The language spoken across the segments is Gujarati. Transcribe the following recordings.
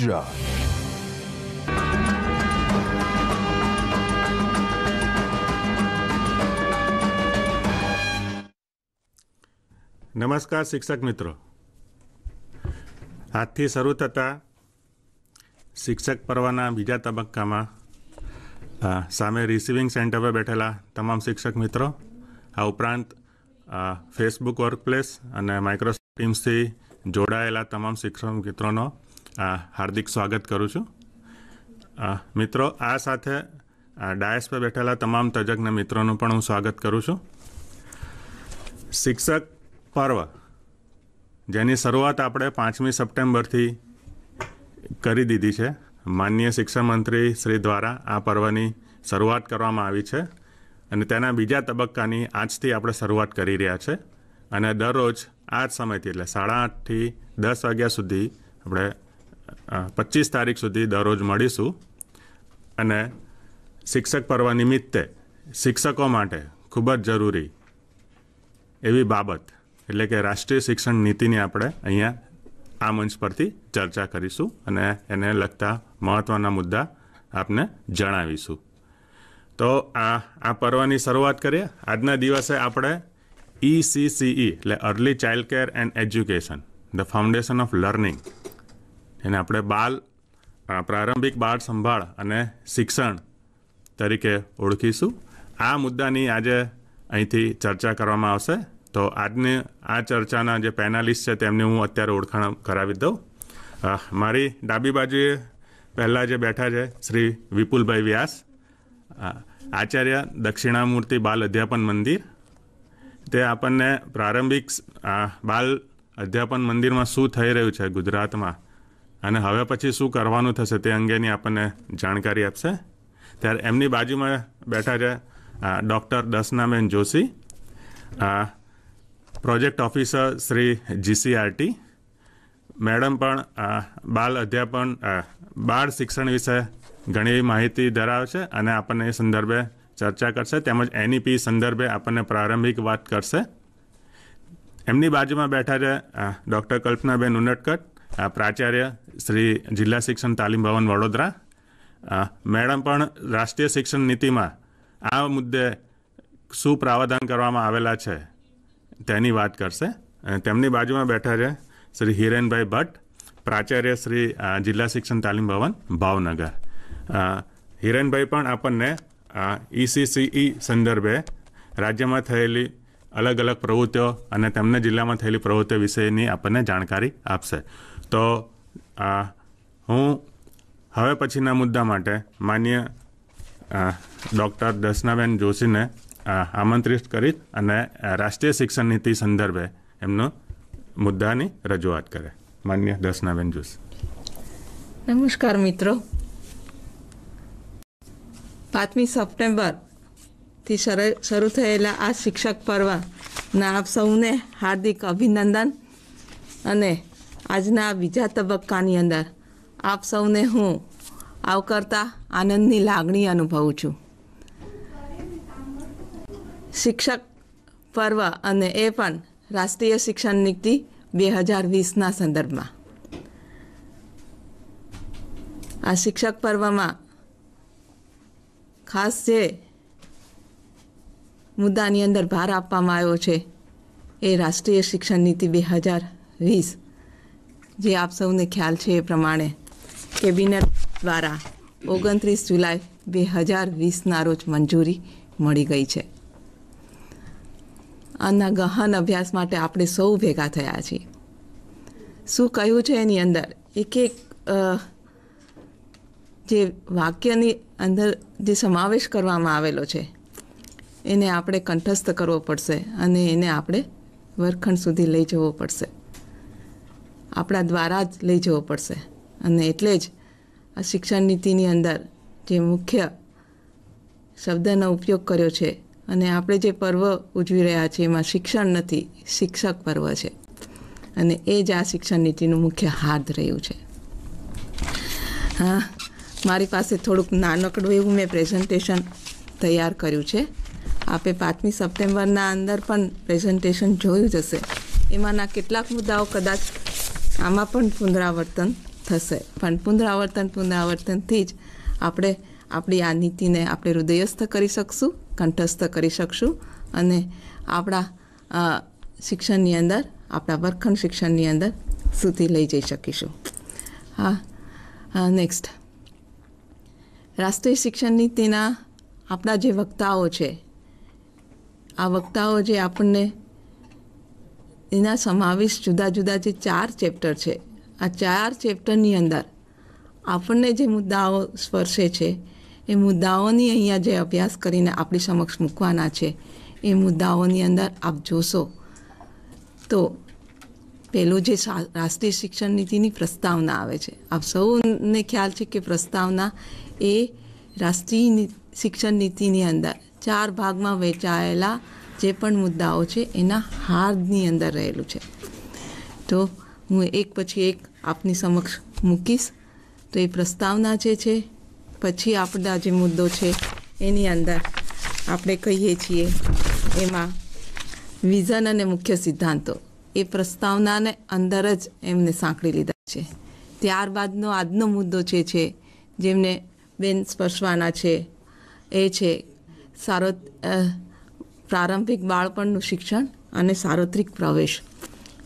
ગુજરાત નમસ્કાર શિક્ષક મિત્રો આજથી શરૂ થતા શિક્ષક પર્વના બીજા તબક્કામાં સામે રિસીવિંગ સેન્ટર પર બેઠેલા તમામ શિક્ષક મિત્રો આ ઉપરાંત ફેસબુક વર્કપ્લેસ અને માઇક્રોસોફ્ટ ટીમ્સથી જોડાયેલા તમામ શિક્ષક મિત્રોનો હાર્દિક સ્વાગત કરું છું મિત્રો આ સાથે ડાયસ પર બેઠેલા તમામ તજજ્ઞ મિત્રોનું પણ હું સ્વાગત કરું છું શિક્ષક પર્વ જેની શરૂઆત આપણે પાંચમી સપ્ટેમ્બરથી કરી દીધી છે માનનીય શિક્ષણ મંત્રી શ્રી દ્વારા આ પર્વની શરૂઆત કરવામાં આવી છે અને તેના બીજા તબક્કાની આજથી આપણે શરૂઆત કરી રહ્યા છે અને દરરોજ આ જ સમયથી એટલે સાડા આઠથી દસ વાગ્યા સુધી આપણે પચીસ તારીખ સુધી દરરોજ મળીશું અને શિક્ષક પર્વ નિમિત્તે શિક્ષકો માટે ખૂબ જ જરૂરી એવી બાબત એટલે કે રાષ્ટ્રીય શિક્ષણ નીતિની આપણે અહીંયા આ મંચ પરથી ચર્ચા કરીશું અને એને લગતા મહત્ત્વના મુદ્દા આપને જણાવીશું તો આ આ પર્વની શરૂઆત કરીએ આજના દિવસે આપણે સી ઇસીસીઈ એટલે early child care and education the foundation of learning એને આપણે બાલ પ્રારંભિક બાળ સંભાળ અને શિક્ષણ તરીકે ઓળખીશું આ મુદ્દાની આજે અહીંથી ચર્ચા કરવામાં આવશે તો આજની આ ચર્ચાના જે પેનાલિસ્ટ છે તેમને હું અત્યારે ઓળખાણ કરાવી દઉં મારી ડાબી બાજુએ પહેલાં જે બેઠા છે શ્રી વિપુલભાઈ વ્યાસ આચાર્ય દક્ષિણામૂર્તિ બાલ અધ્યાપન મંદિર તે આપણને પ્રારંભિક બાલ અધ્યાપન મંદિરમાં શું થઈ રહ્યું છે ગુજરાતમાં અને હવે પછી શું કરવાનું થશે તે અંગેની આપણને જાણકારી આપશે ત્યારે એમની બાજુમાં બેઠા છે ડૉક્ટર દસનાબેન Joshi project officer Shri GCRT madam પણ બાળ અધ્યાપન બાળ શિક્ષણ વિશે ઘણી માહિતી ધરાવે છે અને આપણને એ સંદર્ભે ચર્ચા કરશે તેમજ એનઈપી સંદર્ભે આપણને પ્રારંભિક વાત કરશે એમની બાજુમાં બેઠા છે ડૉક્ટર કલ્પનાબેન ઉનટકટ પ્રાચાર્ય શ્રી જિલ્લા શિક્ષણ તાલીમ ભવન વડોદરા મેડમ પણ રાષ્ટ્રીય શિક્ષણ નીતિમાં આ મુદ્દે શું પ્રાવધાન કરવામાં આવેલા છે તેની વાત કરશે તેમની બાજુમાં બેઠા છે શ્રી હિરેનભાઈ ભટ્ટ પ્રાચાર્ય શ્રી જિલ્લા શિક્ષણ તાલીમ ભવન ભાવનગર હિરેનભાઈ પણ આપણને ઈસીસીઈ સંદર્ભે રાજ્યમાં થયેલી અલગ અલગ પ્રવૃત્તિઓ અને તેમના જિલ્લામાં થયેલી પ્રવૃત્તિઓ વિશેની આપણને જાણકારી આપશે તો આ હું હવે પછીના મુદ્દા માટે માન્ય ડૉક્ટર દર્શનાબેન જોશીને આમંત્રિત કરી અને રાષ્ટ્રીય શિક્ષણ નીતિ સંદર્ભે એમનો મુદ્દાની રજૂઆત કરે માન્ય દર્શનાબેન જોશી નમસ્કાર મિત્રો પાંચમી સપ્ટેમ્બરથી શરૂ થયેલા આ શિક્ષક પર્વના આપ સૌને હાર્દિક અભિનંદન અને આજના બીજા તબક્કાની અંદર આપ સૌને હું આવકરતા આનંદની લાગણી અનુભવું છું શિક્ષક પર્વ અને એ પણ રાષ્ટ્રીય શિક્ષણ નીતિ બે હજાર વીસના સંદર્ભમાં આ શિક્ષક પર્વમાં ખાસ જે મુદ્દાની અંદર ભાર આપવામાં આવ્યો છે એ રાષ્ટ્રીય શિક્ષણ નીતિ બે હજાર વીસ જે આપ સૌને ખ્યાલ છે એ પ્રમાણે કેબિનેટ દ્વારા ઓગણત્રીસ જુલાઈ બે હજાર વીસના રોજ મંજૂરી મળી ગઈ છે આના ગહન અભ્યાસ માટે આપણે સૌ ભેગા થયા છીએ શું કહ્યું છે એની અંદર એક એક જે વાક્યની અંદર જે સમાવેશ કરવામાં આવેલો છે એને આપણે કંઠસ્થ કરવો પડશે અને એને આપણે વર્ખંડ સુધી લઈ જવો પડશે આપણા દ્વારા જ લઈ જવો પડશે અને એટલે જ આ શિક્ષણ નીતિની અંદર જે મુખ્ય શબ્દનો ઉપયોગ કર્યો છે અને આપણે જે પર્વ ઉજવી રહ્યા છીએ એમાં શિક્ષણ નથી શિક્ષક પર્વ છે અને એ જ આ શિક્ષણ નીતિનું મુખ્ય હાર્દ રહ્યું છે હા મારી પાસે થોડુંક નાનકડું એવું મેં પ્રેઝન્ટેશન તૈયાર કર્યું છે આપે પાંચમી સપ્ટેમ્બરના અંદર પણ પ્રેઝન્ટેશન જોયું જશે એમાંના કેટલાક મુદ્દાઓ કદાચ આમાં પણ પુનરાવર્તન થશે પણ પુનરાવર્તન પુનરાવર્તનથી જ આપણે આપણી આ નીતિને આપણે હૃદયસ્થ કરી શકશું કંઠસ્થ કરી શકશું અને આપણા શિક્ષણની અંદર આપણા વર્ખંડ શિક્ષણની અંદર સુધી લઈ જઈ શકીશું હા નેક્સ્ટ રાષ્ટ્રીય શિક્ષણ નીતિના આપણા જે વક્તાઓ છે આ વક્તાઓ જે આપણને એના સમાવેશ જુદા જુદા જે ચાર ચેપ્ટર છે આ ચાર ચેપ્ટરની અંદર આપણને જે મુદ્દાઓ સ્પર્શે છે એ મુદ્દાઓની અહીંયા જે અભ્યાસ કરીને આપણી સમક્ષ મૂકવાના છે એ મુદ્દાઓની અંદર આપ જોશો તો પહેલું જે રાષ્ટ્રીય શિક્ષણ નીતિની પ્રસ્તાવના આવે છે આપ સૌને ખ્યાલ છે કે પ્રસ્તાવના એ રાષ્ટ્રીય શિક્ષણ નીતિની અંદર ચાર ભાગમાં વહેંચાયેલા જે પણ મુદ્દાઓ છે એના હાર્દની અંદર રહેલું છે તો હું એક પછી એક આપની સમક્ષ મૂકીશ તો એ પ્રસ્તાવના જે છે પછી આપણા જે મુદ્દો છે એની અંદર આપણે કહીએ છીએ એમાં વિઝન અને મુખ્ય સિદ્ધાંતો એ પ્રસ્તાવનાને અંદર જ એમને સાંકળી લીધા છે ત્યારબાદનો આજનો મુદ્દો જે છે જેમને બેન સ્પર્શવાના છે એ છે સારો પ્રારંભિક બાળપણનું શિક્ષણ અને સાર્વત્રિક પ્રવેશ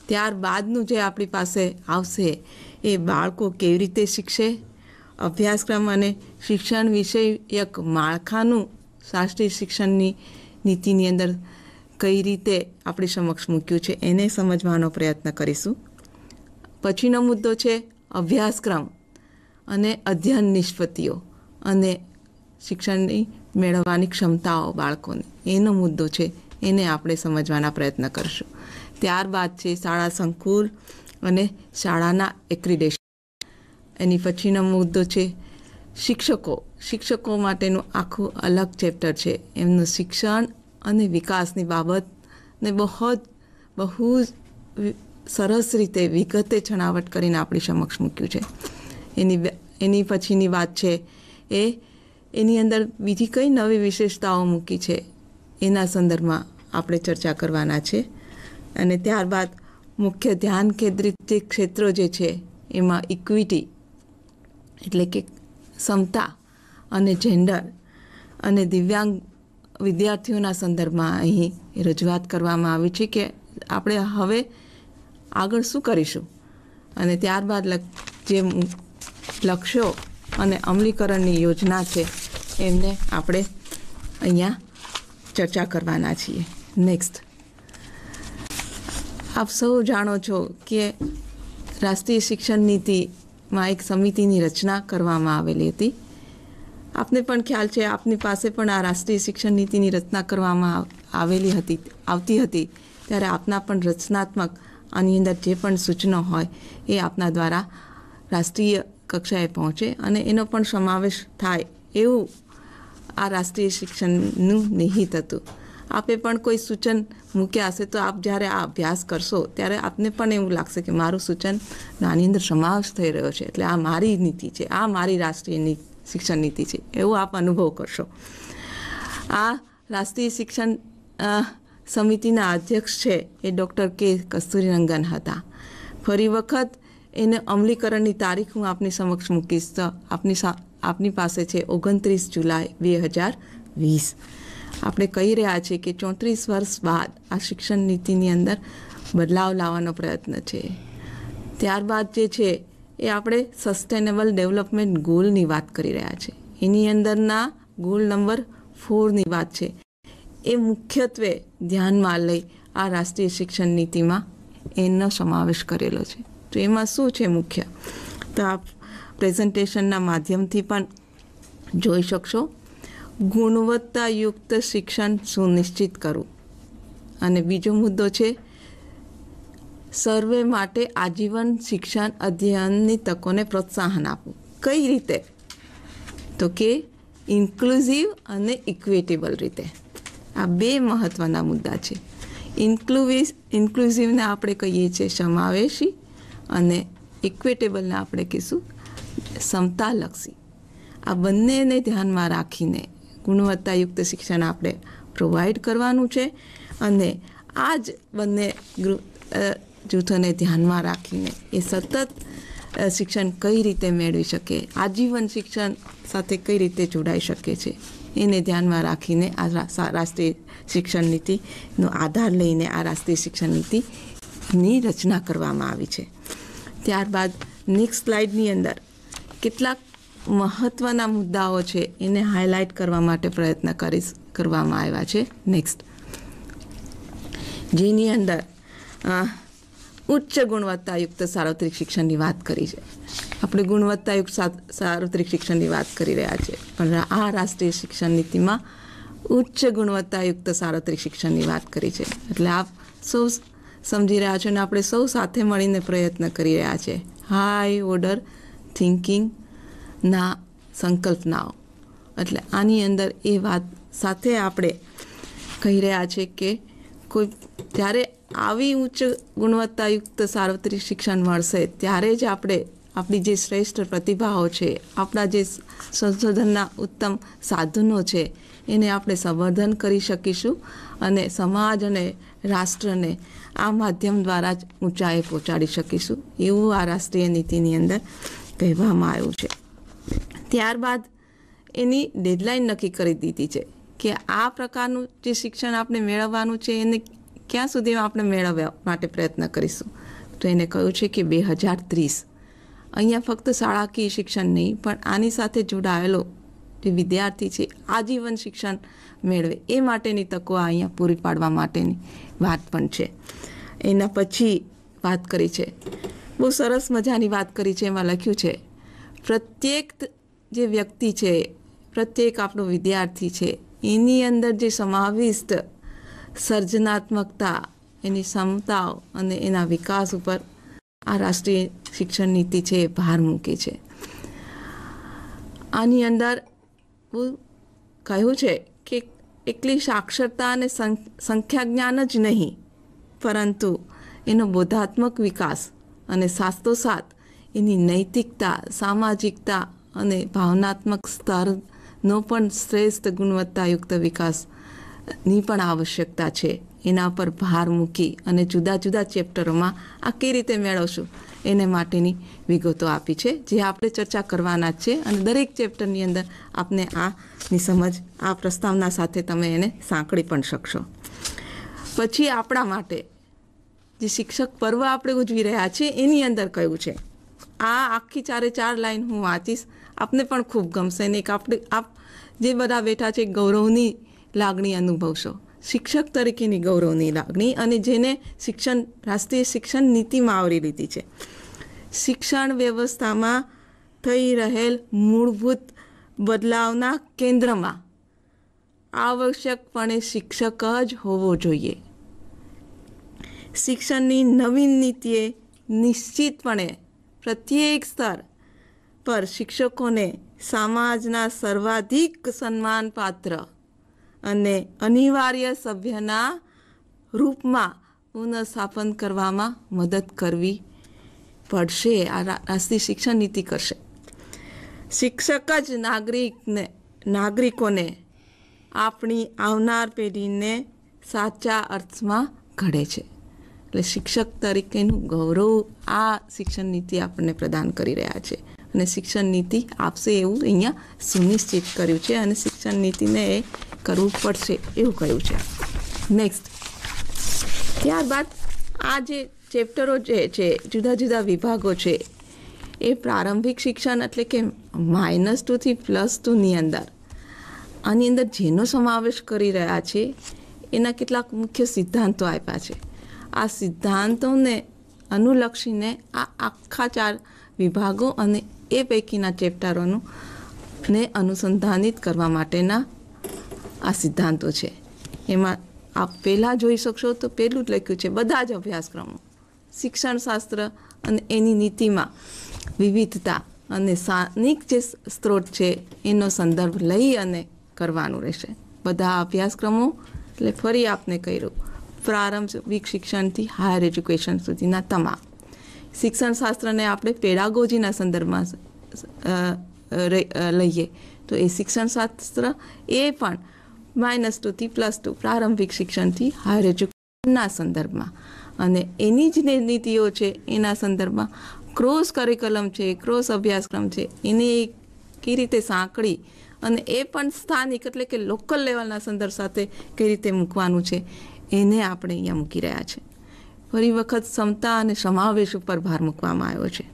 ત્યારબાદનું જે આપણી પાસે આવશે એ બાળકો કેવી રીતે શીખશે અભ્યાસક્રમ અને શિક્ષણ વિષયક માળખાનું શાસ્ત્રીય શિક્ષણની નીતિની અંદર કઈ રીતે આપણી સમક્ષ મૂક્યું છે એને સમજવાનો પ્રયત્ન કરીશું પછીનો મુદ્દો છે અભ્યાસક્રમ અને અધ્યયન નિષ્પત્તિઓ અને શિક્ષણની મેળવવાની ક્ષમતાઓ બાળકોની એનો મુદ્દો છે એને આપણે સમજવાના પ્રયત્ન કરશું ત્યારબાદ છે શાળા સંકુલ અને શાળાના એક્રિડેશન એની પછીનો મુદ્દો છે શિક્ષકો શિક્ષકો માટેનું આખું અલગ ચેપ્ટર છે એમનું શિક્ષણ અને વિકાસની બાબતને બહુ જ બહુ જ સરસ રીતે વિગતે છણાવટ કરીને આપણી સમક્ષ મૂક્યું છે એની એની પછીની વાત છે એ એની અંદર બીજી કઈ નવી વિશેષતાઓ મૂકી છે એના સંદર્ભમાં આપણે ચર્ચા કરવાના છે અને ત્યારબાદ મુખ્ય ધ્યાન કેન્દ્રિત જે ક્ષેત્રો જે છે એમાં ઇક્વિટી એટલે કે ક્ષમતા અને જેન્ડર અને દિવ્યાંગ વિદ્યાર્થીઓના સંદર્ભમાં અહીં રજૂઆત કરવામાં આવી છે કે આપણે હવે આગળ શું કરીશું અને ત્યારબાદ જે લક્ષ્યો અને અમલીકરણની યોજના છે એમને આપણે અહીંયા ચર્ચા કરવાના છીએ નેક્સ્ટ આપ સૌ જાણો છો કે રાષ્ટ્રીય શિક્ષણ નીતિમાં એક સમિતિની રચના કરવામાં આવેલી હતી આપને પણ ખ્યાલ છે આપની પાસે પણ આ રાષ્ટ્રીય શિક્ષણ નીતિની રચના કરવામાં આવેલી હતી આવતી હતી ત્યારે આપના પણ રચનાત્મક આની અંદર જે પણ સૂચનો હોય એ આપના દ્વારા રાષ્ટ્રીય કક્ષાએ પહોંચે અને એનો પણ સમાવેશ થાય એવું આ રાષ્ટ્રીય શિક્ષણનું નિહિત હતું આપે પણ કોઈ સૂચન મૂક્યા હશે તો આપ જ્યારે આ અભ્યાસ કરશો ત્યારે આપને પણ એવું લાગશે કે મારું સૂચન નાની અંદર સમાવેશ થઈ રહ્યો છે એટલે આ મારી નીતિ છે આ મારી રાષ્ટ્રીય શિક્ષણ નીતિ છે એવું આપ અનુભવ કરશો આ રાષ્ટ્રીય શિક્ષણ સમિતિના અધ્યક્ષ છે એ ડૉક્ટર કે કસ્તુરીરંગન હતા ફરી વખત એને અમલીકરણની તારીખ હું આપની સમક્ષ મૂકીશ તો આપની આપની પાસે છે ઓગણત્રીસ જુલાઈ બે હજાર વીસ આપણે કહી રહ્યા છીએ કે ચોત્રીસ વર્ષ બાદ આ શિક્ષણ નીતિની અંદર બદલાવ લાવવાનો પ્રયત્ન છે ત્યારબાદ જે છે એ આપણે સસ્ટેનેબલ ડેવલપમેન્ટ ગોલની વાત કરી રહ્યા છે એની અંદરના ગોલ નંબર ફોરની વાત છે એ મુખ્યત્વે ધ્યાનમાં લઈ આ રાષ્ટ્રીય શિક્ષણ નીતિમાં એનો સમાવેશ કરેલો છે તો એમાં શું છે મુખ્ય તો આપ પ્રેઝન્ટેશનના માધ્યમથી પણ જોઈ શકશો ગુણવત્તાયુક્ત શિક્ષણ સુનિશ્ચિત કરવું અને બીજો મુદ્દો છે સર્વે માટે આજીવન શિક્ષણ અધ્યયનની તકોને પ્રોત્સાહન આપવું કઈ રીતે તો કે ઇન્ક્લુઝિવ અને ઇક્વિટેબલ રીતે આ બે મહત્ત્વના મુદ્દા છે ઇન્ક્લુવિસ ઇન્ક્લુઝિવને આપણે કહીએ છીએ સમાવેશી અને ઇક્વિટેબલને આપણે કહીશું ક્ષમતાલક્ષી આ બંનેને ધ્યાનમાં રાખીને ગુણવત્તાયુક્ત શિક્ષણ આપણે પ્રોવાઈડ કરવાનું છે અને આ જ બંને જૂથોને ધ્યાનમાં રાખીને એ સતત શિક્ષણ કઈ રીતે મેળવી શકે આજીવન શિક્ષણ સાથે કઈ રીતે જોડાઈ શકે છે એને ધ્યાનમાં રાખીને આ રાષ્ટ્રીય શિક્ષણ નીતિનો આધાર લઈને આ રાષ્ટ્રીય શિક્ષણ નીતિની રચના કરવામાં આવી છે ત્યારબાદ નેક્સ્ટ સ્લાઇડની અંદર કેટલાક મહત્ત્વના મુદ્દાઓ છે એને હાઇલાઇટ કરવા માટે પ્રયત્ન કરીશ કરવામાં આવ્યા છે નેક્સ્ટ જેની અંદર ઉચ્ચ ગુણવત્તાયુક્ત સાર્વત્રિક શિક્ષણની વાત કરી છે આપણે ગુણવત્તાયુક્ત સાર્વત્રિક શિક્ષણની વાત કરી રહ્યા છીએ પણ આ રાષ્ટ્રીય શિક્ષણ નીતિમાં ઉચ્ચ ગુણવત્તાયુક્ત સાર્વત્રિક શિક્ષણની વાત કરી છે એટલે આપ સૌ સમજી રહ્યા છો અને આપણે સૌ સાથે મળીને પ્રયત્ન કરી રહ્યા છીએ હાઈ ઓર્ડર થિંકિંગના સંકલ્પનાઓ એટલે આની અંદર એ વાત સાથે આપણે કહી રહ્યા છે કે કોઈ જ્યારે આવી ઉચ્ચ ગુણવત્તાયુક્ત સાર્વત્રિક શિક્ષણ મળશે ત્યારે જ આપણે આપણી જે શ્રેષ્ઠ પ્રતિભાઓ છે આપણા જે સંશોધનના ઉત્તમ સાધનો છે એને આપણે સંવર્ધન કરી શકીશું અને સમાજ અને રાષ્ટ્રને આ માધ્યમ દ્વારા જ ઊંચાઈએ પહોંચાડી શકીશું એવું આ રાષ્ટ્રીય નીતિની અંદર કહેવામાં આવ્યું છે ત્યારબાદ એની ડેડલાઇન નક્કી કરી દીધી છે કે આ પ્રકારનું જે શિક્ષણ આપણે મેળવવાનું છે એને ક્યાં સુધી આપણે મેળવવા માટે પ્રયત્ન કરીશું તો એને કહ્યું છે કે બે હજાર ત્રીસ અહીંયા ફક્ત શાળાકીય શિક્ષણ નહીં પણ આની સાથે જોડાયેલો જે વિદ્યાર્થી છે આજીવન શિક્ષણ મેળવે એ માટેની તકો અહીંયા પૂરી પાડવા માટેની વાત પણ છે એના પછી વાત કરી છે બહુ સરસ મજાની વાત કરી છે એમાં લખ્યું છે પ્રત્યેક જે વ્યક્તિ છે પ્રત્યેક આપણો વિદ્યાર્થી છે એની અંદર જે સમાવિષ્ટ સર્જનાત્મકતા એની ક્ષમતાઓ અને એના વિકાસ ઉપર આ રાષ્ટ્રીય શિક્ષણ નીતિ છે એ ભાર મૂકે છે આની અંદર કહ્યું છે કે એકલી સાક્ષરતા અને સંખ્યા જ્ઞાન જ નહીં પરંતુ એનો બોધાત્મક વિકાસ અને સાથોસાથ એની નૈતિકતા સામાજિકતા અને ભાવનાત્મક સ્તરનો પણ શ્રેષ્ઠ ગુણવત્તાયુક્ત વિકાસની પણ આવશ્યકતા છે એના પર ભાર મૂકી અને જુદા જુદા ચેપ્ટરોમાં આ કઈ રીતે મેળવશું એને માટેની વિગતો આપી છે જે આપણે ચર્ચા કરવાના છે અને દરેક ચેપ્ટરની અંદર આપને આની સમજ આ પ્રસ્તાવના સાથે તમે એને સાંકળી પણ શકશો પછી આપણા માટે જે શિક્ષક પર્વ આપણે ઉજવી રહ્યા છે એની અંદર કયું છે આ આખી ચારે ચાર લાઈન હું વાંચીશ આપને પણ ખૂબ ગમશે ને એક આપણે આપ જે બધા બેઠા છે ગૌરવની લાગણી અનુભવશો શિક્ષક તરીકેની ગૌરવની લાગણી અને જેને શિક્ષણ રાષ્ટ્રીય શિક્ષણ નીતિમાં આવરી લીધી છે શિક્ષણ વ્યવસ્થામાં થઈ રહેલ મૂળભૂત બદલાવના કેન્દ્રમાં આવશ્યકપણે શિક્ષક જ હોવો જોઈએ શિક્ષણની નવીન નીતિએ નિશ્ચિતપણે પ્રત્યેક સ્તર પર શિક્ષકોને સમાજના સર્વાધિક સન્માનપાત્ર અને અનિવાર્ય સભ્યના રૂપમાં પુનઃસ્થાપન કરવામાં મદદ કરવી પડશે આ રાષ્ટ્રીય શિક્ષણ નીતિ કરશે શિક્ષક જ નાગરિકને નાગરિકોને આપણી આવનાર પેઢીને સાચા અર્થમાં ઘડે છે એટલે શિક્ષક તરીકેનું ગૌરવ આ શિક્ષણ નીતિ આપણને પ્રદાન કરી રહ્યા છે અને શિક્ષણ નીતિ આપશે એવું અહીંયા સુનિશ્ચિત કર્યું છે અને શિક્ષણ નીતિને એ કરવું પડશે એવું કહ્યું છે નેક્સ્ટ ત્યારબાદ આ જે ચેપ્ટરો જે છે જુદા જુદા વિભાગો છે એ પ્રારંભિક શિક્ષણ એટલે કે માઇનસ ટુથી પ્લસ ટુની અંદર આની અંદર જેનો સમાવેશ કરી રહ્યા છે એના કેટલાક મુખ્ય સિદ્ધાંતો આપ્યા છે આ સિદ્ધાંતોને અનુલક્ષીને આ આખા ચાર વિભાગો અને એ પૈકીના ચેપ્ટરોનું ને અનુસંધાનિત કરવા માટેના આ સિદ્ધાંતો છે એમાં આપ પહેલાં જોઈ શકશો તો પહેલું જ લખ્યું છે બધા જ અભ્યાસક્રમો શિક્ષણશાસ્ત્ર અને એની નીતિમાં વિવિધતા અને સ્થાનિક જે સ્ત્રોત છે એનો સંદર્ભ લઈ અને કરવાનું રહેશે બધા અભ્યાસક્રમો એટલે ફરી આપને કર્યું પ્રારંભિક શિક્ષણથી હાયર એજ્યુકેશન સુધીના તમામ શિક્ષણ શાસ્ત્રને આપણે પેડાગોજીના સંદર્ભમાં લઈએ તો એ શિક્ષણ શાસ્ત્ર એ પણ માઇનસ ટુથી પ્લસ ટુ પ્રારંભિક શિક્ષણથી હાયર એજ્યુકેશનના સંદર્ભમાં અને એની જ નીતિઓ છે એના સંદર્ભમાં ક્રોસ કરિકલમ છે ક્રોસ અભ્યાસક્રમ છે એને કઈ રીતે સાંકળી અને એ પણ સ્થાનિક એટલે કે લોકલ લેવલના સંદર્ભ સાથે કઈ રીતે મૂકવાનું છે એને આપણે અહીંયા મૂકી રહ્યા છે ફરી વખત ક્ષમતા અને સમાવેશ ઉપર ભાર મૂકવામાં આવ્યો છે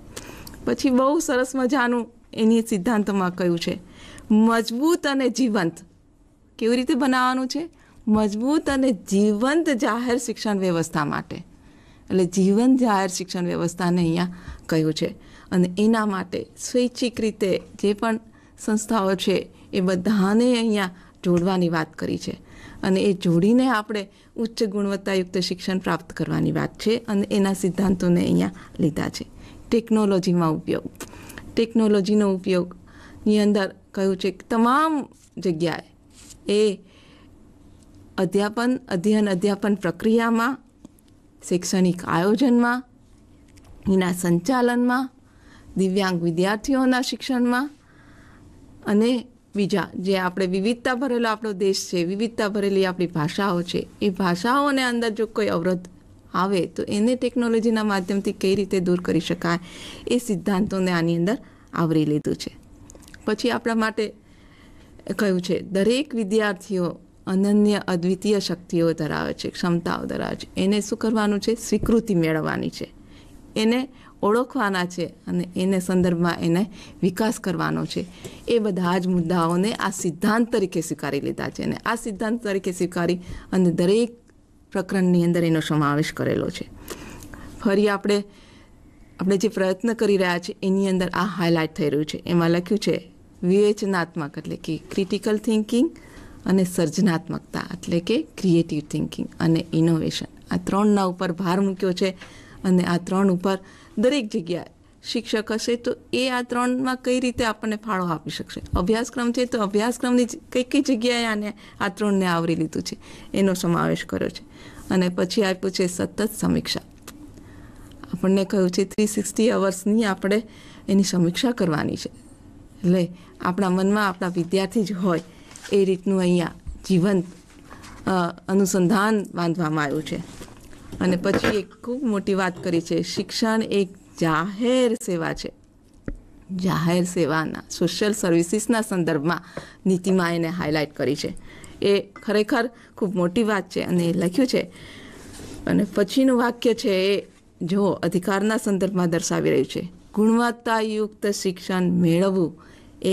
પછી બહુ સરસ મજાનું એની સિદ્ધાંતમાં કહ્યું છે મજબૂત અને જીવંત કેવી રીતે બનાવવાનું છે મજબૂત અને જીવંત જાહેર શિક્ષણ વ્યવસ્થા માટે એટલે જીવંત જાહેર શિક્ષણ વ્યવસ્થાને અહીંયા કહ્યું છે અને એના માટે સ્વૈચ્છિક રીતે જે પણ સંસ્થાઓ છે એ બધાને અહીંયા જોડવાની વાત કરી છે અને એ જોડીને આપણે ઉચ્ચ ગુણવત્તાયુક્ત શિક્ષણ પ્રાપ્ત કરવાની વાત છે અને એના સિદ્ધાંતોને અહીંયા લીધા છે ટેકનોલોજીમાં ઉપયોગ ટેકનોલોજીનો ઉપયોગની અંદર કહ્યું છે કે તમામ જગ્યાએ એ અધ્યાપન અધ્યયન અધ્યાપન પ્રક્રિયામાં શૈક્ષણિક આયોજનમાં એના સંચાલનમાં દિવ્યાંગ વિદ્યાર્થીઓના શિક્ષણમાં અને બીજા જે આપણે વિવિધતા ભરેલો આપણો દેશ છે વિવિધતા ભરેલી આપણી ભાષાઓ છે એ ભાષાઓને અંદર જો કોઈ અવરોધ આવે તો એને ટેકનોલોજીના માધ્યમથી કઈ રીતે દૂર કરી શકાય એ સિદ્ધાંતોને આની અંદર આવરી લીધું છે પછી આપણા માટે કહ્યું છે દરેક વિદ્યાર્થીઓ અનન્ય અદ્વિતીય શક્તિઓ ધરાવે છે ક્ષમતાઓ ધરાવે છે એને શું કરવાનું છે સ્વીકૃતિ મેળવવાની છે એને ઓળખવાના છે અને એને સંદર્ભમાં એને વિકાસ કરવાનો છે એ બધા જ મુદ્દાઓને આ સિદ્ધાંત તરીકે સ્વીકારી લીધા છે અને આ સિદ્ધાંત તરીકે સ્વીકારી અને દરેક પ્રકરણની અંદર એનો સમાવેશ કરેલો છે ફરી આપણે આપણે જે પ્રયત્ન કરી રહ્યા છીએ એની અંદર આ હાઇલાઇટ થઈ રહ્યું છે એમાં લખ્યું છે વિવેચનાત્મક એટલે કે ક્રિટિકલ થિંકિંગ અને સર્જનાત્મકતા એટલે કે ક્રિએટિવ થિંકિંગ અને ઇનોવેશન આ ત્રણના ઉપર ભાર મૂક્યો છે અને આ ત્રણ ઉપર દરેક જગ્યાએ શિક્ષક હશે તો એ આ ત્રણમાં કઈ રીતે આપણને ફાળો આપી શકશે અભ્યાસક્રમ છે તો અભ્યાસક્રમની કઈ કઈ જગ્યાએ આને આ ત્રણને આવરી લીધું છે એનો સમાવેશ કર્યો છે અને પછી આપ્યું છે સતત સમીક્ષા આપણને કહ્યું છે થ્રી સિક્સટી અવર્સની આપણે એની સમીક્ષા કરવાની છે એટલે આપણા મનમાં આપણા વિદ્યાર્થી જ હોય એ રીતનું અહીંયા જીવંત અનુસંધાન બાંધવામાં આવ્યું છે અને પછી એક ખૂબ મોટી વાત કરી છે શિક્ષણ એક જાહેર સેવા છે જાહેર સેવાના સોશિયલ સર્વિસીસના સંદર્ભમાં નીતિમાં એને હાઇલાઇટ કરી છે એ ખરેખર ખૂબ મોટી વાત છે અને એ લખ્યું છે અને પછીનું વાક્ય છે એ જો અધિકારના સંદર્ભમાં દર્શાવી રહ્યું છે ગુણવત્તાયુક્ત શિક્ષણ મેળવવું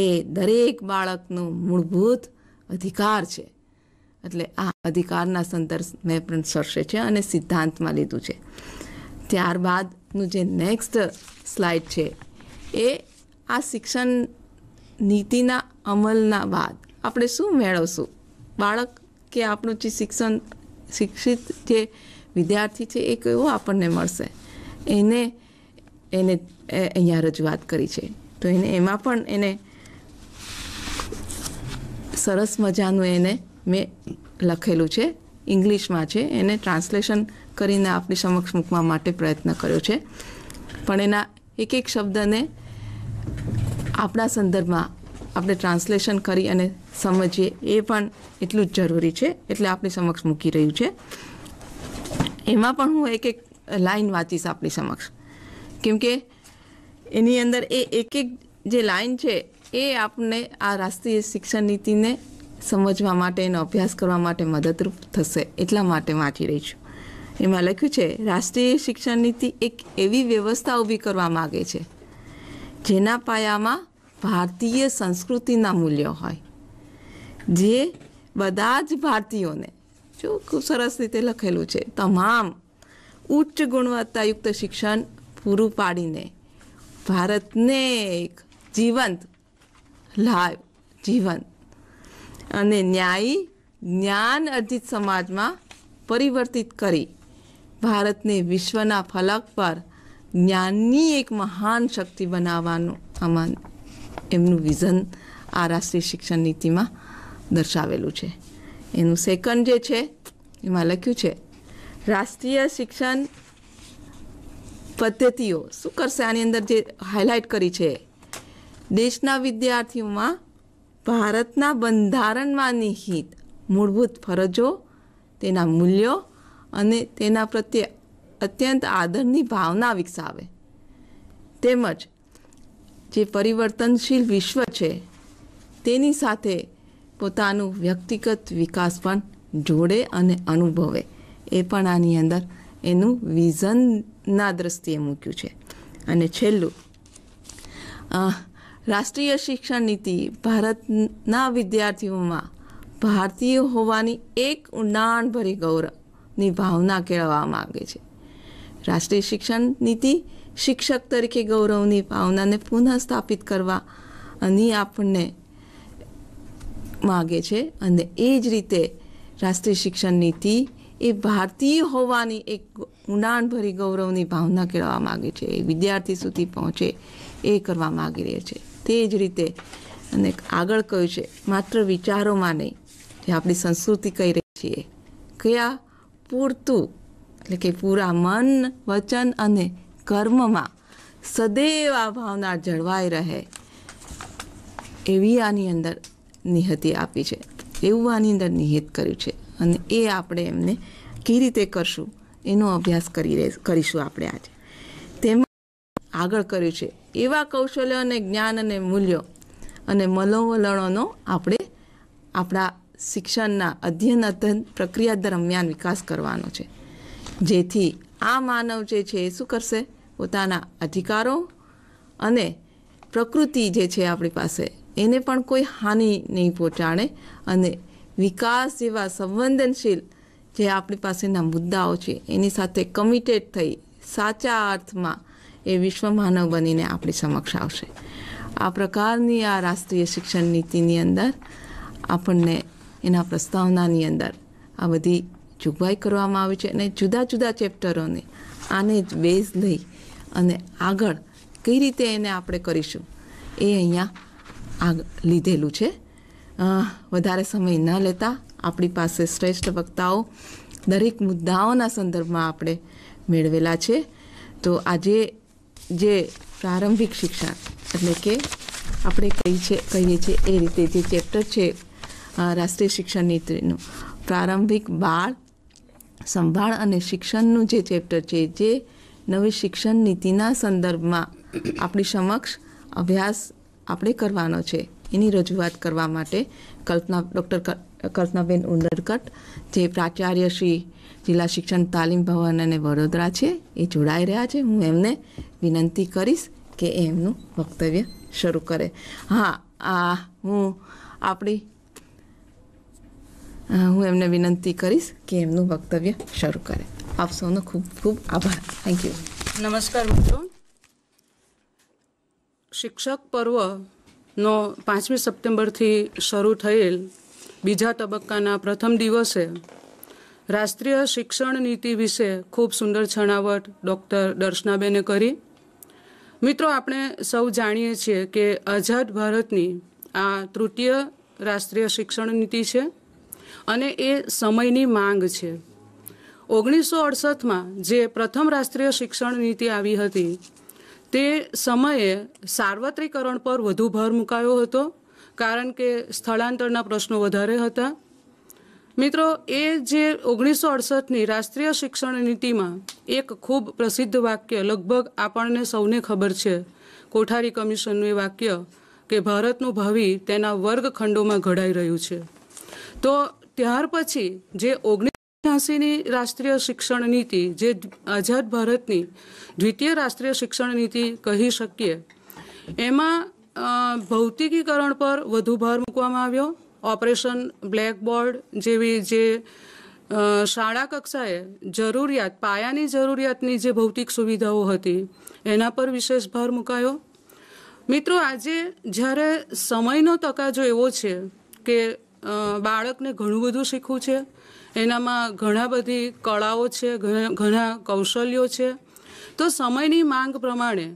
એ દરેક બાળકનું મૂળભૂત અધિકાર છે એટલે આ અધિકારના સંદર્ભ મેં પણ સરસે છે અને સિદ્ધાંતમાં લીધું છે ત્યારબાદનું જે નેક્સ્ટ સ્લાઇડ છે એ આ શિક્ષણ નીતિના અમલના બાદ આપણે શું મેળવશું બાળક કે આપણું જે શિક્ષણ શિક્ષિત જે વિદ્યાર્થી છે એ કેવો આપણને મળશે એને એને અહીંયા રજૂઆત કરી છે તો એને એમાં પણ એને સરસ મજાનું એને મેં લખેલું છે ઇંગ્લિશમાં છે એને ટ્રાન્સલેશન કરીને આપની સમક્ષ મૂકવા માટે પ્રયત્ન કર્યો છે પણ એના એક એક શબ્દને આપણા સંદર્ભમાં આપણે ટ્રાન્સલેશન કરી અને સમજીએ એ પણ એટલું જ જરૂરી છે એટલે આપણી સમક્ષ મૂકી રહ્યું છે એમાં પણ હું એક એક લાઇન વાંચીશ આપણી સમક્ષ કેમકે એની અંદર એ એક એક જે લાઇન છે એ આપને આ રાષ્ટ્રીય શિક્ષણ નીતિને સમજવા માટે એનો અભ્યાસ કરવા માટે મદદરૂપ થશે એટલા માટે વાંચી રહી છું એમાં લખ્યું છે રાષ્ટ્રીય શિક્ષણ નીતિ એક એવી વ્યવસ્થા ઊભી કરવા માગે છે જેના પાયામાં ભારતીય સંસ્કૃતિના મૂલ્યો હોય જે બધા જ ભારતીયોને જો ખૂબ સરસ રીતે લખેલું છે તમામ ઉચ્ચ ગુણવત્તાયુક્ત શિક્ષણ પૂરું પાડીને ભારતને એક જીવંત લાઈવ જીવંત અને ન્યાયી જ્ઞાન અર્જિત સમાજમાં પરિવર્તિત કરી ભારતને વિશ્વના ફલક પર જ્ઞાનની એક મહાન શક્તિ બનાવવાનું આમાં એમનું વિઝન આ રાષ્ટ્રીય શિક્ષણ નીતિમાં દર્શાવેલું છે એનું સેકન્ડ જે છે એમાં લખ્યું છે રાષ્ટ્રીય શિક્ષણ પદ્ધતિઓ શું કરશે આની અંદર જે હાઇલાઇટ કરી છે દેશના વિદ્યાર્થીઓમાં ભારતના બંધારણમાં નિહિત મૂળભૂત ફરજો તેના મૂલ્યો અને તેના પ્રત્યે અત્યંત આદરની ભાવના વિકસાવે તેમજ જે પરિવર્તનશીલ વિશ્વ છે તેની સાથે પોતાનું વ્યક્તિગત વિકાસ પણ જોડે અને અનુભવે એ પણ આની અંદર એનું વિઝનના દ્રષ્ટિએ મૂક્યું છે અને છેલ્લું રાષ્ટ્રીય શિક્ષણ નીતિ ભારતના વિદ્યાર્થીઓમાં ભારતીય હોવાની એક ઊંડાણભરી ગૌરવની ભાવના કેળવવા માગે છે રાષ્ટ્રીય શિક્ષણ નીતિ શિક્ષક તરીકે ગૌરવની ભાવનાને પુનઃ સ્થાપિત કરવા અને આપણને માગે છે અને એ જ રીતે રાષ્ટ્રીય શિક્ષણ નીતિ એ ભારતીય હોવાની એક ઉડાણભરી ગૌરવની ભાવના કેળવવા માગે છે એ વિદ્યાર્થી સુધી પહોંચે એ કરવા માગી રહી છે તે જ રીતે અને આગળ કહ્યું છે માત્ર વિચારોમાં નહીં જે આપણી સંસ્કૃતિ કહી રહી છીએ કયા પૂરતું એટલે કે પૂરા મન વચન અને કર્મમાં સદૈવ આ ભાવના જળવાઈ રહે એવી આની અંદર નિહતી આપી છે એવું આની અંદર નિહિત કર્યું છે અને એ આપણે એમને કઈ રીતે કરશું એનો અભ્યાસ કરી કરીશું આપણે આજે આગળ કર્યું છે એવા કૌશલ્ય અને જ્ઞાન અને મૂલ્યો અને મનોવલણોનો આપણે આપણા શિક્ષણના અધ્યયન અધ્યયન પ્રક્રિયા દરમિયાન વિકાસ કરવાનો છે જેથી આ માનવ જે છે એ શું કરશે પોતાના અધિકારો અને પ્રકૃતિ જે છે આપણી પાસે એને પણ કોઈ હાનિ નહીં પહોંચાડે અને વિકાસ જેવા સંવેદનશીલ જે આપણી પાસેના મુદ્દાઓ છે એની સાથે કમિટેડ થઈ સાચા અર્થમાં એ વિશ્વ માનવ બનીને આપણી સમક્ષ આવશે આ પ્રકારની આ રાષ્ટ્રીય શિક્ષણ નીતિની અંદર આપણને એના પ્રસ્તાવનાની અંદર આ બધી જોગવાઈ કરવામાં આવી છે અને જુદા જુદા ચેપ્ટરોને આને જ બેઝ લઈ અને આગળ કઈ રીતે એને આપણે કરીશું એ અહીંયા આગ લીધેલું છે વધારે સમય ન લેતા આપણી પાસે શ્રેષ્ઠ વક્તાઓ દરેક મુદ્દાઓના સંદર્ભમાં આપણે મેળવેલા છે તો આજે જે પ્રારંભિક શિક્ષણ એટલે કે આપણે કહી છે કહીએ છીએ એ રીતે જે ચેપ્ટર છે રાષ્ટ્રીય શિક્ષણ નીતિનું પ્રારંભિક બાળ સંભાળ અને શિક્ષણનું જે ચેપ્ટર છે જે નવી શિક્ષણ નીતિના સંદર્ભમાં આપણી સમક્ષ અભ્યાસ આપણે કરવાનો છે એની રજૂઆત કરવા માટે કલ્પના ડૉક્ટર કલ્પનાબેન ઉંદરકટ જે પ્રાચાર્ય શ્રી જિલ્લા શિક્ષણ તાલીમ ભવન અને વડોદરા છે એ જોડાઈ રહ્યા છે હું એમને વિનંતી કરીશ કે એમનું વક્તવ્ય શરૂ કરે હા આ હું આપણી હું એમને વિનંતી કરીશ કે એમનું વક્તવ્ય શરૂ કરે આપ સૌનો ખૂબ ખૂબ આભાર થેન્ક યુ નમસ્કાર મિત્રો શિક્ષક પર્વનો પાંચમી સપ્ટેમ્બરથી શરૂ થયેલ બીજા તબક્કાના પ્રથમ દિવસે રાષ્ટ્રીય શિક્ષણ નીતિ વિશે ખૂબ સુંદર છણાવટ ડૉક્ટર દર્શનાબેને કરી મિત્રો આપણે સૌ જાણીએ છીએ કે આઝાદ ભારતની આ તૃતીય રાષ્ટ્રીય શિક્ષણ નીતિ છે અને એ સમયની માંગ છે ઓગણીસો અડસઠમાં જે પ્રથમ રાષ્ટ્રીય શિક્ષણ નીતિ આવી હતી તે સમયે સાર્વત્રિકરણ પર વધુ ભાર મુકાયો હતો કારણ કે સ્થળાંતરના પ્રશ્નો વધારે હતા મિત્રો એ જે ઓગણીસો અડસઠની રાષ્ટ્રીય શિક્ષણ નીતિમાં એક ખૂબ પ્રસિદ્ધ વાક્ય લગભગ આપણને સૌને ખબર છે કોઠારી કમિશનનું એ વાક્ય કે ભારતનું ભાવિ તેના વર્ગખંડોમાં ઘડાઈ રહ્યું છે તો ત્યાર પછી જે ઓગણીસની રાષ્ટ્રીય શિક્ષણ નીતિ જે આઝાદ ભારતની દ્વિતીય રાષ્ટ્રીય શિક્ષણ નીતિ કહી શકીએ એમાં ભૌતિકીકરણ પર વધુ ભાર મૂકવામાં આવ્યો ઓપરેશન બ્લેકબોર્ડ જેવી જે શાળા કક્ષાએ જરૂરિયાત પાયાની જરૂરિયાતની જે ભૌતિક સુવિધાઓ હતી એના પર વિશેષ ભાર મુકાયો મિત્રો આજે જ્યારે સમયનો તકાજો એવો છે કે બાળકને ઘણું બધું શીખવું છે એનામાં ઘણા બધી કળાઓ છે ઘણા કૌશલ્યો છે તો સમયની માંગ પ્રમાણે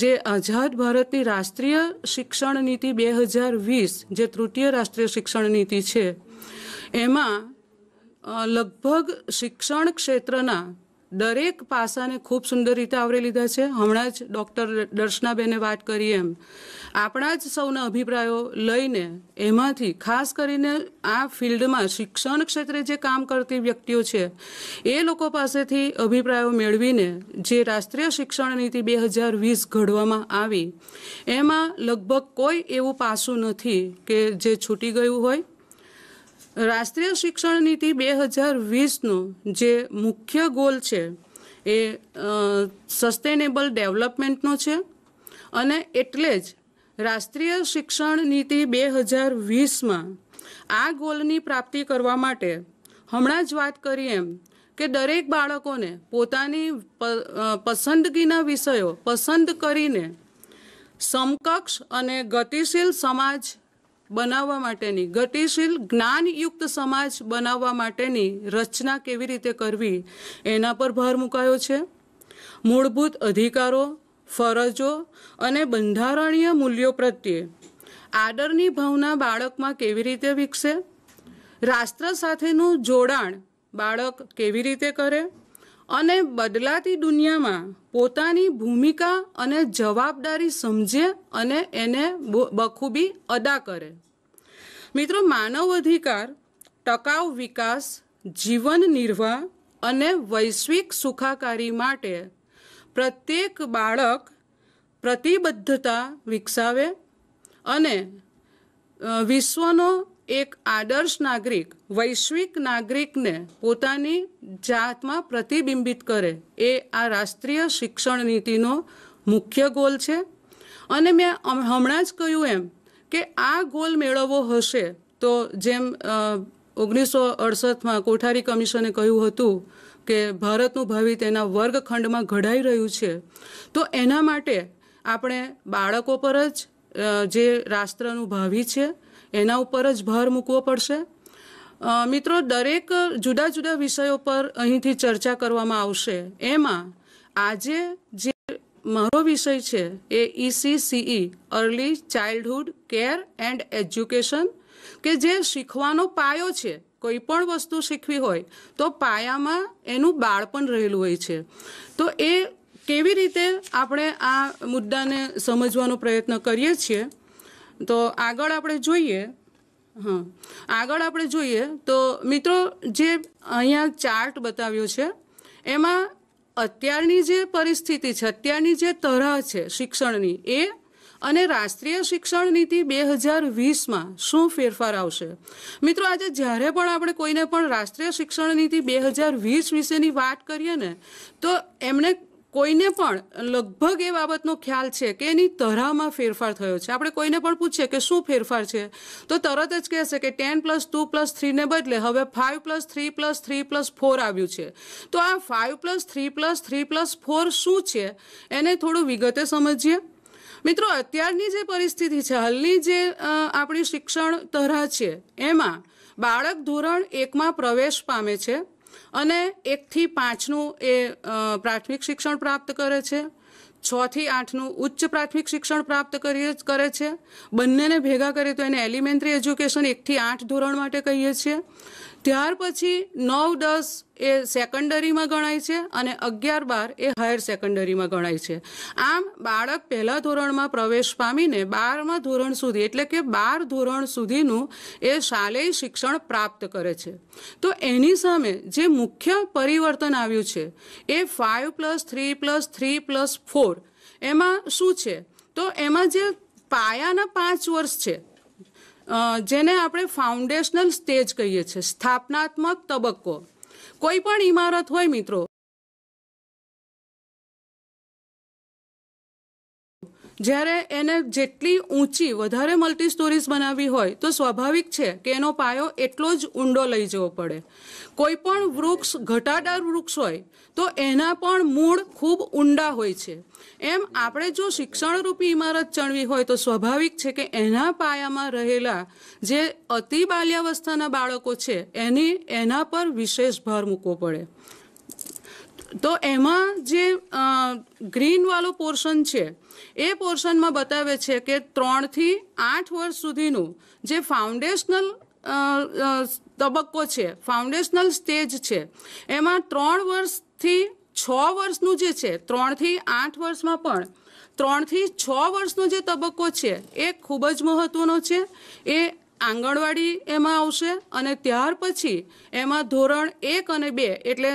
જે આઝાદ ભારતની રાષ્ટ્રીય શિક્ષણ નીતિ બે હજાર વીસ જે તૃતીય રાષ્ટ્રીય શિક્ષણ નીતિ છે એમાં લગભગ શિક્ષણ ક્ષેત્રના દરેક પાસાને ખૂબ સુંદર રીતે આવરી લીધા છે હમણાં જ ડૉક્ટર દર્શનાબેને વાત કરી એમ આપણા જ સૌના અભિપ્રાયો લઈને એમાંથી ખાસ કરીને આ ફિલ્ડમાં શિક્ષણ ક્ષેત્રે જે કામ કરતી વ્યક્તિઓ છે એ લોકો પાસેથી અભિપ્રાયો મેળવીને જે રાષ્ટ્રીય શિક્ષણ નીતિ બે હજાર વીસ ઘડવામાં આવી એમાં લગભગ કોઈ એવું પાસું નથી કે જે છૂટી ગયું હોય રાષ્ટ્રીય શિક્ષણ નીતિ બે હજાર વીસનો જે મુખ્ય ગોલ છે એ સસ્ટેનેબલ ડેવલપમેન્ટનો છે અને એટલે જ રાષ્ટ્રીય શિક્ષણ નીતિ બે હજાર વીસમાં આ ગોલની પ્રાપ્તિ કરવા માટે હમણાં જ વાત કરી એમ કે દરેક બાળકોને પોતાની પસંદગીના વિષયો પસંદ કરીને સમકક્ષ અને ગતિશીલ સમાજ બનાવવા માટેની ગતિશીલ જ્ઞાનયુક્ત સમાજ બનાવવા માટેની રચના કેવી રીતે કરવી એના પર ભાર મુકાયો છે મૂળભૂત અધિકારો ફરજો અને બંધારણીય મૂલ્યો પ્રત્યે આદરની ભાવના બાળકમાં કેવી રીતે વિકસે રાષ્ટ્ર સાથેનું જોડાણ બાળક કેવી રીતે કરે અને બદલાતી દુનિયામાં પોતાની ભૂમિકા અને જવાબદારી સમજે અને એને બખૂબી અદા કરે મિત્રો માનવ અધિકાર ટકાઉ વિકાસ જીવન નિર્વાહ અને વૈશ્વિક સુખાકારી માટે પ્રત્યેક બાળક પ્રતિબદ્ધતા વિકસાવે અને વિશ્વનો એક આદર્શ નાગરિક વૈશ્વિક નાગરિકને પોતાની જાતમાં પ્રતિબિંબિત કરે એ આ રાષ્ટ્રીય શિક્ષણ નીતિનો મુખ્ય ગોલ છે અને મેં હમણાં જ કહ્યું એમ કે આ ગોલ મેળવવો હશે તો જેમ ઓગણીસો અડસઠમાં કોઠારી કમિશને કહ્યું હતું કે ભારતનું ભાવિ તેના વર્ગખંડમાં ઘડાઈ રહ્યું છે તો એના માટે આપણે બાળકો પર જ જે રાષ્ટ્રનું ભાવિ છે એના ઉપર જ ભાર મૂકવો પડશે મિત્રો દરેક જુદા જુદા વિષયો પર અહીંથી ચર્ચા કરવામાં આવશે એમાં આજે જે મારો વિષય છે એ ECCE early childhood care and education કે જે શીખવાનો પાયો છે કોઈ પણ વસ્તુ શીખવી હોય તો પાયામાં એનું બાળપણ રહેલું હોય છે તો એ કેવી રીતે આપણે આ મુદ્દાને સમજવાનો પ્રયત્ન કરીએ છીએ તો આગળ આપણે જોઈએ હા આગળ આપણે જોઈએ તો મિત્રો જે અહીંયા ચાર્ટ બતાવ્યો છે એમાં અત્યારની જે પરિસ્થિતિ છે અત્યારની જે તરહ છે શિક્ષણની એ અને રાષ્ટ્રીય શિક્ષણ નીતિ બે હજાર વીસમાં શું ફેરફાર આવશે મિત્રો આજે જ્યારે પણ આપણે કોઈને પણ રાષ્ટ્રીય શિક્ષણ નીતિ બે હજાર વીસ વિશેની વાત કરીએ ને તો એમણે કોઈને પણ લગભગ એ બાબતનો ખ્યાલ છે કે એની તરાહમાં ફેરફાર થયો છે આપણે કોઈને પણ પૂછીએ કે શું ફેરફાર છે તો તરત જ કહેશે કે ટેન પ્લસ ટુ પ્લસ થ્રીને બદલે હવે five plus three plus three plus four આવ્યું છે તો આ five plus three plus three plus four શું છે એને થોડું વિગતે સમજીએ મિત્રો અત્યારની જે પરિસ્થિતિ છે હાલની જે આપણી શિક્ષણ તરહ છે એમાં બાળક ધોરણ એકમાં પ્રવેશ પામે છે અને એકથી પાંચનું એ પ્રાથમિક શિક્ષણ પ્રાપ્ત કરે છે છથી આઠનું ઉચ્ચ પ્રાથમિક શિક્ષણ પ્રાપ્ત કરીએ કરે છે બંનેને ભેગા કરીએ તો એને એલિમેન્ટરી એજ્યુકેશન એકથી આઠ ધોરણ માટે કહીએ છીએ ત્યાર પછી નવ દસ એ સેકન્ડરીમાં ગણાય છે અને અગિયાર બાર એ હાયર સેકન્ડરીમાં ગણાય છે આમ બાળક પહેલા ધોરણમાં પ્રવેશ પામીને બારમા ધોરણ સુધી એટલે કે બાર ધોરણ સુધીનું એ શાલેય શિક્ષણ પ્રાપ્ત કરે છે તો એની સામે જે મુખ્ય પરિવર્તન આવ્યું છે એ five plus three plus three plus four એમાં શું છે તો એમાં જે પાયાના પાંચ વર્ષ છે જેને આપણે ફાઉન્ડેશનલ સ્ટેજ કહીએ છીએ સ્થાપનાત્મક તબક્કો કોઈ પણ ઇમારત હોય મિત્રો જ્યારે એને જેટલી ઊંચી વધારે મલ્ટી સ્ટોરીઝ બનાવવી હોય તો સ્વાભાવિક છે કે એનો પાયો એટલો જ ઊંડો લઈ જવો પડે કોઈ પણ વૃક્ષ ઘટાદાર વૃક્ષ હોય તો એના પણ મૂળ ખૂબ ઊંડા હોય છે એમ આપણે જો શિક્ષણરૂપી ઇમારત ચણવી હોય તો સ્વાભાવિક છે કે એના પાયામાં રહેલા જે અતિ બાલ્યાવસ્થાના બાળકો છે એની એના પર વિશેષ ભાર મૂકવો પડે તો એમાં જે ગ્રીનવાળો પોર્શન છે એ પોર્શનમાં બતાવે છે કે ત્રણથી આઠ વર્ષ સુધીનું જે ફાઉન્ડેશનલ તબક્કો છે ફાઉન્ડેશનલ સ્ટેજ છે એમાં ત્રણ વર્ષથી છ વર્ષનું જે છે ત્રણથી આઠ વર્ષમાં પણ ત્રણથી છ વર્ષનો જે તબક્કો છે એ ખૂબ જ મહત્વનો છે એ આંગણવાડી એમાં આવશે અને ત્યાર પછી એમાં ધોરણ એક અને બે એટલે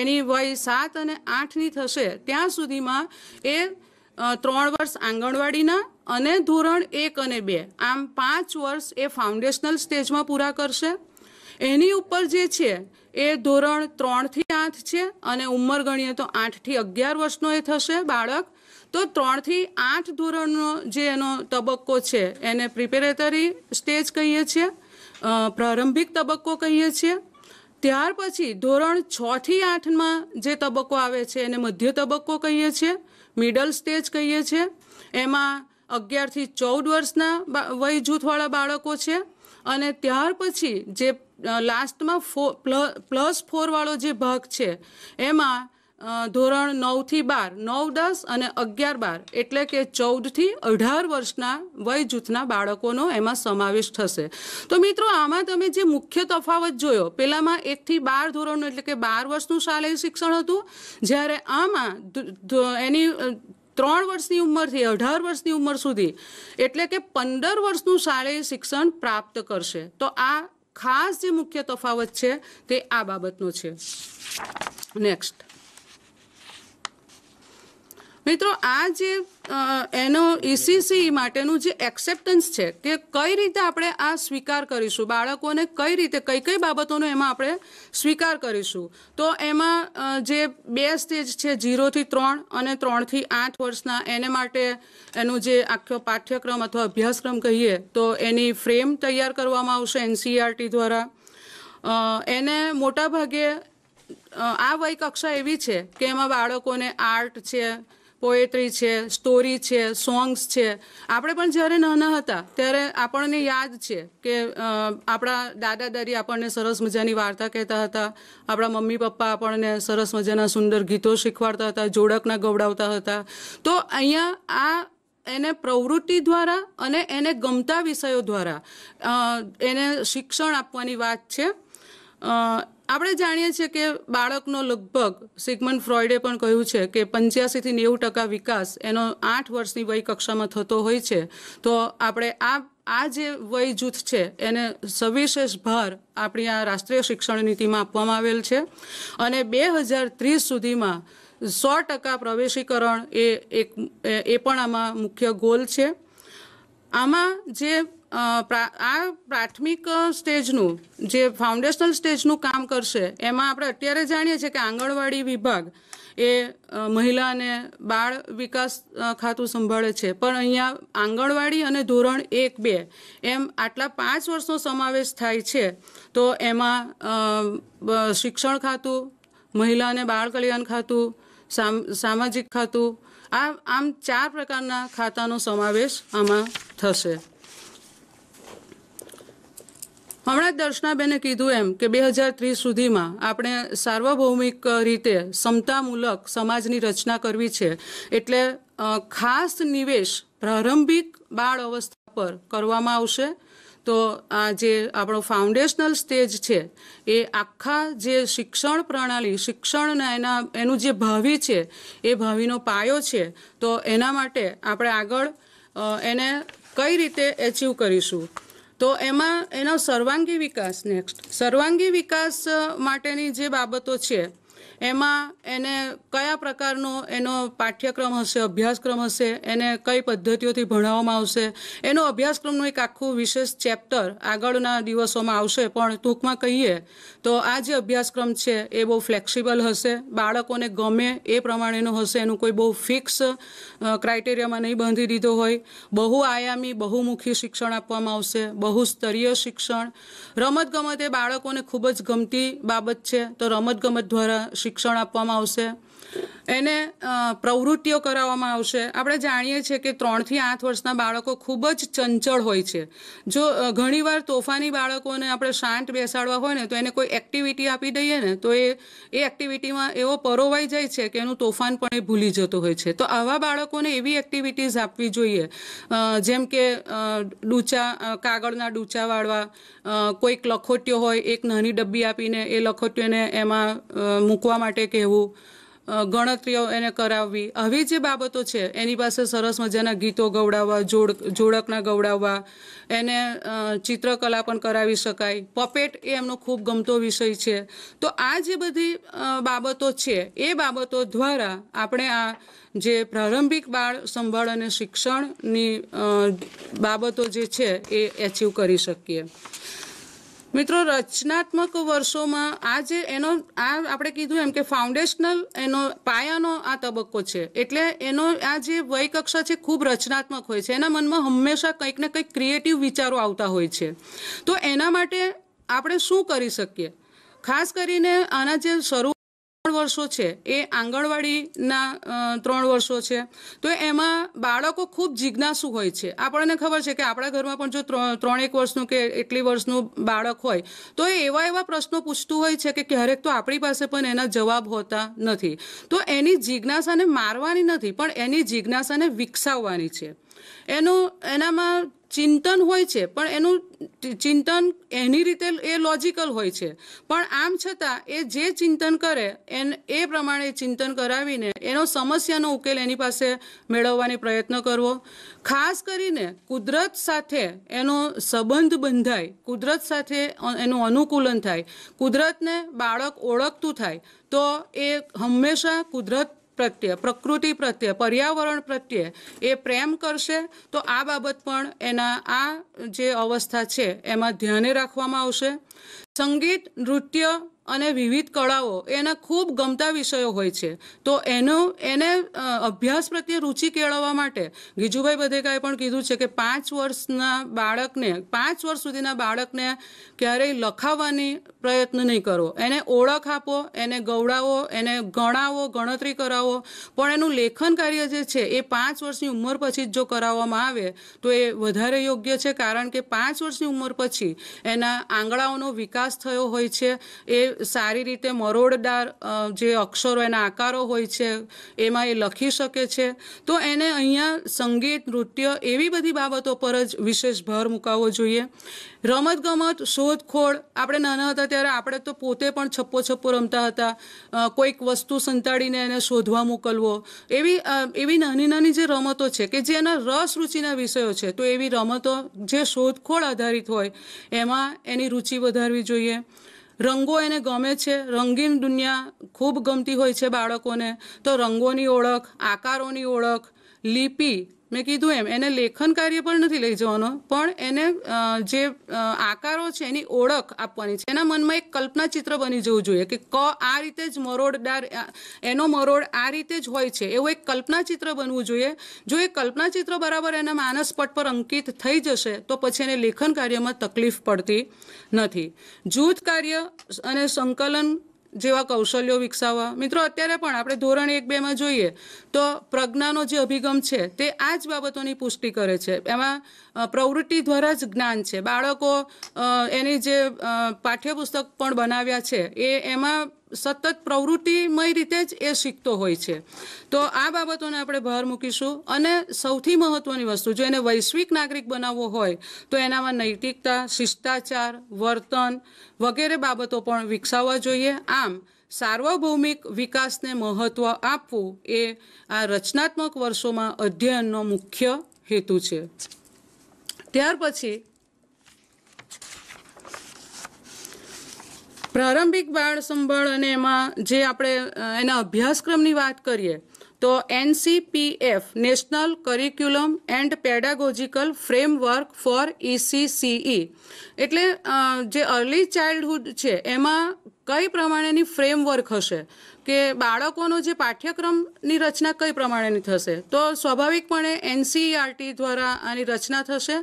એની વય સાત અને આઠની થશે ત્યાં સુધીમાં એ ત્રણ વર્ષ આંગણવાડીના અને ધોરણ એક અને બે આમ પાંચ વર્ષ એ ફાઉન્ડેશનલ સ્ટેજમાં પૂરા કરશે એની ઉપર જે છે એ ધોરણ ત્રણથી આઠ છે અને ઉંમર ગણીએ તો આઠથી અગિયાર વર્ષનો એ થશે બાળક તો ત્રણથી આઠ ધોરણનો જે એનો તબક્કો છે એને પ્રિપેરેટરી સ્ટેજ કહીએ છીએ પ્રારંભિક તબક્કો કહીએ છીએ ત્યાર પછી ધોરણ છ આઠમાં જે તબક્કો આવે છે એને મધ્ય તબક્કો કહીએ છીએ મિડલ સ્ટેજ કહીએ છીએ એમાં અગિયારથી ચૌદ વર્ષના વય જૂથવાળા બાળકો છે અને ત્યાર પછી જે લાસ્ટમાં ફો પ્લસ ફોરવાળો જે ભાગ છે એમાં ધોરણ 9 થી 12 9 10 અને 11 12 એટલે કે 14 થી 18 વર્ષના વય જૂથના બાળકોનો એમાં સમાવેશ થશે તો મિત્રો આમાં તમે જે મુખ્ય તફાવત જોયો પહેલામાં 1 થી 12 ધોરણનો એટલે કે 12 વર્ષનું શાળાય શિક્ષણ હતું જ્યારે આમાં એની 3 વર્ષની ઉંમર થી 18 વર્ષની ઉંમર સુધી એટલે કે 15 વર્ષનું શાળાય શિક્ષણ પ્રાપ્ત કરશે તો આ ખાસ જે મુખ્ય તફાવત છે તે આ બાબતનો છે નેક્સ્ટ મિત્રો આ જે એનો ઈસીસી e માટેનું જે એક્સેપ્ટન્સ છે કે કઈ રીતે આપણે આ સ્વીકાર કરીશું બાળકોને કઈ રીતે કઈ કઈ બાબતોનો એમાં આપણે સ્વીકાર કરીશું તો એમાં જે બે સ્ટેજ છે ઝીરોથી ત્રણ અને ત્રણથી આઠ વર્ષના એને માટે એનું જે આખો પાઠ્યક્રમ અથવા અભ્યાસક્રમ કહીએ તો એની ફ્રેમ તૈયાર કરવામાં આવશે એનસીઆરટી e દ્વારા એને મોટાભાગે આ વય કક્ષા એવી છે કે એમાં બાળકોને આર્ટ છે પોએટ્રી છે સ્ટોરી છે સોંગ્સ છે આપણે પણ જ્યારે નાના હતા ત્યારે આપણને યાદ છે કે આપણા દાદા દાદી આપણને સરસ મજાની વાર્તા કહેતા હતા આપણા મમ્મી પપ્પા આપણને સરસ મજાના સુંદર ગીતો શીખવાડતા હતા જોડકના ગવડાવતા હતા તો અહીંયા આ એને પ્રવૃત્તિ દ્વારા અને એને ગમતા વિષયો દ્વારા એને શિક્ષણ આપવાની વાત છે આપણે જાણીએ છીએ કે બાળકનો લગભગ સિગમન ફ્રોઈડે પણ કહ્યું છે કે પંચ્યાસીથી નેવું ટકા વિકાસ એનો આઠ વર્ષની વય કક્ષામાં થતો હોય છે તો આપણે આ આ જે વય જૂથ છે એને સવિશેષ ભાર આપણી આ રાષ્ટ્રીય શિક્ષણ નીતિમાં આપવામાં આવેલ છે અને બે હજાર ત્રીસ સુધીમાં સો ટકા પ્રવેશીકરણ એ એક એ પણ આમાં મુખ્ય ગોલ છે આમાં જે આ પ્રાથમિક સ્ટેજનું જે ફાઉન્ડેશનલ સ્ટેજનું કામ કરશે એમાં આપણે અત્યારે જાણીએ છીએ કે આંગણવાડી વિભાગ એ મહિલાને બાળ વિકાસ ખાતું સંભાળે છે પણ અહીંયા આંગણવાડી અને ધોરણ એક બે એમ આટલા પાંચ વર્ષનો સમાવેશ થાય છે તો એમાં શિક્ષણ ખાતું મહિલાને બાળ કલ્યાણ ખાતું સામાજિક ખાતું આ આમ ચાર પ્રકારના ખાતાનો સમાવેશ આમાં થશે હમણાં જ દર્શનાબેને કીધું એમ કે બે હજાર ત્રીસ સુધીમાં આપણે સાર્વભૌમિક રીતે સમતામૂલક સમાજની રચના કરવી છે એટલે ખાસ નિવેશ પ્રારંભિક બાળ અવસ્થા પર કરવામાં આવશે તો આ જે આપણો ફાઉન્ડેશનલ સ્ટેજ છે એ આખા જે શિક્ષણ પ્રણાલી શિક્ષણના એના એનું જે ભાવિ છે એ ભાવિનો પાયો છે તો એના માટે આપણે આગળ એને કઈ રીતે એચીવ કરીશું તો એમાં એનો સર્વાંગી વિકાસ નેક્સ્ટ સર્વાંગી વિકાસ માટેની જે બાબતો છે એમાં એને કયા પ્રકારનો એનો પાઠ્યક્રમ હશે અભ્યાસક્રમ હશે એને કઈ પદ્ધતિઓથી ભણાવવામાં આવશે એનો અભ્યાસક્રમનું એક આખું વિશેષ ચેપ્ટર આગળના દિવસોમાં આવશે પણ ટૂંકમાં કહીએ તો આ જે અભ્યાસક્રમ છે એ બહુ ફ્લેક્સિબલ હશે બાળકોને ગમે એ પ્રમાણેનો હશે એનું કોઈ બહુ ફિક્સ ક્રાઇટેરિયામાં નહીં બાંધી દીધો હોય બહુ આયામી બહુમુખી શિક્ષણ આપવામાં આવશે બહુ સ્તરીય શિક્ષણ રમતગમત એ બાળકોને ખૂબ જ ગમતી બાબત છે તો રમતગમત દ્વારા શિક્ષણ આપવામાં કરવામાં આવશે એને પ્રવૃત્તિઓ કરાવવામાં આવશે આપણે જાણીએ છીએ કે ત્રણથી આઠ વર્ષના બાળકો ખૂબ જ ચંચળ હોય છે જો ઘણીવાર તોફાની બાળકોને આપણે શાંત બેસાડવા હોય ને તો એને કોઈ એક્ટિવિટી આપી દઈએ ને તો એ એ એક્ટિવિટીમાં એવો પરોવાઈ જાય છે કે એનું તોફાન પણ એ ભૂલી જતો હોય છે તો આવા બાળકોને એવી એક્ટિવિટીઝ આપવી જોઈએ જેમ કે ડૂચા કાગળના ડૂચા વાળવા કોઈક લખોટીઓ હોય એક નાની ડબ્બી આપીને એ લખોટીઓને એમાં મૂકવા માટે કહેવું ગણતરીઓ એને કરાવવી આવી જે બાબતો છે એની પાસે સરસ મજાના ગીતો ગવડાવવા જોડ જોડકના ગવડાવવા એને ચિત્રકલા પણ કરાવી શકાય પપેટ એ એમનો ખૂબ ગમતો વિષય છે તો આ જે બધી બાબતો છે એ બાબતો દ્વારા આપણે આ જે પ્રારંભિક બાળ સંભાળ અને શિક્ષણની બાબતો જે છે એ એચીવ કરી શકીએ મિત્રો રચનાત્મક વર્ષોમાં આ જે એનો આ આપણે કીધું એમ કે ફાઉન્ડેશનલ એનો પાયાનો આ તબક્કો છે એટલે એનો આ જે વય કક્ષા છે ખૂબ રચનાત્મક હોય છે એના મનમાં હંમેશા કંઈક ને કંઈક ક્રિએટિવ વિચારો આવતા હોય છે તો એના માટે આપણે શું કરી શકીએ ખાસ કરીને આના જે શરૂ ત્રણ વર્ષો છે એ આંગણવાડીના ત્રણ વર્ષો છે તો એમાં બાળકો ખૂબ જિજ્ઞાસુ હોય છે આપણને ખબર છે કે આપણા ઘરમાં પણ જો ત્રણેક વર્ષનું કે એટલી વર્ષનું બાળક હોય તો એ એવા એવા પ્રશ્નો પૂછતું હોય છે કે ક્યારેક તો આપણી પાસે પણ એના જવાબ હોતા નથી તો એની જિજ્ઞાસાને મારવાની નથી પણ એની જિજ્ઞાસાને વિકસાવવાની છે એનું એનામાં ચિંતન હોય છે પણ એનું ચિંતન એની રીતે એ લોજિકલ હોય છે પણ આમ છતાં એ જે ચિંતન કરે એન એ પ્રમાણે ચિંતન કરાવીને એનો સમસ્યાનો ઉકેલ એની પાસે મેળવવાની પ્રયત્ન કરવો ખાસ કરીને કુદરત સાથે એનો સંબંધ બંધાય કુદરત સાથે એનું અનુકૂલન થાય કુદરતને બાળક ઓળખતું થાય તો એ હંમેશા કુદરત પ્રત્યે પ્રકૃતિ પ્રત્યે પર્યાવરણ પ્રત્યે એ પ્રેમ કરશે તો આ બાબત પણ એના આ જે અવસ્થા છે એમાં ધ્યાને રાખવામાં આવશે સંગીત નૃત્ય અને વિવિધ કળાઓ એના ખૂબ ગમતા વિષયો હોય છે તો એનો એને અભ્યાસ પ્રત્યે રુચિ કેળવવા માટે ગીજુભાઈ બધેકાએ પણ કીધું છે કે પાંચ વર્ષના બાળકને પાંચ વર્ષ સુધીના બાળકને ક્યારેય લખાવવાની પ્રયત્ન નહીં કરો એને ઓળખ આપો એને ગવડાવો એને ગણાવો ગણતરી કરાવો પણ એનું લેખન કાર્ય જે છે એ પાંચ વર્ષની ઉંમર પછી જ જો કરાવવામાં આવે તો એ વધારે યોગ્ય છે કારણ કે પાંચ વર્ષની ઉંમર પછી એના આંગળાઓનો વિકાસ થયો હોય છે એ સારી રીતે મરોડદાર જે અક્ષરો એના આકારો હોય છે એમાં એ લખી શકે છે તો એને અહીંયા સંગીત નૃત્ય એવી બધી બાબતો પર જ વિશેષ ભાર મુકાવવો જોઈએ રમતગમત શોધખોળ આપણે નાના હતા ત્યારે આપણે તો પોતે પણ છપ્પો છપ્પો રમતા હતા કોઈક વસ્તુ સંતાડીને એને શોધવા મોકલવો એવી એવી નાની નાની જે રમતો છે કે જે એના રસ રુચિના વિષયો છે તો એવી રમતો જે શોધખોળ આધારિત હોય એમાં એની રુચિ વધારવી જોઈએ રંગો એને ગમે છે રંગીન દુનિયા ખૂબ ગમતી હોય છે બાળકોને તો રંગોની ઓળખ આકારોની ઓળખ લિપિ મેં કીધું એમ એને લેખન કાર્ય પણ નથી લઈ જવાનો પણ એને જે આકારો છે એની ઓળખ આપવાની છે એના મનમાં એક કલ્પના ચિત્ર બની જવું જોઈએ કે ક આ રીતે જ મરોડદાર એનો મરોડ આ રીતે જ હોય છે એવું એક કલ્પના ચિત્ર બનવું જોઈએ જો એ કલ્પના ચિત્ર બરાબર એના માનસ પટ પર અંકિત થઈ જશે તો પછી એને લેખન કાર્યમાં તકલીફ પડતી નથી જૂથ કાર્ય અને સંકલન જેવા કૌશલ્યો વિકસાવવા મિત્રો અત્યારે પણ આપણે ધોરણ એક બેમાં જોઈએ તો પ્રજ્ઞાનો જે અભિગમ છે તે આ જ બાબતોની પુષ્ટિ કરે છે એમાં પ્રવૃત્તિ દ્વારા જ જ્ઞાન છે બાળકો એની જે પાઠ્યપુસ્તક પણ બનાવ્યા છે એ એમાં સતત પ્રવૃત્તિમય રીતે જ એ શીખતો હોય છે તો આ બાબતોને આપણે ભાર મૂકીશું અને સૌથી મહત્વની વસ્તુ જો એને વૈશ્વિક નાગરિક બનાવવો હોય તો એનામાં નૈતિકતા શિષ્ટાચાર વર્તન વગેરે બાબતો પણ વિકસાવવા જોઈએ આમ સાર્વભૌમિક વિકાસને મહત્વ આપવું એ આ રચનાત્મક વર્ષોમાં અધ્યયનનો મુખ્ય હેતુ છે ત્યાર પછી પ્રારંભિક બાળ સંભાળ અને એમાં જે આપણે એના અભ્યાસક્રમની વાત કરીએ તો NCPF national curriculum and pedagogical framework for ECCE એટલે જે અર્લી ચાઇલ્ડહુડ છે એમાં કઈ પ્રમાણેની ફ્રેમવર્ક હશે કે બાળકોનો જે પાઠ્યક્રમની રચના કઈ પ્રમાણેની થશે તો સ્વાભાવિકપણે એનસીઈઆરટી દ્વારા આની રચના થશે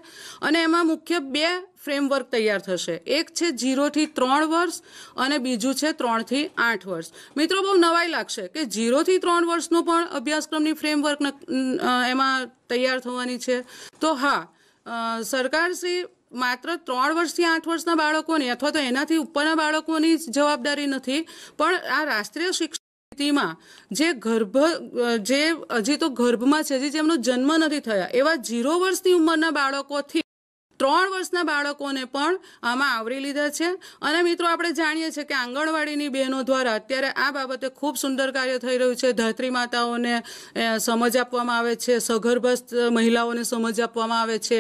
અને એમાં મુખ્ય બે ફ્રેમવર્ક તૈયાર થશે એક છે જીરોથી ત્રણ વર્ષ અને બીજું છે ત્રણથી આઠ વર્ષ મિત્રો બહુ નવાઈ લાગશે કે જીરોથી ત્રણ વર્ષનો પણ અભ્યાસક્રમની ફ્રેમવર્ક એમાં તૈયાર થવાની છે તો હા સરકારશ્રી માત્ર ત્રણ વર્ષથી આઠ વર્ષના બાળકોની અથવા તો એનાથી ઉપરના બાળકોની જવાબદારી નથી પણ આ રાષ્ટ્રીય શિક્ષણ જે ગર્ભ જે હજી તો ગર્ભમાં છે હજી જેમનો જન્મ નથી થયા એવા ઝીરો વર્ષની ઉંમરના બાળકોથી ત્રણ વર્ષના બાળકોને પણ આમાં આવરી લીધા છે અને મિત્રો આપણે જાણીએ છીએ કે આંગણવાડીની બહેનો દ્વારા અત્યારે આ બાબતે ખૂબ સુંદર કાર્ય થઈ રહ્યું છે ધાત્રી માતાઓને સમજ આપવામાં આવે છે સગર્ભસ્થ મહિલાઓને સમજ આપવામાં આવે છે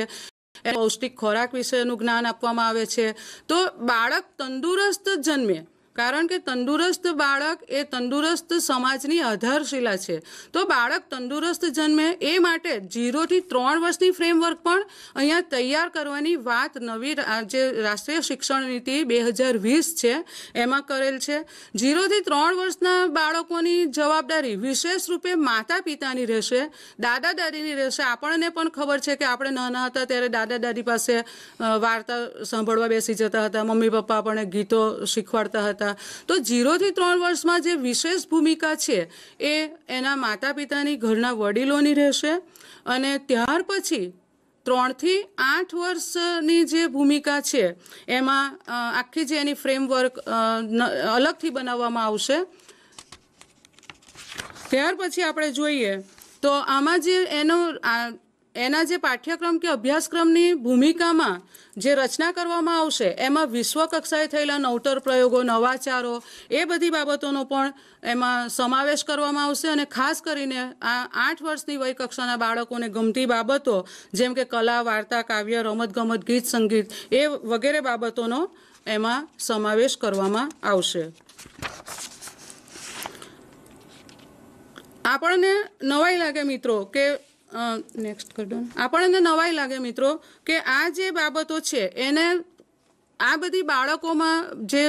પૌષ્ટિક ખોરાક વિશેનું જ્ઞાન આપવામાં આવે છે તો બાળક તંદુરસ્ત જન્મે કારણ કે તંદુરસ્ત બાળક એ તંદુરસ્ત સમાજની આધારશિલા છે તો બાળક તંદુરસ્ત જન્મે એ માટે ઝીરોથી ત્રણ વર્ષની ફ્રેમવર્ક પણ અહીંયા તૈયાર કરવાની વાત નવી જે રાષ્ટ્રીય શિક્ષણ નીતિ બે હજાર વીસ છે એમાં કરેલ છે ઝીરોથી ત્રણ વર્ષના બાળકોની જવાબદારી વિશેષ રૂપે માતા પિતાની રહેશે દાદા દાદીની રહેશે આપણને પણ ખબર છે કે આપણે નાના હતા ત્યારે દાદા દાદી પાસે વાર્તા સાંભળવા બેસી જતા હતા મમ્મી પપ્પા આપણને ગીતો શીખવાડતા હતા હતા તો જીરોથી ત્રણ વર્ષમાં જે વિશેષ ભૂમિકા છે એ એના માતા પિતાની ઘરના વડીલોની રહેશે અને ત્યાર પછી ત્રણથી આઠ વર્ષની જે ભૂમિકા છે એમાં આખી જે એની ફ્રેમવર્ક અલગથી બનાવવામાં આવશે ત્યાર પછી આપણે જોઈએ તો આમાં જે એનો એના જે પાઠ્યક્રમ કે અભ્યાસક્રમની ભૂમિકામાં જે રચના કરવામાં આવશે એમાં વિશ્વ કક્ષાએ થયેલા નવતર પ્રયોગો નવાચારો એ બધી બાબતોનો પણ એમાં સમાવેશ કરવામાં આવશે અને ખાસ કરીને આ આઠ વર્ષની વય કક્ષાના બાળકોને ગમતી બાબતો જેમ કે કલા વાર્તા કાવ્ય રમતગમત ગીત સંગીત એ વગેરે બાબતોનો એમાં સમાવેશ કરવામાં આવશે આપણને નવાઈ લાગે મિત્રો કે નેક્સ્ટ કરી આપણને નવાઈ લાગે મિત્રો કે આ જે બાબતો છે એને આ બધી બાળકોમાં જે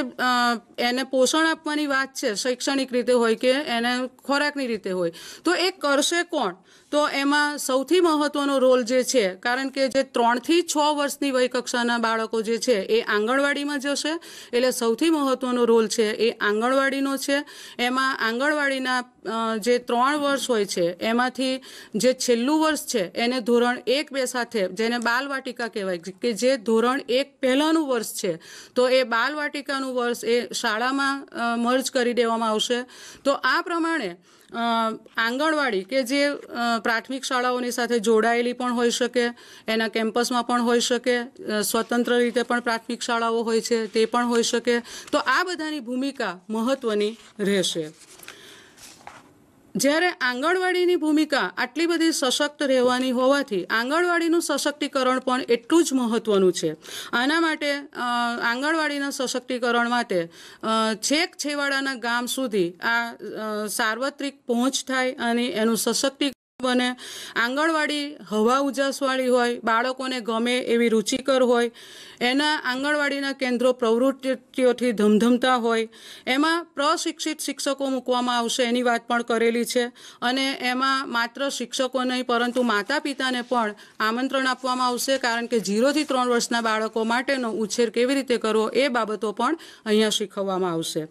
એને પોષણ આપવાની વાત છે શૈક્ષણિક રીતે હોય કે એને ખોરાકની રીતે હોય તો એ કરશે કોણ તો એમાં સૌથી મહત્વનો રોલ જે છે કારણ કે જે ત્રણથી છ વર્ષની વયકક્ષાના બાળકો જે છે એ આંગણવાડીમાં જશે એટલે સૌથી મહત્વનો રોલ છે એ આંગણવાડીનો છે એમાં આંગણવાડીના જે ત્રણ વર્ષ હોય છે એમાંથી જે છેલ્લું વર્ષ છે એને ધોરણ એક બે સાથે જેને બાલવાટિકા કહેવાય કે જે ધોરણ એક પહેલાંનું વર્ષ છે તો એ બાલવાટિકાનું વર્ષ એ શાળામાં મર્જ કરી દેવામાં આવશે તો આ પ્રમાણે આંગણવાડી કે જે પ્રાથમિક શાળાઓની સાથે જોડાયેલી પણ હોઈ શકે એના કેમ્પસમાં પણ હોઈ શકે સ્વતંત્ર રીતે પણ પ્રાથમિક શાળાઓ હોય છે તે પણ હોઈ શકે તો આ બધાની ભૂમિકા મહત્ત્વની રહેશે જ્યારે આંગણવાડીની ભૂમિકા આટલી બધી સશક્ત રહેવાની હોવાથી આંગણવાડીનું સશક્તિકરણ પણ એટલું જ મહત્વનું છે આના માટે આંગણવાડીના સશક્તિકરણ માટે છેક છેવાડાના ગામ સુધી આ સાર્વત્રિક પહોંચ થાય અને એનું સશક્તિકરણ બને આંગણવાડી હવા ઉજાસવાળી હોય બાળકોને ગમે એવી રુચિકર હોય એના આંગણવાડીના કેન્દ્રો પ્રવૃત્તિઓથી ધમધમતા હોય એમાં પ્રશિક્ષિત શિક્ષકો મૂકવામાં આવશે એની વાત પણ કરેલી છે અને એમાં માત્ર શિક્ષકો નહીં પરંતુ માતા પિતાને પણ આમંત્રણ આપવામાં આવશે કારણ કે ઝીરોથી ત્રણ વર્ષના બાળકો માટેનો ઉછેર કેવી રીતે કરવો એ બાબતો પણ અહીંયા શીખવવામાં આવશે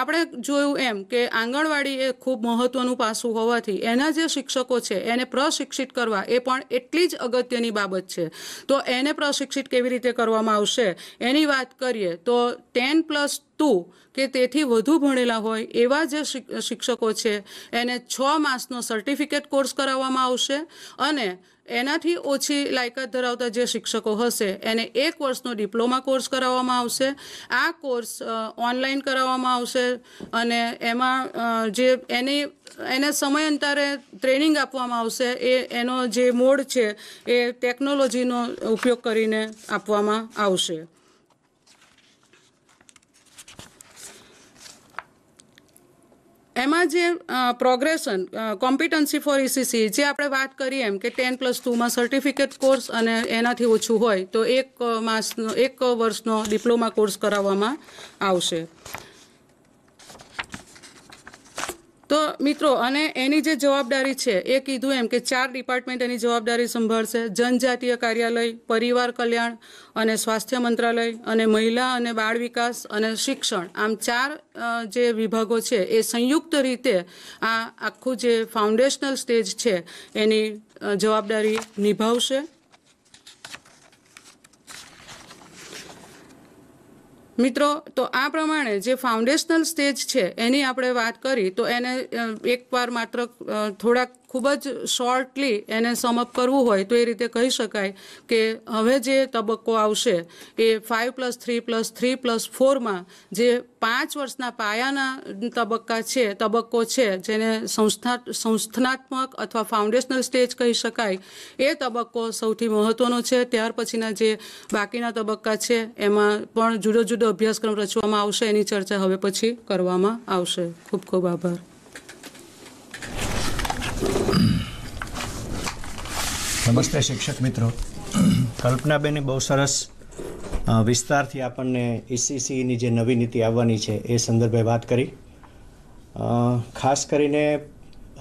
આપણે જોયું એમ કે આંગણવાડી એ ખૂબ મહત્વનું પાસું હોવાથી એના જે શિક્ષકો છે એને પ્રશિક્ષિત કરવા એ પણ એટલી જ અગત્યની બાબત છે તો એને પ્રશિક્ષિત કેવી રીતે રીતે કરવામાં આવશે એની વાત કરીએ તો ટેન પ્લસ ટુ કે તેથી વધુ ભણેલા હોય એવા જે શિક્ષકો છે એને છ માસનો સર્ટિફિકેટ કોર્સ કરાવવામાં આવશે અને એનાથી ઓછી લાયકાત ધરાવતા જે શિક્ષકો હશે એને એક વર્ષનો ડિપ્લોમા કોર્સ કરાવવામાં આવશે આ કોર્સ ઓનલાઈન કરાવવામાં આવશે અને એમાં જે એની એને સમયાંતરે ટ્રેનિંગ આપવામાં આવશે એ એનો જે મોડ છે એ ટેકનોલોજીનો ઉપયોગ કરીને આપવામાં આવશે એમાં જે પ્રોગ્રેશન કોમ્પિટન્સી ફોર ઇસીસી જે આપણે વાત કરી એમ કે ટેન પ્લસ ટુમાં સર્ટિફિકેટ કોર્સ અને એનાથી ઓછું હોય તો એક માસનો એક વર્ષનો ડિપ્લોમા કોર્સ કરાવવામાં આવશે તો મિત્રો અને એની જે જવાબદારી છે એ કીધું એમ કે ચાર ડિપાર્ટમેન્ટ એની જવાબદારી સંભાળશે જનજાતીય કાર્યાલય પરિવાર કલ્યાણ અને સ્વાસ્થ્ય મંત્રાલય અને મહિલા અને બાળ વિકાસ અને શિક્ષણ આમ ચાર જે વિભાગો છે એ સંયુક્ત રીતે આ આખું જે ફાઉન્ડેશનલ સ્ટેજ છે એની જવાબદારી નિભાવશે મિત્રો તો આ પ્રમાણે જે ફાઉન્ડેશનલ સ્ટેજ છે એની આપણે વાત કરી તો એને એકવાર માત્ર થોડાક ખૂબ જ શોર્ટલી એને સમઅપ કરવું હોય તો એ રીતે કહી શકાય કે હવે જે તબક્કો આવશે એ five plus three plus three plus ફોરમાં જે પાંચ વર્ષના પાયાના તબક્કા છે તબક્કો છે જેને સંસ્થા સંસ્થાત્મક અથવા ફાઉન્ડેશનલ સ્ટેજ કહી શકાય એ તબક્કો સૌથી મહત્ત્વનો છે ત્યાર પછીના જે બાકીના તબક્કા છે એમાં પણ જુદો જુદો અભ્યાસક્રમ રચવામાં આવશે એની ચર્ચા હવે પછી કરવામાં આવશે ખૂબ ખૂબ આભાર નમસ્તે શિક્ષક મિત્રો કલ્પનાબેને બહુ સરસ વિસ્તારથી આપણને ઈસીસીની e જે નવી નીતિ આવવાની છે એ સંદર્ભે વાત કરી ખાસ કરીને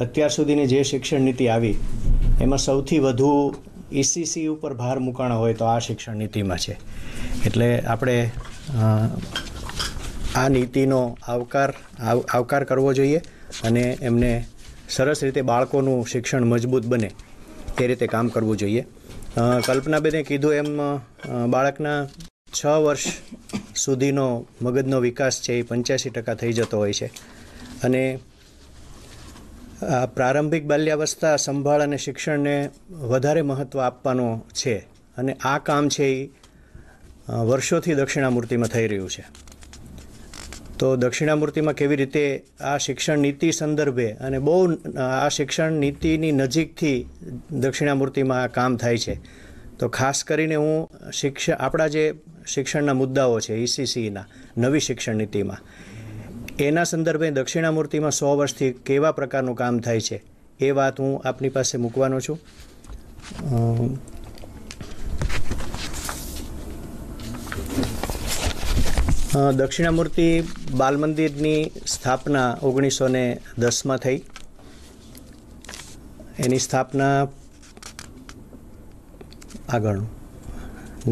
અત્યાર સુધીની જે શિક્ષણ નીતિ આવી એમાં સૌથી વધુ ઈસીસી e ઉપર ભાર મૂકાણો હોય તો આ શિક્ષણ નીતિમાં છે એટલે આપણે આ નીતિનો આવકાર આવકાર કરવો જોઈએ અને એમને સરસ રીતે બાળકોનું શિક્ષણ મજબૂત બને તે રીતે કામ કરવું જોઈએ કલ્પનાબેને કીધું એમ બાળકના છ વર્ષ સુધીનો મગજનો વિકાસ છે એ પંચ્યાસી ટકા થઈ જતો હોય છે અને આ પ્રારંભિક બાલ્યાવસ્થા સંભાળ અને શિક્ષણને વધારે મહત્ત્વ આપવાનો છે અને આ કામ છે એ વર્ષોથી દક્ષિણામૂર્તિમાં થઈ રહ્યું છે તો દક્ષિણામૂર્તિમાં કેવી રીતે આ શિક્ષણ નીતિ સંદર્ભે અને બહુ આ શિક્ષણ નીતિની નજીકથી દક્ષિણામૂર્તિમાં આ કામ થાય છે તો ખાસ કરીને હું શિક્ષણ આપણા જે શિક્ષણના મુદ્દાઓ છે ઈસીસીના નવી શિક્ષણ નીતિમાં એના સંદર્ભે દક્ષિણામૂર્તિમાં સો વર્ષથી કેવા પ્રકારનું કામ થાય છે એ વાત હું આપની પાસે મૂકવાનો છું દક્ષિણામૂર્તિ બાલમંદિરની સ્થાપના ઓગણીસો ને દસમાં થઈ એની સ્થાપના આગળનું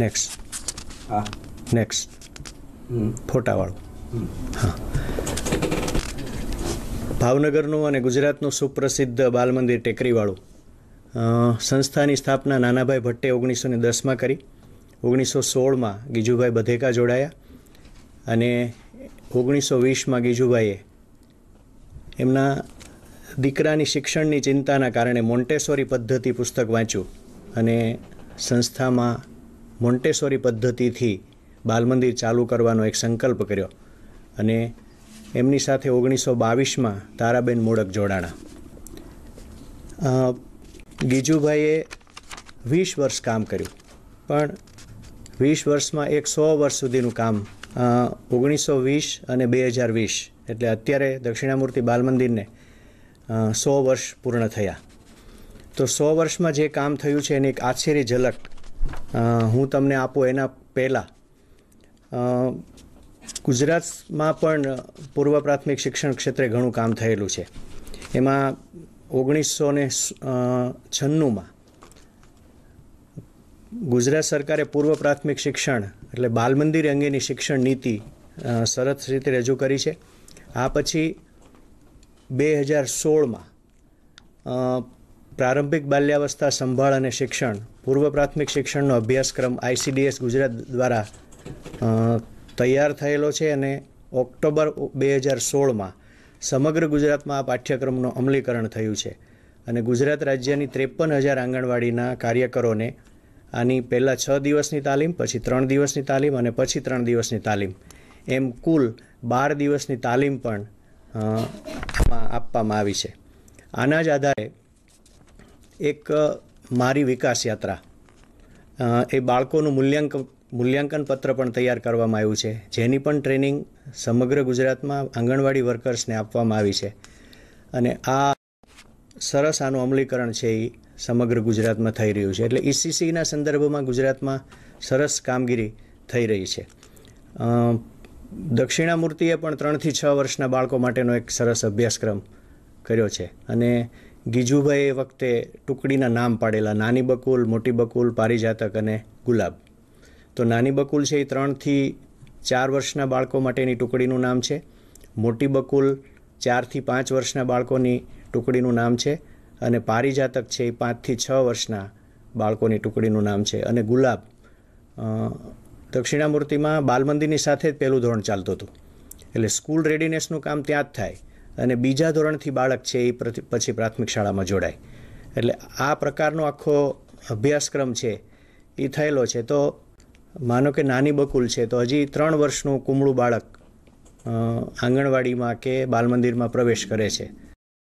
નેક્સ્ટ હા નેક્સ્ટ ફોટાવાળું હા ભાવનગરનું અને ગુજરાતનું સુપ્રસિદ્ધ બાલમંદિર ટેકરીવાળું સંસ્થાની સ્થાપના નાનાભાઈ ભટ્ટે ઓગણીસો ને દસમાં કરી ઓગણીસો સોળમાં ગીજુભાઈ બધેકા જોડાયા અને ઓગણીસો વીસમાં ગીજુભાઈએ એમના દીકરાની શિક્ષણની ચિંતાના કારણે મોન્ટેસોરી પદ્ધતિ પુસ્તક વાંચ્યું અને સંસ્થામાં મોન્ટેસોરી પદ્ધતિથી બાલમંદિર ચાલુ કરવાનો એક સંકલ્પ કર્યો અને એમની સાથે ઓગણીસો બાવીસમાં તારાબેન મોડક જોડાણા ગીજુભાઈએ વીસ વર્ષ કામ કર્યું પણ વીસ વર્ષમાં એક સો વર્ષ સુધીનું કામ ઓગણીસો વીસ અને બે હજાર વીસ એટલે અત્યારે દક્ષિણામૂર્તિ બાલ મંદિરને સો વર્ષ પૂર્ણ થયા તો સો વર્ષમાં જે કામ થયું છે એની એક આશ્ચર્ય ઝલક હું તમને આપું એના પહેલાં ગુજરાતમાં પણ પૂર્વ પ્રાથમિક શિક્ષણ ક્ષેત્રે ઘણું કામ થયેલું છે એમાં ઓગણીસો ને છન્નુંમાં ગુજરાત સરકારે પૂર્વ પ્રાથમિક શિક્ષણ એટલે બાલ મંદિર અંગેની શિક્ષણ નીતિ સરસ રીતે રજૂ કરી છે આ પછી બે હજાર સોળમાં પ્રારંભિક બાલ્યાવસ્થા સંભાળ અને શિક્ષણ પૂર્વ પ્રાથમિક શિક્ષણનો અભ્યાસક્રમ આઈસીડીએસ ગુજરાત દ્વારા તૈયાર થયેલો છે અને ઓક્ટોબર બે હજાર સોળમાં સમગ્ર ગુજરાતમાં આ પાઠ્યક્રમનું અમલીકરણ થયું છે અને ગુજરાત રાજ્યની ત્રેપન હજાર આંગણવાડીના કાર્યકરોને આની પહેલાં છ દિવસની તાલીમ પછી ત્રણ દિવસની તાલીમ અને પછી ત્રણ દિવસની તાલીમ એમ કુલ બાર દિવસની તાલીમ પણ આપવામાં આવી છે આના જ આધારે એક મારી વિકાસ યાત્રા એ બાળકોનું મૂલ્યાંકન મૂલ્યાંકન પત્ર પણ તૈયાર કરવામાં આવ્યું છે જેની પણ ટ્રેનિંગ સમગ્ર ગુજરાતમાં આંગણવાડી વર્કર્સને આપવામાં આવી છે અને આ સરસ આનું અમલીકરણ છે એ સમગ્ર ગુજરાતમાં થઈ રહ્યું છે એટલે ઇસીસીના e સંદર્ભમાં ગુજરાતમાં સરસ કામગીરી થઈ રહી છે દક્ષિણામૂર્તિએ પણ ત્રણથી છ વર્ષના બાળકો માટેનો એક સરસ અભ્યાસક્રમ કર્યો છે અને ગીજુભાઈ એ વખતે ટુકડીના નામ પાડેલા નાની બકુલ મોટી બકુલ પારિજાતક અને ગુલાબ તો નાની બકુલ છે એ ત્રણથી ચાર વર્ષના બાળકો માટેની ટુકડીનું નામ છે મોટી બકુલ ચારથી પાંચ વર્ષના બાળકોની ટુકડીનું નામ છે અને પારિજાતક છે એ પાંચથી છ વર્ષના બાળકોની ટુકડીનું નામ છે અને ગુલાબ દક્ષિણામૂર્તિમાં બાલમંદિરની સાથે જ પહેલું ધોરણ ચાલતું હતું એટલે સ્કૂલ રેડીનેસનું કામ ત્યાં જ થાય અને બીજા ધોરણથી બાળક છે એ પછી પ્રાથમિક શાળામાં જોડાય એટલે આ પ્રકારનો આખો અભ્યાસક્રમ છે એ થયેલો છે તો માનો કે નાની બકુલ છે તો હજી ત્રણ વર્ષનું કુમળું બાળક આંગણવાડીમાં કે બાલમંદિરમાં પ્રવેશ કરે છે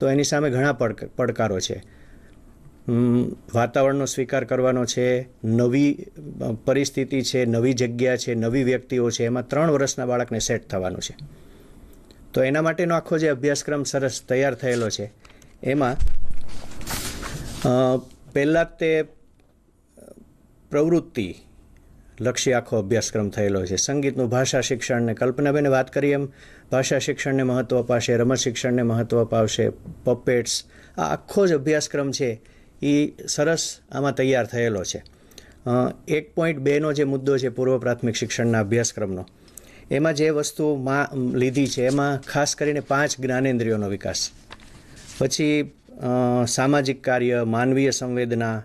તો એની સામે ઘણા પડક પડકારો છે વાતાવરણનો સ્વીકાર કરવાનો છે નવી પરિસ્થિતિ છે નવી જગ્યા છે નવી વ્યક્તિઓ છે એમાં ત્રણ વર્ષના બાળકને સેટ થવાનું છે તો એના માટેનો આખો જે અભ્યાસક્રમ સરસ તૈયાર થયેલો છે એમાં પહેલાં તે પ્રવૃત્તિ લક્ષી આખો અભ્યાસક્રમ થયેલો છે સંગીતનું ભાષા શિક્ષણને કલ્પનાબેને વાત કરીએ એમ ભાષા શિક્ષણને મહત્ત્વ અપાશે રમત શિક્ષણને મહત્ત્વ અપાવશે પપેટ્સ આ આખો જ અભ્યાસક્રમ છે એ સરસ આમાં તૈયાર થયેલો છે એક પોઈન્ટ બેનો જે મુદ્દો છે પૂર્વ પ્રાથમિક શિક્ષણના અભ્યાસક્રમનો એમાં જે વસ્તુ માં લીધી છે એમાં ખાસ કરીને પાંચ જ્ઞાનેન્દ્રિયોનો વિકાસ પછી સામાજિક કાર્ય માનવીય સંવેદના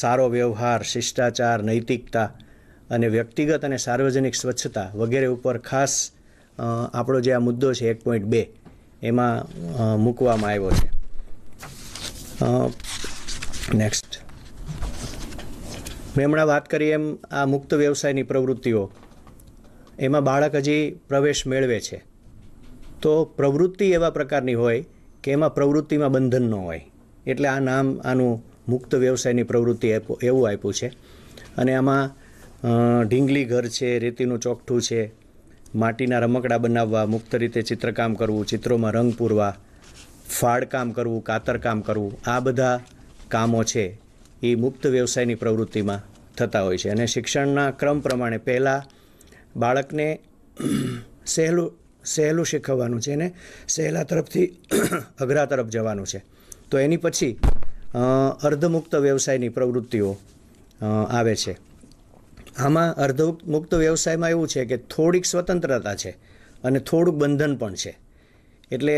સારો વ્યવહાર શિષ્ટાચાર નૈતિકતા અને વ્યક્તિગત અને સાર્વજનિક સ્વચ્છતા વગેરે ઉપર ખાસ આપણો જે આ મુદ્દો છે એક પોઈન્ટ બે એમાં મૂકવામાં આવ્યો છે નેક્સ્ટ મેં હમણાં વાત કરી એમ આ મુક્ત વ્યવસાયની પ્રવૃત્તિઓ એમાં બાળક હજી પ્રવેશ મેળવે છે તો પ્રવૃત્તિ એવા પ્રકારની હોય કે એમાં પ્રવૃત્તિમાં બંધન ન હોય એટલે આ નામ આનું મુક્ત વ્યવસાયની પ્રવૃત્તિ એવું આપ્યું છે અને આમાં ઢીંગલી ઘર છે રેતીનું ચોકઠું છે માટીના રમકડા બનાવવા મુક્ત રીતે ચિત્રકામ કરવું ચિત્રોમાં રંગ પૂરવા ફાળકામ કરવું કાતરકામ કરવું આ બધા કામો છે એ મુક્ત વ્યવસાયની પ્રવૃત્તિમાં થતા હોય છે અને શિક્ષણના ક્રમ પ્રમાણે પહેલાં બાળકને સહેલું સહેલું શીખવવાનું છે એને સહેલા તરફથી અઘરા તરફ જવાનું છે તો એની પછી અર્ધમુક્ત વ્યવસાયની પ્રવૃત્તિઓ આવે છે આમાં મુક્ત વ્યવસાયમાં એવું છે કે થોડીક સ્વતંત્રતા છે અને થોડુંક બંધન પણ છે એટલે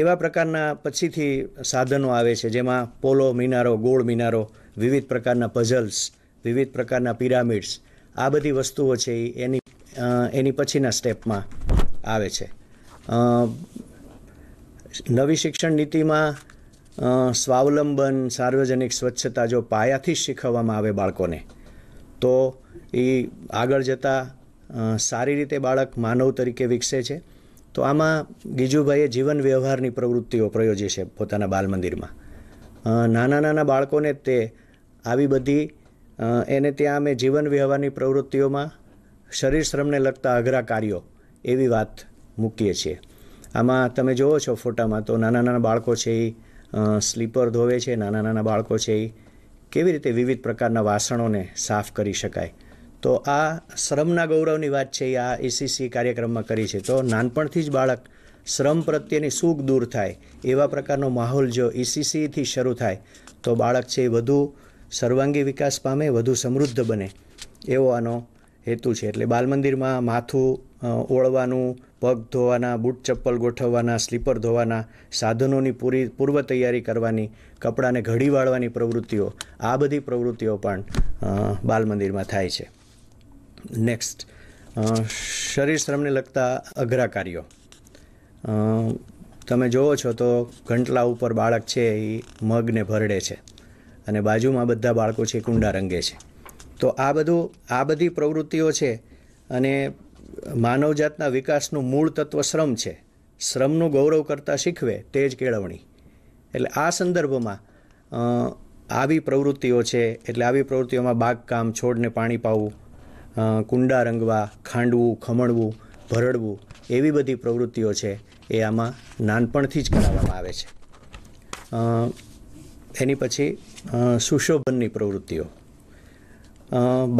એવા પ્રકારના પછીથી સાધનો આવે છે જેમાં પોલો મિનારો ગોળ મિનારો વિવિધ પ્રકારના પઝલ્સ વિવિધ પ્રકારના પિરામિડ્સ આ બધી વસ્તુઓ છે એની એની પછીના સ્ટેપમાં આવે છે નવી શિક્ષણ નીતિમાં સ્વાવલંબન સાર્વજનિક સ્વચ્છતા જો પાયાથી જ શીખવવામાં આવે બાળકોને તો એ આગળ જતાં સારી રીતે બાળક માનવ તરીકે વિકસે છે તો આમાં ગીજુભાઈએ જીવન વ્યવહારની પ્રવૃત્તિઓ પ્રયોજી છે પોતાના બાલમંદિરમાં નાના નાના બાળકોને તે આવી બધી એને ત્યાં અમે જીવન વ્યવહારની પ્રવૃત્તિઓમાં શરીર શ્રમને લગતા અઘરા કાર્યો એવી વાત મૂકીએ છીએ આમાં તમે જુઓ છો ફોટામાં તો નાના નાના બાળકો છે એ સ્લીપર ધોવે છે નાના નાના બાળકો છે એ કેવી રીતે વિવિધ પ્રકારના વાસણોને સાફ કરી શકાય તો આ શ્રમના ગૌરવની વાત છે એ આ ઈસીસી e કાર્યક્રમમાં કરી છે તો નાનપણથી જ બાળક શ્રમ પ્રત્યેની સુખ દૂર થાય એવા પ્રકારનો માહોલ જો ઈસીસીથી e શરૂ થાય તો બાળક છે એ વધુ સર્વાંગી વિકાસ પામે વધુ સમૃદ્ધ બને એવો આનો હેતુ છે એટલે બાલ મંદિરમાં માથું ઓળવાનું પગ ધોવાના બૂટ ચપ્પલ ગોઠવવાના સ્લીપર ધોવાના સાધનોની પૂરી પૂર્વ તૈયારી કરવાની કપડાને ઘડી વાળવાની પ્રવૃત્તિઓ આ બધી પ્રવૃત્તિઓ પણ બાલમંદિરમાં થાય છે નેક્સ્ટ શરીર શ્રમને લગતા અઘરા કાર્યો તમે જુઓ છો તો ઘંટલા ઉપર બાળક છે એ મગને ભરડે છે અને બાજુમાં બધા બાળકો છે કુંડા રંગે છે તો આ બધું આ બધી પ્રવૃત્તિઓ છે અને માનવજાતના વિકાસનું મૂળ તત્વ શ્રમ છે શ્રમનું ગૌરવ કરતાં શીખવે તે જ કેળવણી એટલે આ સંદર્ભમાં આવી પ્રવૃત્તિઓ છે એટલે આવી પ્રવૃત્તિઓમાં બાગકામ છોડને પાણી પાવું કુંડા રંગવા ખાંડવું ખમણવું ભરડવું એવી બધી પ્રવૃત્તિઓ છે એ આમાં નાનપણથી જ કરાવવામાં આવે છે એની પછી સુશોભનની પ્રવૃત્તિઓ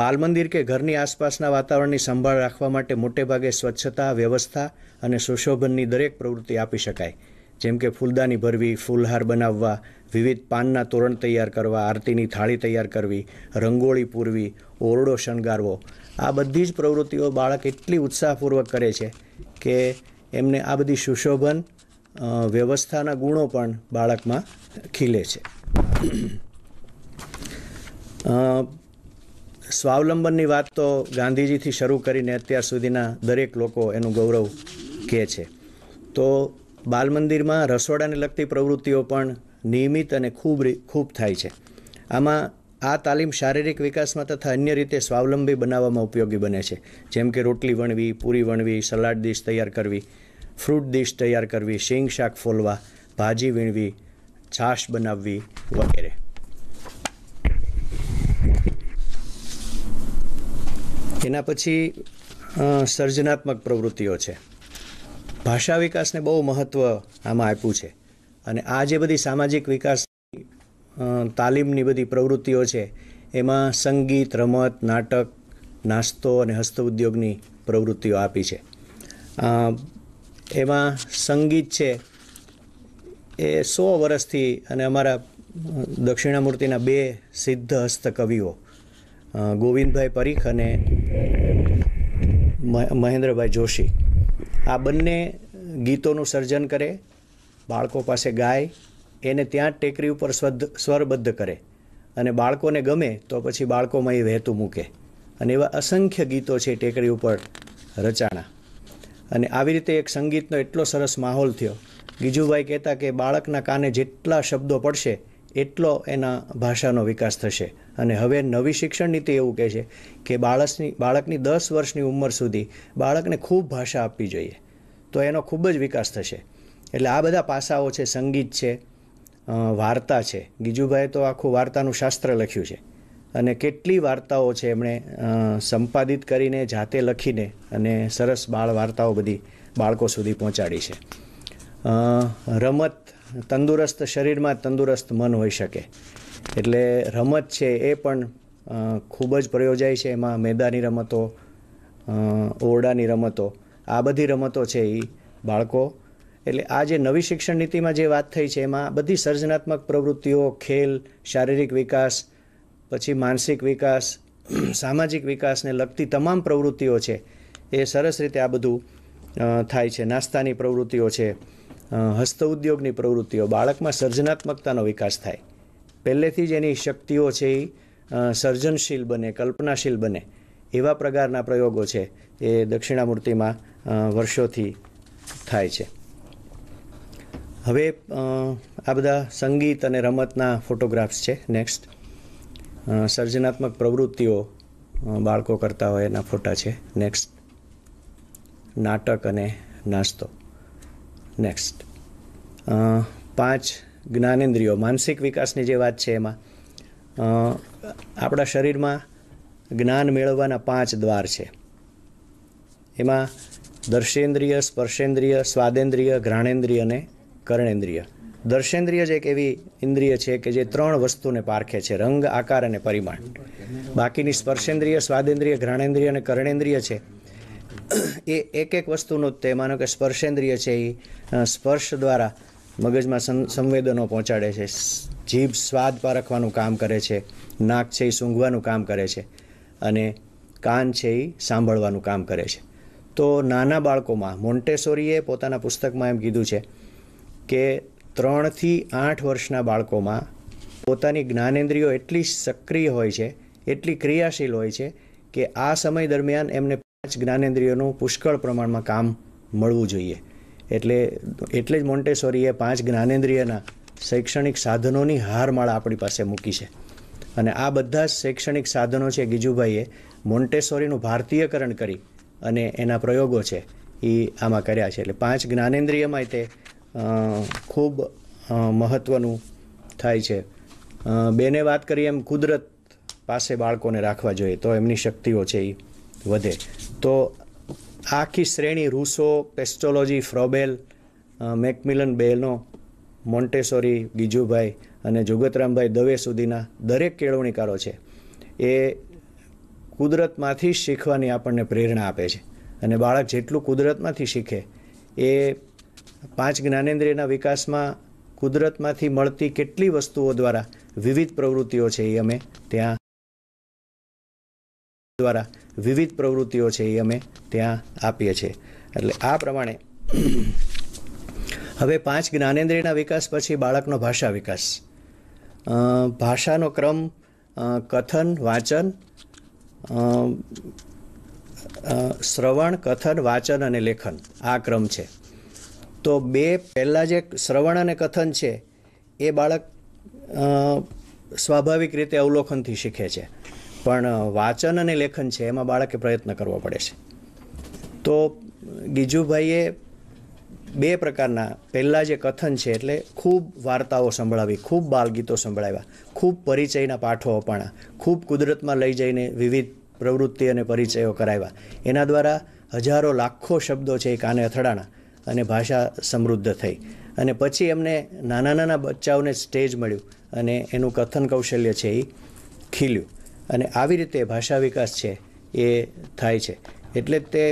બાલમંદિર કે ઘરની આસપાસના વાતાવરણની સંભાળ રાખવા માટે મોટેભાગે સ્વચ્છતા વ્યવસ્થા અને સુશોભનની દરેક પ્રવૃત્તિ આપી શકાય જેમ કે ફૂલદાની ભરવી ફૂલહાર બનાવવા વિવિધ પાનના તોરણ તૈયાર કરવા આરતીની થાળી તૈયાર કરવી રંગોળી પૂરવી ઓરડો શણગારવો આ બધી જ પ્રવૃત્તિઓ બાળક એટલી ઉત્સાહપૂર્વક કરે છે કે એમને આ બધી સુશોભન વ્યવસ્થાના ગુણો પણ બાળકમાં ખીલે છે સ્વાવલંબનની વાત તો ગાંધીજીથી શરૂ કરીને અત્યાર સુધીના દરેક લોકો એનું ગૌરવ કહે છે તો બાલમંદિરમાં રસોડાને લગતી પ્રવૃત્તિઓ પણ નિયમિત અને ખૂબ ખૂબ થાય છે આમાં આ તાલીમ શારીરિક વિકાસમાં તથા અન્ય રીતે સ્વાવલંબી બનાવવામાં ઉપયોગી બને છે જેમ કે રોટલી વણવી પૂરી વણવી સલાડ ડીશ તૈયાર કરવી ફ્રૂટ ડીશ તૈયાર કરવી શેંગ શાક ફોલવા ભાજી વીણવી છાશ બનાવવી વગેરે એના પછી સર્જનાત્મક પ્રવૃત્તિઓ છે ભાષા વિકાસને બહુ મહત્ત્વ આમાં આપ્યું છે અને આ જે બધી સામાજિક વિકાસ તાલીમની બધી પ્રવૃત્તિઓ છે એમાં સંગીત રમત નાટક નાસ્તો અને હસ્ત ઉદ્યોગની પ્રવૃત્તિઓ આપી છે એમાં સંગીત છે એ સો વર્ષથી અને અમારા દક્ષિણામૂર્તિના બે સિદ્ધ હસ્તકવિઓ ગોવિંદભાઈ પરીખ અને મહેન્દ્રભાઈ જોશી આ બંને ગીતોનું સર્જન કરે બાળકો પાસે ગાય એને ત્યાં ટેકરી ઉપર સ્વદ સ્વરબદ્ધ કરે અને બાળકોને ગમે તો પછી બાળકોમાં એ વહેતું મૂકે અને એવા અસંખ્ય ગીતો છે ટેકરી ઉપર રચાણા અને આવી રીતે એક સંગીતનો એટલો સરસ માહોલ થયો ગીજુભાઈ કહેતા કે બાળકના કાને જેટલા શબ્દો પડશે એટલો એના ભાષાનો વિકાસ થશે અને હવે નવી શિક્ષણ નીતિ એવું કહે છે કે બાળસની બાળકની દસ વર્ષની ઉંમર સુધી બાળકને ખૂબ ભાષા આપવી જોઈએ તો એનો ખૂબ જ વિકાસ થશે એટલે આ બધા પાસાઓ છે સંગીત છે વાર્તા છે ગીજુભાઈએ તો આખું વાર્તાનું શાસ્ત્ર લખ્યું છે અને કેટલી વાર્તાઓ છે એમણે સંપાદિત કરીને જાતે લખીને અને સરસ બાળ વાર્તાઓ બધી બાળકો સુધી પહોંચાડી છે રમત તંદુરસ્ત શરીરમાં તંદુરસ્ત મન હોઈ શકે એટલે રમત છે એ પણ ખૂબ જ પ્રયોજાય છે એમાં મેદાની રમતો ઓરડાની રમતો આ બધી રમતો છે એ બાળકો એટલે આ જે નવી શિક્ષણ નીતિમાં જે વાત થઈ છે એમાં બધી સર્જનાત્મક પ્રવૃત્તિઓ ખેલ શારીરિક વિકાસ પછી માનસિક વિકાસ સામાજિક વિકાસને લગતી તમામ પ્રવૃત્તિઓ છે એ સરસ રીતે આ બધું થાય છે નાસ્તાની પ્રવૃત્તિઓ છે હસ્ત ઉદ્યોગની પ્રવૃત્તિઓ બાળકમાં સર્જનાત્મકતાનો વિકાસ થાય પહેલેથી જ એની શક્તિઓ છે એ સર્જનશીલ બને કલ્પનાશીલ બને એવા પ્રકારના પ્રયોગો છે એ દક્ષિણામૂર્તિમાં વર્ષોથી થાય છે હવે આ બધા સંગીત અને રમતના ફોટોગ્રાફ્સ છે નેક્સ્ટ સર્જનાત્મક પ્રવૃત્તિઓ બાળકો કરતા હોય એના ફોટા છે નેક્સ્ટ નાટક અને નાસ્તો નેક્સ્ટ પાંચ જ્ઞાનેન્દ્રિયો માનસિક વિકાસની જે વાત છે એમાં આપણા શરીરમાં જ્ઞાન મેળવવાના પાંચ દ્વાર છે એમાં દર્શેન્દ્રિય સ્પર્શેન્દ્રિય સ્વાદેન્દ્રિય ઘ્રાણેન્દ્રિય અને કર્ણેન્દ્રિય દર્શેન્દ્રિય જ એક એવી ઇન્દ્રિય છે કે જે ત્રણ વસ્તુને પારખે છે રંગ આકાર અને પરિમાણ બાકીની સ્પર્શેન્દ્રિય સ્વાદેન્દ્રિય ઘ્રાણેન્દ્રિય અને કર્ણેન્દ્રિય છે એ એક એક વસ્તુનું તે માનો કે સ્પર્શેન્દ્રિય છે એ સ્પર્શ દ્વારા મગજમાં સંવેદનો પહોંચાડે છે જીભ સ્વાદ પારખવાનું કામ કરે છે નાક છે એ સૂંઘવાનું કામ કરે છે અને કાન છે એ સાંભળવાનું કામ કરે છે તો નાના બાળકોમાં મોન્ટેસોરીએ પોતાના પુસ્તકમાં એમ કીધું છે કે ત્રણથી આઠ વર્ષના બાળકોમાં પોતાની જ્ઞાનેન્દ્રિયો એટલી સક્રિય હોય છે એટલી ક્રિયાશીલ હોય છે કે આ સમય દરમિયાન એમને પાંચ જ્ઞાનેન્દ્રિયોનું પુષ્કળ પ્રમાણમાં કામ મળવું જોઈએ એટલે એટલે જ મોન્ટેસોરીએ પાંચ જ્ઞાનેન્દ્રિયના શૈક્ષણિક સાધનોની હારમાળા આપણી પાસે મૂકી છે અને આ બધા જ શૈક્ષણિક સાધનો છે ગીજુભાઈએ મોન્ટેસોરીનું ભારતીયકરણ કરી અને એના પ્રયોગો છે એ આમાં કર્યા છે એટલે પાંચ જ્ઞાનેન્દ્રિયમાં તે ખૂબ મહત્ત્વનું થાય છે બેને વાત કરીએ એમ કુદરત પાસે બાળકોને રાખવા જોઈએ તો એમની શક્તિઓ છે એ વધે તો આખી શ્રેણી રૂસો પેસ્ટોલોજી ફ્રોબેલ મેકમિલન બેનો મોન્ટેસોરી ગીજુભાઈ અને જુગતરામભાઈ દવે સુધીના દરેક કેળવણીકારો છે એ કુદરતમાંથી શીખવાની આપણને પ્રેરણા આપે છે અને બાળક જેટલું કુદરતમાંથી શીખે એ પાંચ જ્ઞાનેન્દ્રિયના વિકાસમાં કુદરતમાંથી મળતી કેટલી વસ્તુઓ દ્વારા વિવિધ પ્રવૃત્તિઓ છે એ અમે ત્યાં દ્વારા વિવિધ પ્રવૃત્તિઓ છે એ અમે ત્યાં આપીએ છીએ એટલે આ પ્રમાણે હવે પાંચ જ્ઞાનેન્દ્રિયના વિકાસ પછી બાળકનો ભાષા વિકાસ ભાષાનો ક્રમ કથન વાંચન શ્રવણ કથન વાંચન અને લેખન આ ક્રમ છે તો બે પહેલાં જે શ્રવણ અને કથન છે એ બાળક સ્વાભાવિક રીતે અવલોકનથી શીખે છે પણ વાંચન અને લેખન છે એમાં બાળકે પ્રયત્ન કરવો પડે છે તો ગીજુભાઈએ બે પ્રકારના પહેલાં જે કથન છે એટલે ખૂબ વાર્તાઓ સંભળાવી ખૂબ બાલગીતો સંભળાવ્યા ખૂબ પરિચયના પાઠો અપાણા ખૂબ કુદરતમાં લઈ જઈને વિવિધ પ્રવૃત્તિ અને પરિચયો કરાવ્યા એના દ્વારા હજારો લાખો શબ્દો છે એ કાને અથડાણા અને ભાષા સમૃદ્ધ થઈ અને પછી એમને નાના નાના બચ્ચાઓને સ્ટેજ મળ્યું અને એનું કથન કૌશલ્ય છે એ ખીલ્યું અને આવી રીતે ભાષા વિકાસ છે એ થાય છે એટલે તે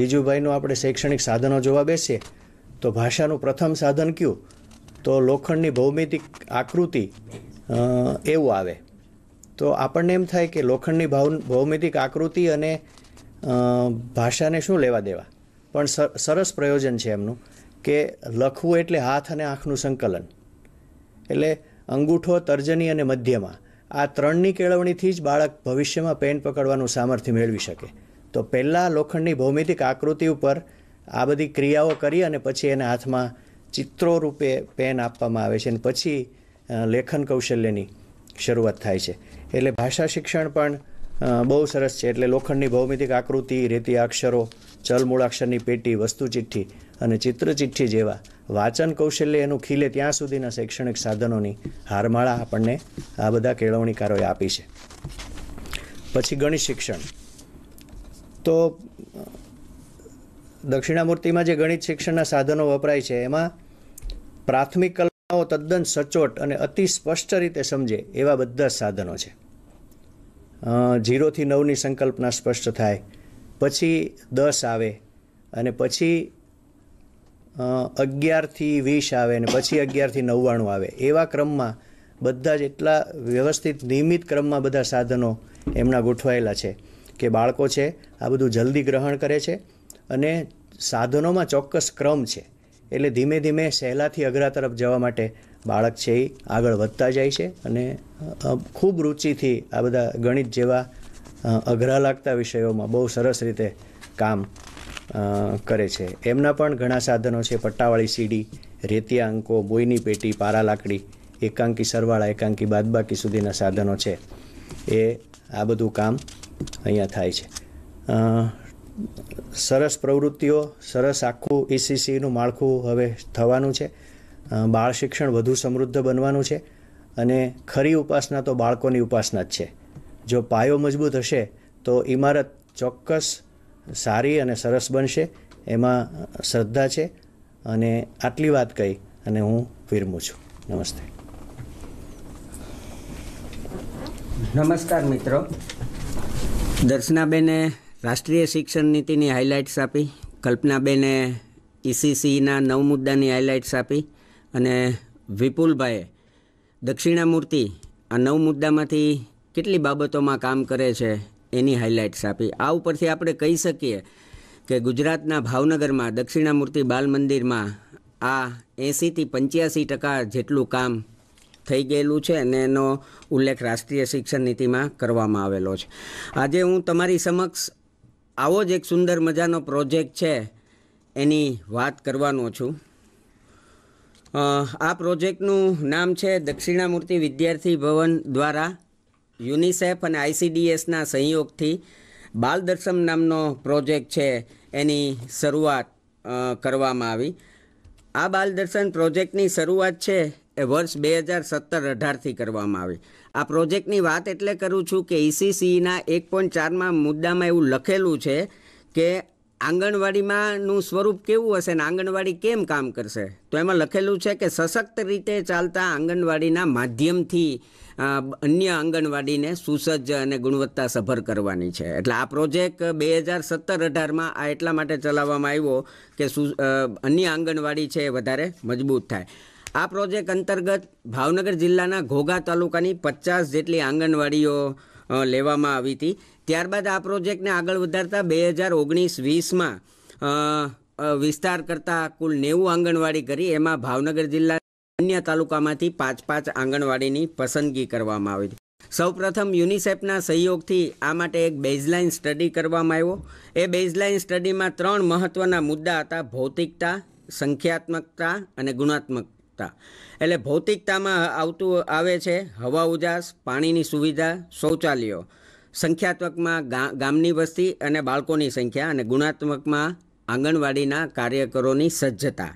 ગીજુભાઈનું આપણે શૈક્ષણિક સાધનો જોવા બેસીએ તો ભાષાનું પ્રથમ સાધન કયું તો લોખંડની ભૌમિતિક આકૃતિ એવું આવે તો આપણને એમ થાય કે લોખંડની ભૌમિતિક આકૃતિ અને ભાષાને શું લેવા દેવા પણ સરસ પ્રયોજન છે એમનું કે લખવું એટલે હાથ અને આંખનું સંકલન એટલે અંગૂઠો તર્જની અને મધ્યમાં આ ત્રણની કેળવણીથી જ બાળક ભવિષ્યમાં પેન પકડવાનું સામર્થ્ય મેળવી શકે તો પહેલાં લોખંડની ભૌમિતિક આકૃતિ ઉપર આ બધી ક્રિયાઓ કરી અને પછી એને હાથમાં ચિત્રો રૂપે પેન આપવામાં આવે છે અને પછી લેખન કૌશલ્યની શરૂઆત થાય છે એટલે ભાષા શિક્ષણ પણ બહુ સરસ છે એટલે લોખંડની ભૌમિતિક આકૃતિ રેતી અક્ષરો ચલ મૂળાક્ષરની પેટી વસ્તુ ચિઠ્ઠી અને ચિત્ર ચિઠ્ઠી જેવા વાચન કૌશલ્ય એનું ખીલે ત્યાં સુધીના શૈક્ષણિક સાધનોની હારમાળા આપણને આ બધા કેળવણીકારોએ આપી છે પછી ગણિત શિક્ષણ તો દક્ષિણામૂર્તિમાં જે ગણિત શિક્ષણના સાધનો વપરાય છે એમાં પ્રાથમિક કલ્પનાઓ તદ્દન સચોટ અને અતિ સ્પષ્ટ રીતે સમજે એવા બધા સાધનો છે ઝીરોથી નવની સંકલ્પના સ્પષ્ટ થાય પછી દસ આવે અને પછી અગિયારથી વીસ આવે અને પછી અગિયારથી નવ્વાણું આવે એવા ક્રમમાં બધા જ એટલા વ્યવસ્થિત નિયમિત ક્રમમાં બધા સાધનો એમના ગોઠવાયેલા છે કે બાળકો છે આ બધું જલ્દી ગ્રહણ કરે છે અને સાધનોમાં ચોક્કસ ક્રમ છે એટલે ધીમે ધીમે સહેલાથી અઘરા તરફ જવા માટે બાળક છે એ આગળ વધતા જાય છે અને ખૂબ રુચિથી આ બધા ગણિત જેવા અઘરા લાગતા વિષયોમાં બહુ સરસ રીતે કામ કરે છે એમના પણ ઘણા સાધનો છે પટ્ટાવાળી સીડી રેતિયા અંકો બોયની પેટી પારા લાકડી એકાંકી સરવાળા એકાંકી બાદબાકી સુધીના સાધનો છે એ આ બધું કામ અહીંયા થાય છે સરસ પ્રવૃત્તિઓ સરસ આખું ઈસીસીનું e માળખું હવે થવાનું છે બાળ શિક્ષણ વધુ સમૃદ્ધ બનવાનું છે અને ખરી ઉપાસના તો બાળકોની ઉપાસના જ છે જો પાયો મજબૂત હશે તો ઇમારત ચોક્કસ સારી અને સરસ બનશે એમાં શ્રદ્ધા છે અને આટલી વાત કહી અને હું વિરમું છું નમસ્તે નમસ્કાર મિત્રો દર્શનાબેને રાષ્ટ્રીય શિક્ષણ નીતિની હાઇલાઇટ્સ આપી કલ્પનાબેને ઈસીસીના e નવ મુદ્દાની હાઇલાઇટ્સ આપી અને વિપુલભાઈએ દક્ષિણામૂર્તિ આ નવ મુદ્દામાંથી કેટલી બાબતોમાં કામ કરે છે એની હાઇલાઇટ્સ આપી આ ઉપરથી આપણે કહી શકીએ કે ગુજરાતના ભાવનગરમાં દક્ષિણામૂર્તિ બાલ મંદિરમાં આ એંસીથી પંચ્યાસી ટકા જેટલું કામ થઈ ગયેલું છે અને એનો ઉલ્લેખ રાષ્ટ્રીય શિક્ષણ નીતિમાં કરવામાં આવેલો છે આજે હું તમારી સમક્ષ આવો જ એક સુંદર મજાનો પ્રોજેક્ટ છે એની વાત કરવાનો છું આ પ્રોજેક્ટનું નામ છે દક્ષિણામૂર્તિ વિદ્યાર્થી ભવન દ્વારા યુનિસેફ અને આઈસીડીએસના સહયોગથી બાલ નામનો પ્રોજેક્ટ છે એની શરૂઆત કરવામાં આવી આ બાલદર્શન પ્રોજેક્ટની શરૂઆત છે એ વર્ષ બે હજાર સત્તર અઢારથી કરવામાં આવી આ પ્રોજેક્ટની વાત એટલે કરું છું કે ઈસીસીના એક પોઈન્ટ ચારમાં મુદ્દામાં એવું લખેલું છે કે આંગણવાડીમાંનું સ્વરૂપ કેવું હશે ને આંગણવાડી કેમ કામ કરશે તો એમાં લખેલું છે કે સશક્ત રીતે ચાલતા આંગણવાડીના માધ્યમથી અન્ય આંગણવાડીને સુસજ્જ અને ગુણવત્તા સભર કરવાની છે એટલે આ પ્રોજેક્ટ બે હજાર સત્તર અઢારમાં આ એટલા માટે ચલાવવામાં આવ્યો કે અન્ય આંગણવાડી છે એ વધારે મજબૂત થાય આ પ્રોજેક્ટ અંતર્ગત ભાવનગર જિલ્લાના ઘોઘા તાલુકાની પચાસ જેટલી આંગણવાડીઓ લેવામાં આવી હતી ત્યારબાદ આ પ્રોજેક્ટને આગળ વધારતા બે હજાર ઓગણીસ વીસમાં વિસ્તાર કરતાં કુલ નેવું આંગણવાડી કરી એમાં ભાવનગર જિલ્લા અન્ય તાલુકામાંથી પાંચ પાંચ આંગણવાડીની પસંદગી કરવામાં આવી હતી સૌપ્રથમ યુનિસેફના સહયોગથી આ માટે એક બેઝલાઇન સ્ટડી કરવામાં આવ્યો એ બેઝલાઇન સ્ટડીમાં ત્રણ મહત્ત્વના મુદ્દા હતા ભૌતિકતા સંખ્યાત્મકતા અને ગુણાત્મકતા ભૌતિકતા એટલે ભૌતિકતામાં આવતું આવે છે હવા ઉજાસ પાણીની સુવિધા શૌચાલયો સંખ્યાત્મકમાં ગામની વસ્તી અને બાળકોની સંખ્યા અને ગુણાત્મકમાં આંગણવાડીના કાર્યકરોની સજ્જતા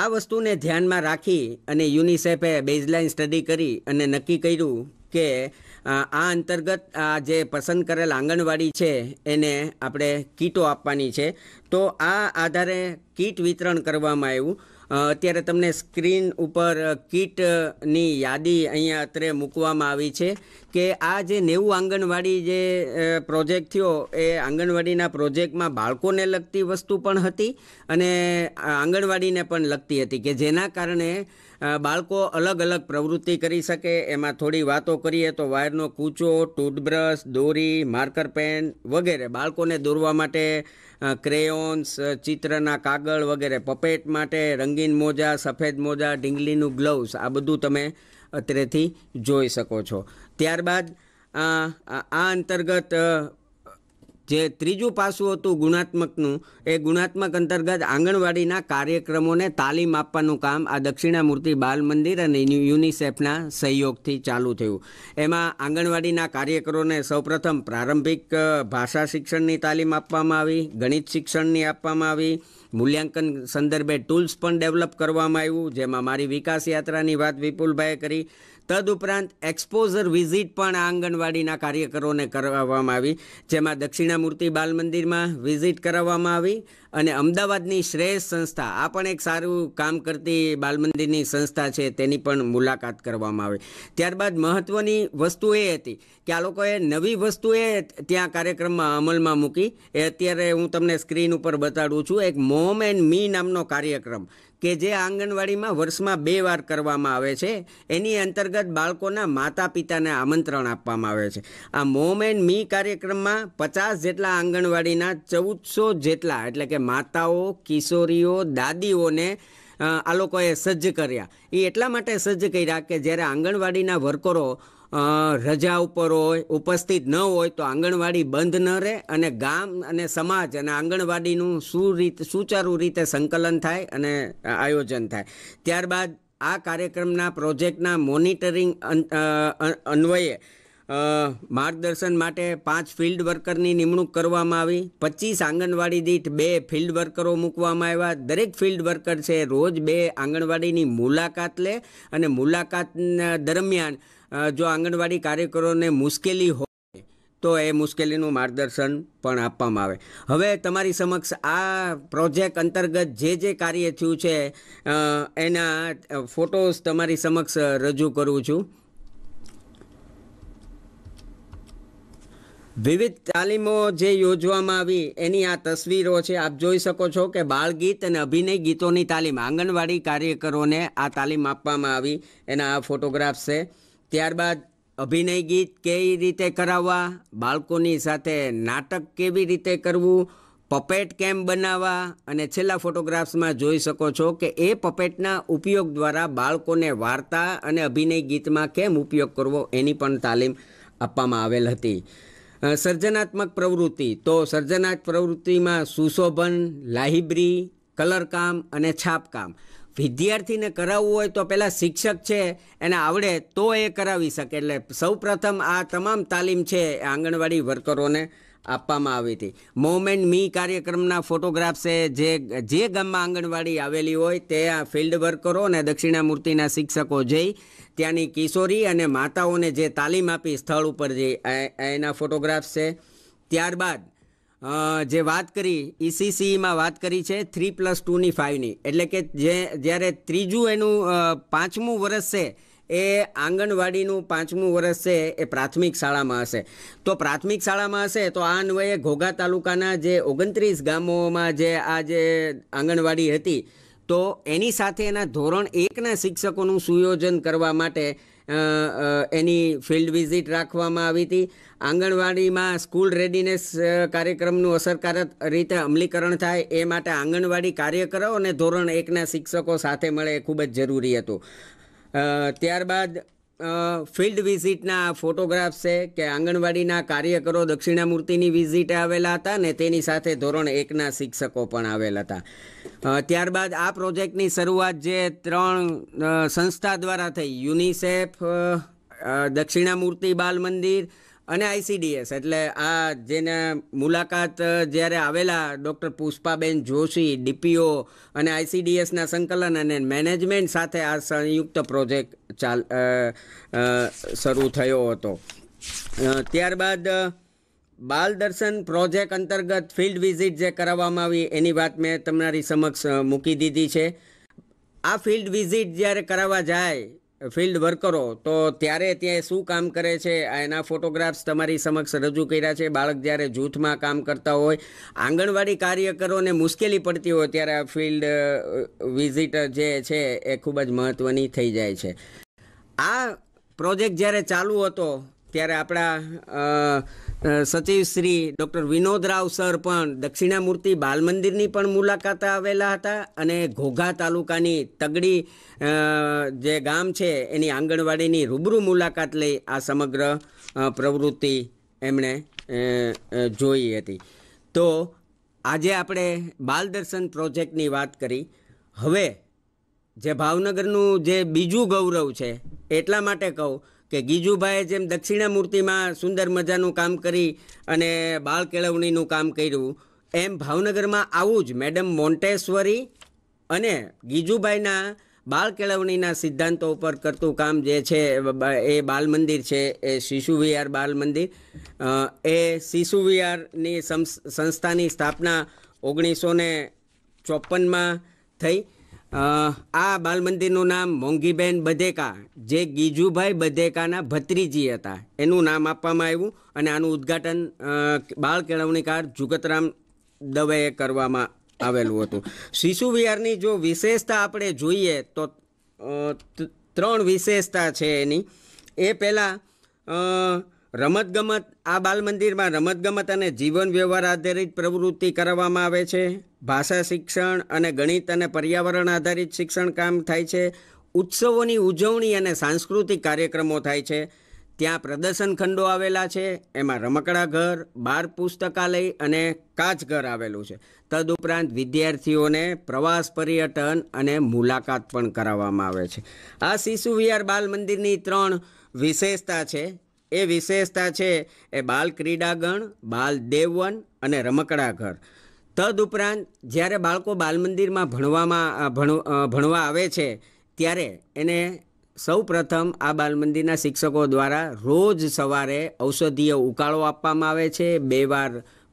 આ વસ્તુને ધ્યાનમાં રાખી અને યુનિસેફે બેઝલાઇન સ્ટડી કરી અને નક્કી કર્યું કે આ અંતર્ગત આ જે પસંદ કરેલ આંગણવાડી છે એને આપણે કીટો આપવાની છે તો આ આધારે કીટ વિતરણ કરવામાં આવ્યું અત્યારે તમને સ્ક્રીન ઉપર કીટની યાદી અહીંયા અત્રે મૂકવામાં આવી છે કે આ જે નેવું આંગણવાડી જે પ્રોજેક્ટ થયો એ આંગણવાડીના પ્રોજેક્ટમાં બાળકોને લગતી વસ્તુ પણ હતી અને આંગણવાડીને પણ લગતી હતી કે જેના કારણે બાળકો અલગ અલગ પ્રવૃત્તિ કરી શકે એમાં થોડી વાતો કરીએ તો વાયરનો કૂચો ટૂથબ્રશ દોરી માર્કર પેન વગેરે બાળકોને દોરવા માટે ક્રેયોન્સ ચિત્રના કાગળ વગેરે પપેટ માટે રંગીન મોજા સફેદ મોજા ઢીંગલીનું ગ્લવ્સ આ બધું તમે અત્યારેથી જોઈ શકો છો ત્યારબાદ આ અંતર્ગત જે ત્રીજું પાસું હતું ગુણાત્મકનું એ ગુણાત્મક અંતર્ગત આંગણવાડીના કાર્યક્રમોને તાલીમ આપવાનું કામ આ દક્ષિણામૂર્તિ બાલ મંદિર અને યુનિસેફના સહયોગથી ચાલુ થયું એમાં આંગણવાડીના કાર્યકરોને સૌપ્રથમ પ્રારંભિક ભાષા શિક્ષણની તાલીમ આપવામાં આવી ગણિત શિક્ષણની આપવામાં આવી મૂલ્યાંકન સંદર્ભે ટૂલ્સ પણ ડેવલપ કરવામાં આવ્યું જેમાં મારી વિકાસ યાત્રાની વાત વિપુલભાઈએ કરી તદુપરાંત એક્સપોઝર વિઝિટ પણ આંગણવાડીના કાર્યકરોને કરાવવામાં આવી જેમાં દક્ષિણામૂર્તિ બાલ મંદિરમાં વિઝિટ કરાવવામાં આવી અને અમદાવાદની શ્રેષ્ઠ સંસ્થા આ પણ એક સારું કામ કરતી બાલમંદિરની સંસ્થા છે તેની પણ મુલાકાત કરવામાં આવી ત્યારબાદ મહત્ત્વની વસ્તુ એ હતી કે આ લોકોએ નવી વસ્તુ એ ત્યાં કાર્યક્રમમાં અમલમાં મૂકી એ અત્યારે હું તમને સ્ક્રીન ઉપર બતાડું છું એક મોમ એન્ડ મી નામનો કાર્યક્રમ કે જે આંગણવાડીમાં વર્ષમાં બે વાર કરવામાં આવે છે એની અંતર્ગત બાળકોના માતા પિતાને આમંત્રણ આપવામાં આવે છે આ મોમ એન્ડ મી કાર્યક્રમમાં પચાસ જેટલા આંગણવાડીના ચૌદસો જેટલા એટલે કે માતાઓ કિશોરીઓ દાદીઓને આ લોકોએ સજ્જ કર્યા એ એટલા માટે સજ્જ કર્યા કે જ્યારે આંગણવાડીના વર્કરો રજા ઉપર હોય ઉપસ્થિત ન હોય તો આંગણવાડી બંધ ન રહે અને ગામ અને સમાજ અને આંગણવાડીનું સુરીત સુચારુ રીતે સંકલન થાય અને આયોજન થાય ત્યારબાદ આ કાર્યક્રમના પ્રોજેક્ટના મોનિટરિંગ અન્વયે માર્ગદર્શન માટે પાંચ ફિલ્ડ વર્કરની નિમણૂક કરવામાં આવી પચીસ આંગણવાડી દીઠ બે ફિલ્ડ વર્કરો મૂકવામાં આવ્યા દરેક ફિલ્ડ વર્કર છે રોજ બે આંગણવાડીની મુલાકાત લે અને મુલાકાત દરમિયાન જો આંગણવાડી કાર્યકરોને મુશ્કેલી હોય તો એ મુશ્કેલીનું માર્ગદર્શન પણ આપવામાં આવે હવે તમારી સમક્ષ આ પ્રોજેક્ટ અંતર્ગત જે જે કાર્ય થયું છે એના ફોટોસ તમારી સમક્ષ રજૂ કરું છું વિવિધ તાલીમો જે યોજવામાં આવી એની આ તસવીરો છે આપ જોઈ શકો છો કે બાળગીત અને અભિનય ગીતોની તાલીમ આંગણવાડી કાર્યકરોને આ તાલીમ આપવામાં આવી એના આ ફોટોગ્રાફ્સ છે ત્યારબાદ અભિનય ગીત કેવી રીતે કરાવવા બાળકોની સાથે નાટક કેવી રીતે કરવું પપેટ કેમ બનાવવા અને છેલ્લા ફોટોગ્રાફ્સમાં જોઈ શકો છો કે એ પપેટના ઉપયોગ દ્વારા બાળકોને વાર્તા અને અભિનય ગીતમાં કેમ ઉપયોગ કરવો એની પણ તાલીમ આપવામાં આવેલ હતી સર્જનાત્મક પ્રવૃત્તિ તો સર્જનાત્મક પ્રવૃત્તિમાં સુશોભન લાઇબ્રી કલરકામ અને છાપકામ વિદ્યાર્થીને કરાવવું હોય તો પહેલાં શિક્ષક છે એને આવડે તો એ કરાવી શકે એટલે સૌ પ્રથમ આ તમામ તાલીમ છે આંગણવાડી વર્કરોને આપવામાં આવી હતી મોમેન્ટ મી કાર્યક્રમના ફોટોગ્રાફ છે જે જે ગામમાં આંગણવાડી આવેલી હોય તે આ ફિલ્ડ વર્કરો અને દક્ષિણામૂર્તિના શિક્ષકો જઈ ત્યાંની કિશોરી અને માતાઓને જે તાલીમ આપી સ્થળ ઉપર જઈ એના ફોટોગ્રાફ્સ છે ત્યારબાદ જે વાત કરી ઈસીસીમાં e e વાત કરી છે થ્રી પ્લસ ટુની ફાઇવની એટલે કે જે જ્યારે ત્રીજું એનું પાંચમું વર્ષ છે એ આંગણવાડીનું પાંચમું વર્ષ છે એ પ્રાથમિક શાળામાં હશે તો પ્રાથમિક શાળામાં હશે તો આ અન્વયે ઘોઘા તાલુકાના જે ઓગણત્રીસ ગામોમાં જે આ જે આંગણવાડી હતી તો એની સાથે એના ધોરણ એકના શિક્ષકોનું સુયોજન કરવા માટે એની ફિલ્ડ વિઝિટ રાખવામાં આવી હતી આંગણવાડીમાં સ્કૂલ રેડીનેસ કાર્યક્રમનું અસરકારક રીતે અમલીકરણ થાય એ માટે આંગણવાડી કાર્યકરો અને ધોરણ એકના શિક્ષકો સાથે મળે એ ખૂબ જ જરૂરી હતું ત્યારબાદ ફિલ્ડ વિઝિટના ફોટોગ્રાફ્સ છે કે આંગણવાડીના કાર્યકરો દક્ષિણામૂર્તિની વિઝિટે આવેલા હતા ને તેની સાથે ધોરણ એકના શિક્ષકો પણ આવેલા હતા ત્યારબાદ આ પ્રોજેક્ટની શરૂઆત જે ત્રણ સંસ્થા દ્વારા થઈ યુનિસેફ દક્ષિણામૂર્તિ બાલ મંદિર અને આઈસીડીએસ એટલે આ જેને મુલાકાત જ્યારે આવેલા ડૉક્ટર પુષ્પાબેન જોશી ડીપીઓ અને આઈસીડીએસના સંકલન અને મેનેજમેન્ટ સાથે આ સંયુક્ત પ્રોજેક્ટ ચાલ શરૂ થયો હતો ત્યારબાદ બાલ દર્શન પ્રોજેક્ટ અંતર્ગત ફિલ્ડ વિઝિટ જે કરાવવામાં આવી એની વાત મેં તમારી સમક્ષ મૂકી દીધી છે આ ફિલ્ડ વિઝિટ જ્યારે કરાવવા જાય ફિલ્ડ વર્કરો તો ત્યારે ત્યાં શું કામ કરે છે એના ફોટોગ્રાફ્સ તમારી સમક્ષ રજૂ કર્યા છે બાળક જ્યારે જૂથમાં કામ કરતા હોય આંગણવાડી કાર્યકરોને મુશ્કેલી પડતી હોય ત્યારે આ ફિલ્ડ વિઝિટર જે છે એ ખૂબ જ મહત્ત્વની થઈ જાય છે આ પ્રોજેક્ટ જ્યારે ચાલુ હતો ત્યારે આપણા સચિવ શ્રી ડૉક્ટર વિનોદ રાવ સર પણ દક્ષિણામૂર્તિ બાલ મંદિરની પણ મુલાકાતે આવેલા હતા અને ઘોઘા તાલુકાની તગડી જે ગામ છે એની આંગણવાડીની રૂબરૂ મુલાકાત લઈ આ સમગ્ર પ્રવૃત્તિ એમણે જોઈ હતી તો આજે આપણે બાલ દર્શન પ્રોજેક્ટની વાત કરી હવે જે ભાવનગરનું જે બીજું ગૌરવ છે એટલા માટે કહું કે ગીજુભાઈએ જેમ દક્ષિણા મૂર્તિમાં સુંદર મજાનું કામ કરી અને બાળ કેળવણીનું કામ કર્યું એમ ભાવનગરમાં આવું જ મેડમ મોન્ટેશ્વરી અને ગીજુભાઈના બાળ કેળવણીના સિદ્ધાંતો ઉપર કરતું કામ જે છે એ બાલ મંદિર છે એ શિશુ વિહાર બાલ મંદિર એ શિશુ વિહારની સંસ્થાની સ્થાપના ઓગણીસો ને ચોપનમાં થઈ આ બાલ મંદિરનું નામ મોંઘીબેન બધેકા જે ગીજુભાઈ બધેકાના ભત્રીજી હતા એનું નામ આપવામાં આવ્યું અને આનું ઉદ્ઘાટન બાળ કેળવણીકાર જુગતરામ દવેએ કરવામાં આવેલું હતું શિશુ વિહારની જો વિશેષતા આપણે જોઈએ તો ત્રણ વિશેષતા છે એની એ પહેલાં રમતગમત આ બાલમંદિરમાં રમતગમત અને જીવન વ્યવહાર આધારિત પ્રવૃત્તિ કરાવવામાં આવે છે ભાષા શિક્ષણ અને ગણિત અને પર્યાવરણ આધારિત શિક્ષણ કામ થાય છે ઉત્સવોની ઉજવણી અને સાંસ્કૃતિક કાર્યક્રમો થાય છે ત્યાં પ્રદર્શન ખંડો આવેલા છે એમાં રમકડા ઘર બાર પુસ્તકાલય અને કાચઘર આવેલું છે તદુપરાંત વિદ્યાર્થીઓને પ્રવાસ પર્યટન અને મુલાકાત પણ કરાવવામાં આવે છે આ શિશુ વિહાર બાલ મંદિરની ત્રણ વિશેષતા છે એ વિશેષતા છે એ બાલ ક્રીડાગણ બાલ દેવવન અને રમકડાઘર તદુપરાંત જ્યારે બાળકો બાલમંદિરમાં ભણવામાં ભણવા આવે છે ત્યારે એને સૌ પ્રથમ આ બાલમંદિરના શિક્ષકો દ્વારા રોજ સવારે ઔષધીય ઉકાળો આપવામાં આવે છે બે વાર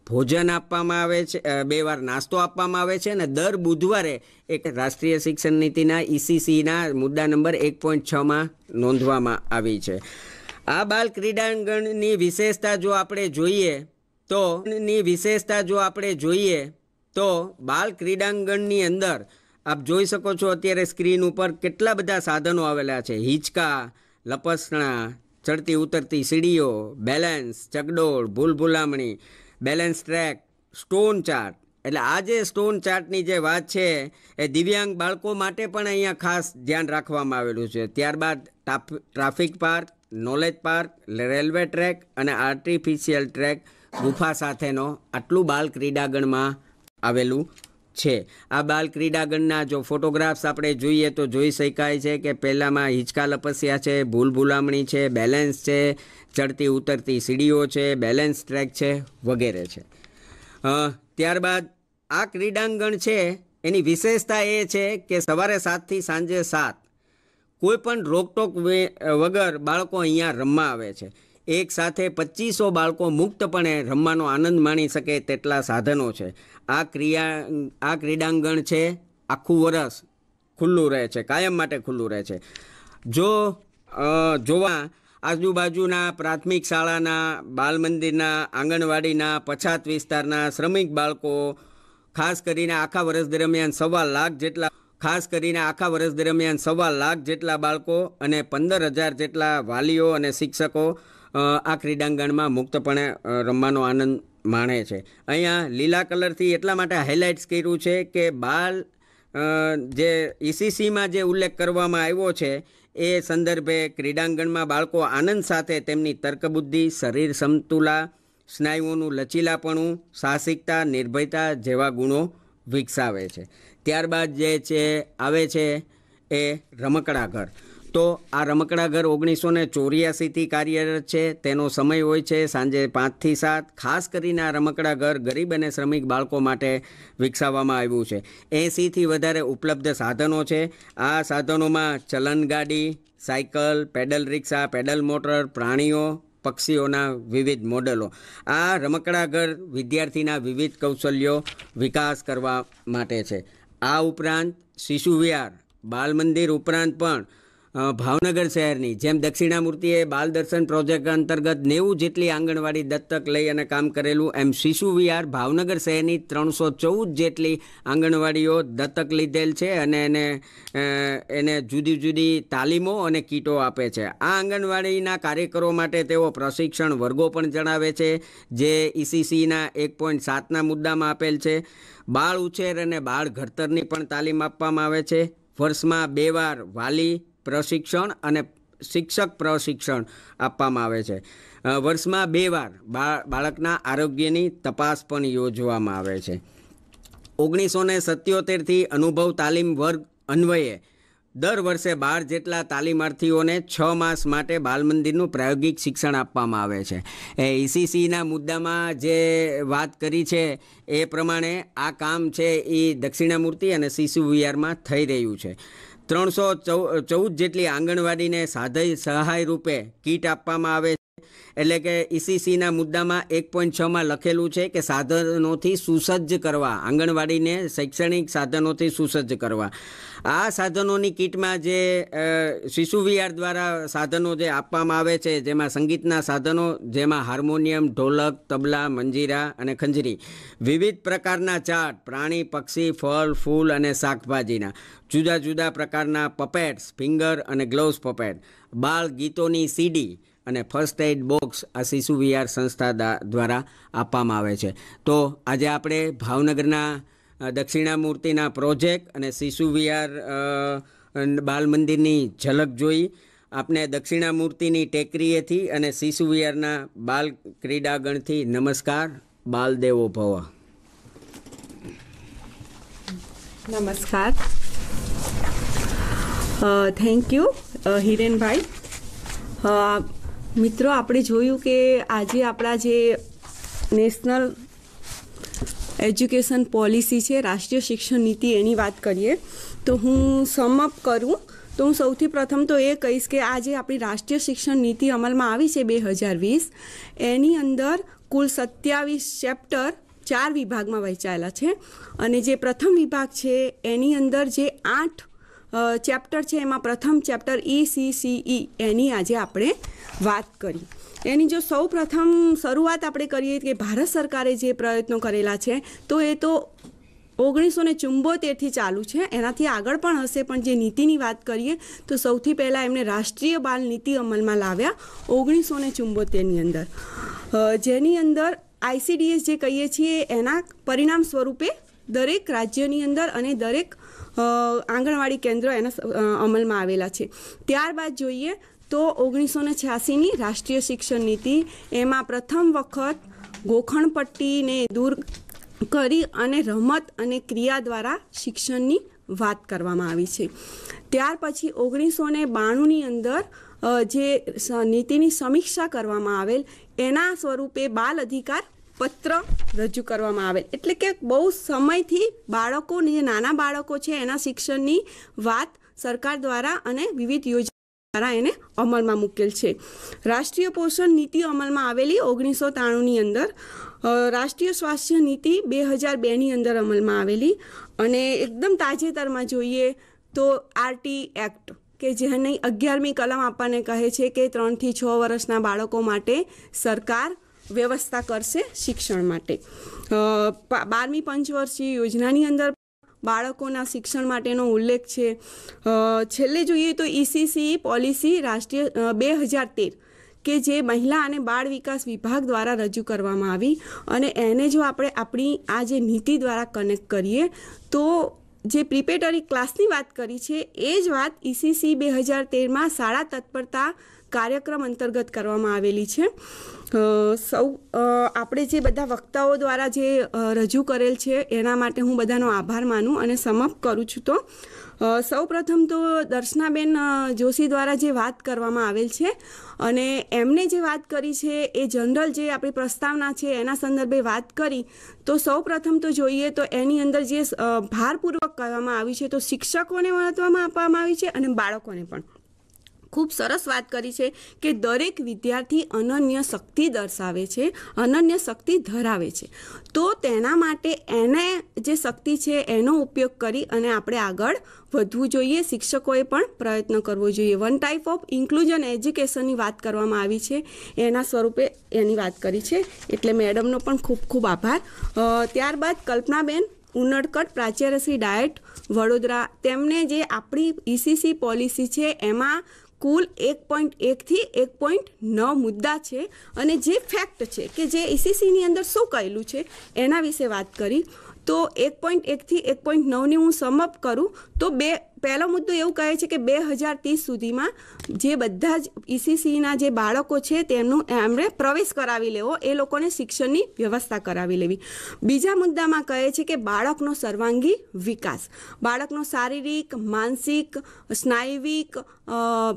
ભોજન આપવામાં આવે છે બે વાર નાસ્તો આપવામાં આવે છે અને દર બુધવારે એક રાષ્ટ્રીય શિક્ષણ નીતિના ઈસીસીના મુદ્દા નંબર એક પોઈન્ટ છમાં નોંધવામાં આવી છે આ બાલ ક્રીડાંગણની વિશેષતા જો આપણે જોઈએ તો ની વિશેષતા જો આપણે જોઈએ તો બાલ ક્રીડાંગણની અંદર આપ જોઈ શકો છો અત્યારે સ્ક્રીન ઉપર કેટલા બધા સાધનો આવેલા છે હિંચકા લપસણા ચડતી ઉતરતી સીડીઓ બેલેન્સ ચગડોળ ભૂલ ભૂલામણી બેલેન્સ ટ્રેક સ્ટોન ચાર્ટ એટલે આ જે સ્ટોન ચાર્ટની જે વાત છે એ દિવ્યાંગ બાળકો માટે પણ અહીંયા ખાસ ધ્યાન રાખવામાં આવેલું છે ત્યારબાદ traffic park knowledge park railway track અને આર્ટિફિશિયલ ટ્રેક ગુફા સાથેનો આટલું બાલ ક્રીડાગણમાં આવેલું છે આ બાલ ક્રીડાગણના જો ફોટોગ્રાફ્સ આપણે જોઈએ તો જોઈ શકાય છે કે પહેલાંમાં હિંચકા લપસ્યા છે ભૂલ ભૂલામણી છે બેલેન્સ છે ચડતી ઉતરતી સીડીઓ છે બેલેન્સ ટ્રેક છે વગેરે છે ત્યારબાદ આ ક્રીડાંગણ છે એની વિશેષતા એ છે કે સવારે સાતથી સાંજે સાત કોઈપણ પણ રોકટોક વગર બાળકો અહીંયા રમવા આવે છે એક સાથે પચીસો બાળકો મુક્તપણે રમવાનો આનંદ માણી શકે તેટલા સાધનો છે આ ક્રિયા આ ક્રીડાંગણ છે આખું વરસ ખુલ્લું રહે છે કાયમ માટે ખુલ્લું રહે છે જો જોવા આજુબાજુના પ્રાથમિક શાળાના બાલ મંદિરના આંગણવાડીના પછાત વિસ્તારના શ્રમિક બાળકો ખાસ કરીને આખા વર્ષ દરમિયાન સવા લાખ જેટલા ખાસ કરીને આખા વર્ષ દરમિયાન સવા લાખ જેટલા બાળકો અને પંદર હજાર જેટલા વાલીઓ અને શિક્ષકો આ ક્રીડાંગણમાં મુક્તપણે રમવાનો આનંદ માણે છે અહીંયા લીલા કલરથી એટલા માટે હાઇલાઇટ્સ કર્યું છે કે બાળ જે ઈસીસીમાં e જે ઉલ્લેખ કરવામાં આવ્યો છે એ સંદર્ભે ક્રીડાંગણમાં બાળકો આનંદ સાથે તેમની તર્કબુદ્ધિ શરીર સમતુલા સ્નાયુઓનું લચીલાપણું સાહસિકતા નિર્ભયતા જેવા ગુણો વિકસાવે છે ત્યારબાદ જે છે આવે છે એ રમકડા ઘર તો આ રમકડા ઘર ઓગણીસો ને ચોર્યાસીથી કાર્યરત છે તેનો સમય હોય છે સાંજે પાંચથી સાત ખાસ કરીને આ રમકડા ઘર ગરીબ અને શ્રમિક બાળકો માટે વિકસાવવામાં આવ્યું છે એંસીથી વધારે ઉપલબ્ધ સાધનો છે આ સાધનોમાં ચલનગાડી સાયકલ પેડલ રિક્ષા પેડલ મોટર પ્રાણીઓ પક્ષીઓના વિવિધ મોડલો આ રમકડા ઘર વિદ્યાર્થીના વિવિધ કૌશલ્યો વિકાસ કરવા માટે છે આ ઉપરાંત શિશુ વિહાર બાલ મંદિર ઉપરાંત પણ ભાવનગર શહેરની જેમ દક્ષિણામૂર્તિએ બાલ દર્શન પ્રોજેક્ટ અંતર્ગત નેવું જેટલી આંગણવાડી દત્તક લઈ અને કામ કરેલું એમ શિશુ વિહાર ભાવનગર શહેરની ત્રણસો ચૌદ જેટલી આંગણવાડીઓ દત્તક લીધેલ છે અને એને એને જુદી જુદી તાલીમો અને કીટો આપે છે આ આંગણવાડીના કાર્યકરો માટે તેઓ પ્રશિક્ષણ વર્ગો પણ જણાવે છે જે ઈસીસીના એક પોઈન્ટ સાતના મુદ્દામાં આપેલ છે બાળ ઉછેર અને બાળ ઘડતરની પણ તાલીમ આપવામાં આવે છે વર્ષમાં બે વાર વાલી પ્રશિક્ષણ અને શિક્ષક પ્રશિક્ષણ આપવામાં આવે છે વર્ષમાં બે વાર બાળકના આરોગ્યની તપાસ પણ યોજવામાં આવે છે ઓગણીસો ને સત્યોતેરથી અનુભવ તાલીમ વર્ગ અન્વયે દર વર્ષે બાર જેટલા તાલીમાર્થીઓને છ માસ માટે બાલમંદિરનું પ્રાયોગિક શિક્ષણ આપવામાં આવે છે એ ઈસીસીના મુદ્દામાં જે વાત કરી છે એ પ્રમાણે આ કામ છે એ દક્ષિણામૂર્તિ અને શિશુ વિહારમાં થઈ રહ્યું છે ત્રણસો ચૌદ જેટલી આંગણવાડીને સાધય સહાય રૂપે કીટ આપવામાં આવે છે એટલે કે ઈસીસીના મુદ્દામાં એક પોઈન્ટ છમાં લખેલું છે કે સાધનોથી સુસજ્જ કરવા આંગણવાડીને શૈક્ષણિક સાધનોથી સુસજ્જ કરવા આ સાધનોની કિટમાં જે શિશુ વિહાર દ્વારા સાધનો જે આપવામાં આવે છે જેમાં સંગીતના સાધનો જેમાં હાર્મોનિયમ ઢોલક તબલા મંજીરા અને ખંજરી વિવિધ પ્રકારના ચાટ પ્રાણી પક્ષી ફળ ફૂલ અને શાકભાજીના જુદા જુદા પ્રકારના પપેટ્સ ફિંગર અને ગ્લોવ્સ પપેટ બાળ ગીતોની સીડી અને ફર્સ્ટ એઇડ બોક્સ આ શિશુ વિહાર સંસ્થા દ્વારા આપવામાં આવે છે તો આજે આપણે ભાવનગરના દક્ષિણામૂર્તિના પ્રોજેક્ટ અને શિશુ વિહાર બાલ મંદિરની ઝલક જોઈ આપને દક્ષિણામૂર્તિની ટેકરીએથી અને શિશુ વિહારના બાલ ક્રીડાગણથી નમસ્કાર બાલદેવો ભવ નમસ્કાર થેન્ક યુ હિરેનભાઈ મિત્રો આપણે જોયું કે આજે આપણા જે નેશનલ एजुकेशन पॉलिसी छे राष्ट्रीय शिक्षण नीति એની વાત કરીએ તો હું સમ અપ કરું તો સૌથી પ્રથમ તો એ કઈસ કે આજે આપની રાષ્ટ્રીય શિક્ષણ નીતિ અમલમાં આવી છે 2020 એની અંદર કુલ 27 ચેપ્ટર ચાર વિભાગમાં વહેંચાયેલા છે અને જે પ્રથમ વિભાગ છે એની અંદર જે આઠ ચેપ્ટર છે એમાં પ્રથમ ચેપ્ટર ECCE એની આજે આપણે વાત કરી એની જો સૌ પ્રથમ શરૂઆત આપણે કરીએ કે ભારત સરકારે જે પ્રયત્નો કરેલા છે તો એ તો ઓગણીસો ને ચુંબોતેરથી ચાલુ છે એનાથી આગળ પણ હશે પણ જે નીતિની વાત કરીએ તો સૌથી પહેલાં એમણે રાષ્ટ્રીય બાલ નીતિ અમલમાં લાવ્યા ઓગણીસો ને ચુંબોતેરની અંદર જેની અંદર આઈસીડીએસ જે કહીએ છીએ એના પરિણામ સ્વરૂપે દરેક રાજ્યની અંદર અને દરેક આંગણવાડી કેન્દ્ર એના અમલમાં આવેલા છે ત્યારબાદ જોઈએ તો ઓગણીસો ને છ્યાસીની રાષ્ટ્રીય શિક્ષણ નીતિ એમાં પ્રથમ વખત ગોખણપટ્ટીને દૂર કરી અને રમત અને ક્રિયા દ્વારા શિક્ષણની વાત કરવામાં આવી છે ત્યાર પછી ઓગણીસો ને બાણુંની અંદર જે નીતિની સમીક્ષા કરવામાં આવેલ એના સ્વરૂપે બાલ અધિકાર પત્ર રજૂ કરવામાં આવેલ એટલે કે બહુ સમયથી બાળકો જે નાના બાળકો છે એના શિક્ષણની વાત સરકાર દ્વારા અને વિવિધ યોજના દ્વારા એને અમલમાં મૂકેલ છે રાષ્ટ્રીય પોષણ નીતિ અમલમાં આવેલી ઓગણીસો ત્રાણુંની અંદર રાષ્ટ્રીય સ્વાસ્થ્ય નીતિ બે હજાર બેની અંદર અમલમાં આવેલી અને એકદમ તાજેતરમાં જોઈએ તો આરટી એક્ટ કે જેની અગિયારમી કલમ આપણને કહે છે કે ત્રણથી છ વર્ષના બાળકો માટે સરકાર વ્યવસ્થા કરશે શિક્ષણ માટે બારમી પંચવર્ષીય યોજનાની અંદર બાળકોના શિક્ષણ માટેનો ઉલ્લેખ છે છેલ્લે જોઈએ તો ઈસીસી e પોલિસી રાષ્ટ્રીય બે હજાર તેર કે જે મહિલા અને બાળ વિકાસ વિભાગ દ્વારા રજૂ કરવામાં આવી અને એને જો આપણે આપણી આ જે નીતિ દ્વારા કનેક્ટ કરીએ તો જે પ્રિપેટરી ક્લાસની વાત કરી છે એ જ વાત ઈસીસી e બે હજાર તેરમાં શાળા તત્પરતા કાર્યક્રમ અંતર્ગત કરવામાં આવેલી છે સૌ આપણે જે બધા વક્તાઓ દ્વારા જે રજૂ કરેલ છે એના માટે હું બધાનો આભાર માનું અને સમાપ્ત કરું છું તો સૌપ્રથમ તો દર્શનાબેન જોશી દ્વારા જે વાત કરવામાં આવેલ છે અને એમને જે વાત કરી છે એ જનરલ જે આપણી પ્રસ્તાવના છે એના સંદર્ભે વાત કરી તો સૌપ્રથમ તો જોઈએ તો એની અંદર જે ભારપૂર્વક કહેવામાં આવી છે તો શિક્ષકોને મહત્વમાં આપવામાં આવી છે અને બાળકોને પણ ખૂબ સરસ વાત કરી છે કે દરેક વિદ્યાર્થી અનન્ય શક્તિ દર્શાવે છે અનન્ય શક્તિ ધરાવે છે તો તેના માટે એને જે શક્તિ છે એનો ઉપયોગ કરી અને આપણે આગળ વધવું જોઈએ શિક્ષકોએ પણ પ્રયત્ન કરવો જોઈએ વન ટાઈપ ઓફ ઇન્ક્લુઝન એજ્યુકેશનની વાત કરવામાં આવી છે એના સ્વરૂપે એની વાત કરી છે એટલે મેડમનો પણ ખૂબ ખૂબ આભાર ત્યારબાદ કલ્પનાબેન ઉનડકટ પ્રાચ્યરસી ડાયટ વડોદરા તેમને જે આપણી ઈસીસી e પોલિસી છે એમાં કુલ એક પોઈન્ટ એકથી એક પોઈન્ટ નવ મુદ્દા છે અને જે ફેક્ટ છે કે જે ઈસીસીની e અંદર શું કહેલું છે એના વિશે વાત કરી તો એક પોઈન્ટ એકથી એક પોઈન્ટ નવની હું સમઅપ કરું તો બે પહેલો મુદ્દો એવું કહે છે કે બે હજાર ત્રીસ સુધીમાં જે બધા જ ઈસીસીના e જે બાળકો છે તેમનું એમણે પ્રવેશ કરાવી લેવો એ લોકોને શિક્ષણની વ્યવસ્થા કરાવી લેવી બીજા મુદ્દામાં કહે છે કે બાળકનો સર્વાંગી વિકાસ બાળકનો શારીરિક માનસિક સ્નાયવિક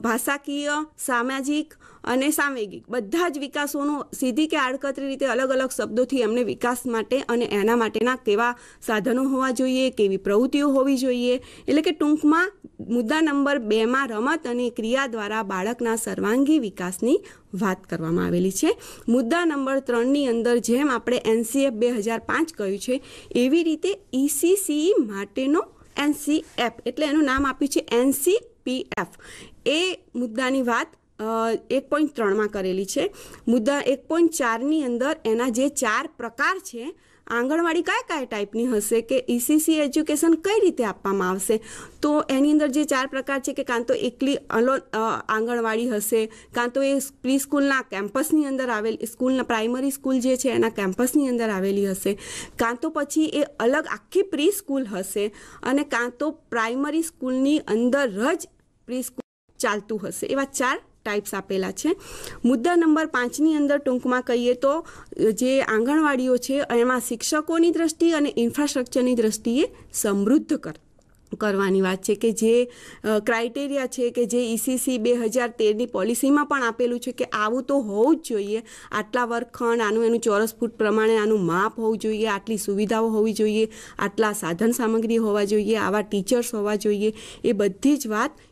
ભાષાકીય સામાજિક અને સાંવેગિક બધા જ વિકાસોનો સીધી કે આડકતરી રીતે અલગ અલગ શબ્દોથી એમને વિકાસ માટે અને એના માટેના કેવા સાધનો હોવા જોઈએ કેવી પ્રવૃત્તિઓ હોવી જોઈએ એટલે કે ટૂંકમાં મુદ્દા નંબર બેમાં રમત અને ક્રિયા દ્વારા બાળકના સર્વાંગી વિકાસની વાત કરવામાં આવેલી છે મુદ્દા નંબર ત્રણની અંદર જેમ આપણે એનસીએફ બે હજાર પાંચ કહ્યું છે એવી રીતે ઈસીસીઈ માટેનો એનસીએફ એટલે એનું નામ આપ્યું છે એનસીપીએફ એ મુદ્દાની વાત એક પોઈન્ટ ત્રણમાં કરેલી છે મુદ્દા એક પોઈન્ટ ચારની અંદર એના જે ચાર પ્રકાર છે આંગણવાડી કયા કયા ટાઈપની હશે કે ઈસીસી e એજ્યુકેશન કઈ રીતે આપવામાં આવશે તો એની અંદર જે ચાર પ્રકાર છે કે કાં તો એકલી અલો આંગણવાડી હશે કાં તો એ પ્રી સ્કૂલના કેમ્પસની અંદર આવેલી સ્કૂલના પ્રાઇમરી સ્કૂલ જે છે એના કેમ્પસની અંદર આવેલી હશે કાં તો પછી એ અલગ આખી પ્રી સ્કૂલ હશે અને કાં તો પ્રાઇમરી સ્કૂલની અંદર જ પ્રી સ્કૂલ ચાલતું હશે એવા ચાર ટાઈપ્સ આપેલા છે મુદ્દા નંબર પાંચની અંદર ટૂંકમાં કહીએ તો જે આંગણવાડીઓ છે એમાં શિક્ષકોની દ્રષ્ટિ અને ઇન્ફ્રાસ્ટ્રક્ચરની દ્રષ્ટિએ સમૃદ્ધ કરતા કરવાની વાત છે કે જે ક્રાઇટેરિયા છે કે જે ઈસીસી e બે હજાર તેરની પોલિસીમાં પણ આપેલું છે કે આવું તો હોવું જ જોઈએ આટલા વર્ગખંડ આનું એનું ચોરસ ફૂટ પ્રમાણે આનું માપ હોવું જોઈએ આટલી સુવિધાઓ હોવી જોઈએ આટલા સાધન સામગ્રી હોવા જોઈએ આવા ટીચર્સ હોવા જોઈએ એ બધી જ વાત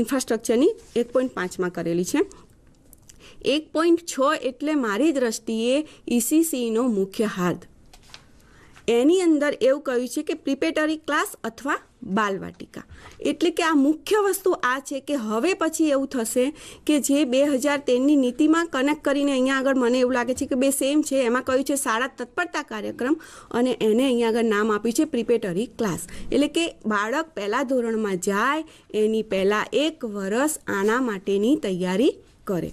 ઇન્ફ્રાસ્ટ્રક્ચરની એક પોઈન્ટ પાંચમાં કરેલી છે એક પોઈન્ટ છ એટલે મારી દ્રષ્ટિએ ઈસીસીનો e મુખ્ય હાથ એની અંદર એવું કહ્યું છે કે પ્રિપેટરી ક્લાસ અથવા બાલવાટિકા એટલે કે આ મુખ્ય વસ્તુ આ છે કે હવે પછી એવું થશે કે જે બે હજાર તેરની નીતિમાં કનેક્ટ કરીને અહીંયા આગળ મને એવું લાગે છે કે બે સેમ છે એમાં કહ્યું છે શાળા તત્પરતા કાર્યક્રમ અને એને અહીંયા આગળ નામ આપ્યું છે પ્રિપેટરી ક્લાસ એટલે કે બાળક પહેલાં ધોરણમાં જાય એની પહેલાં એક વરસ આના માટેની તૈયારી કરે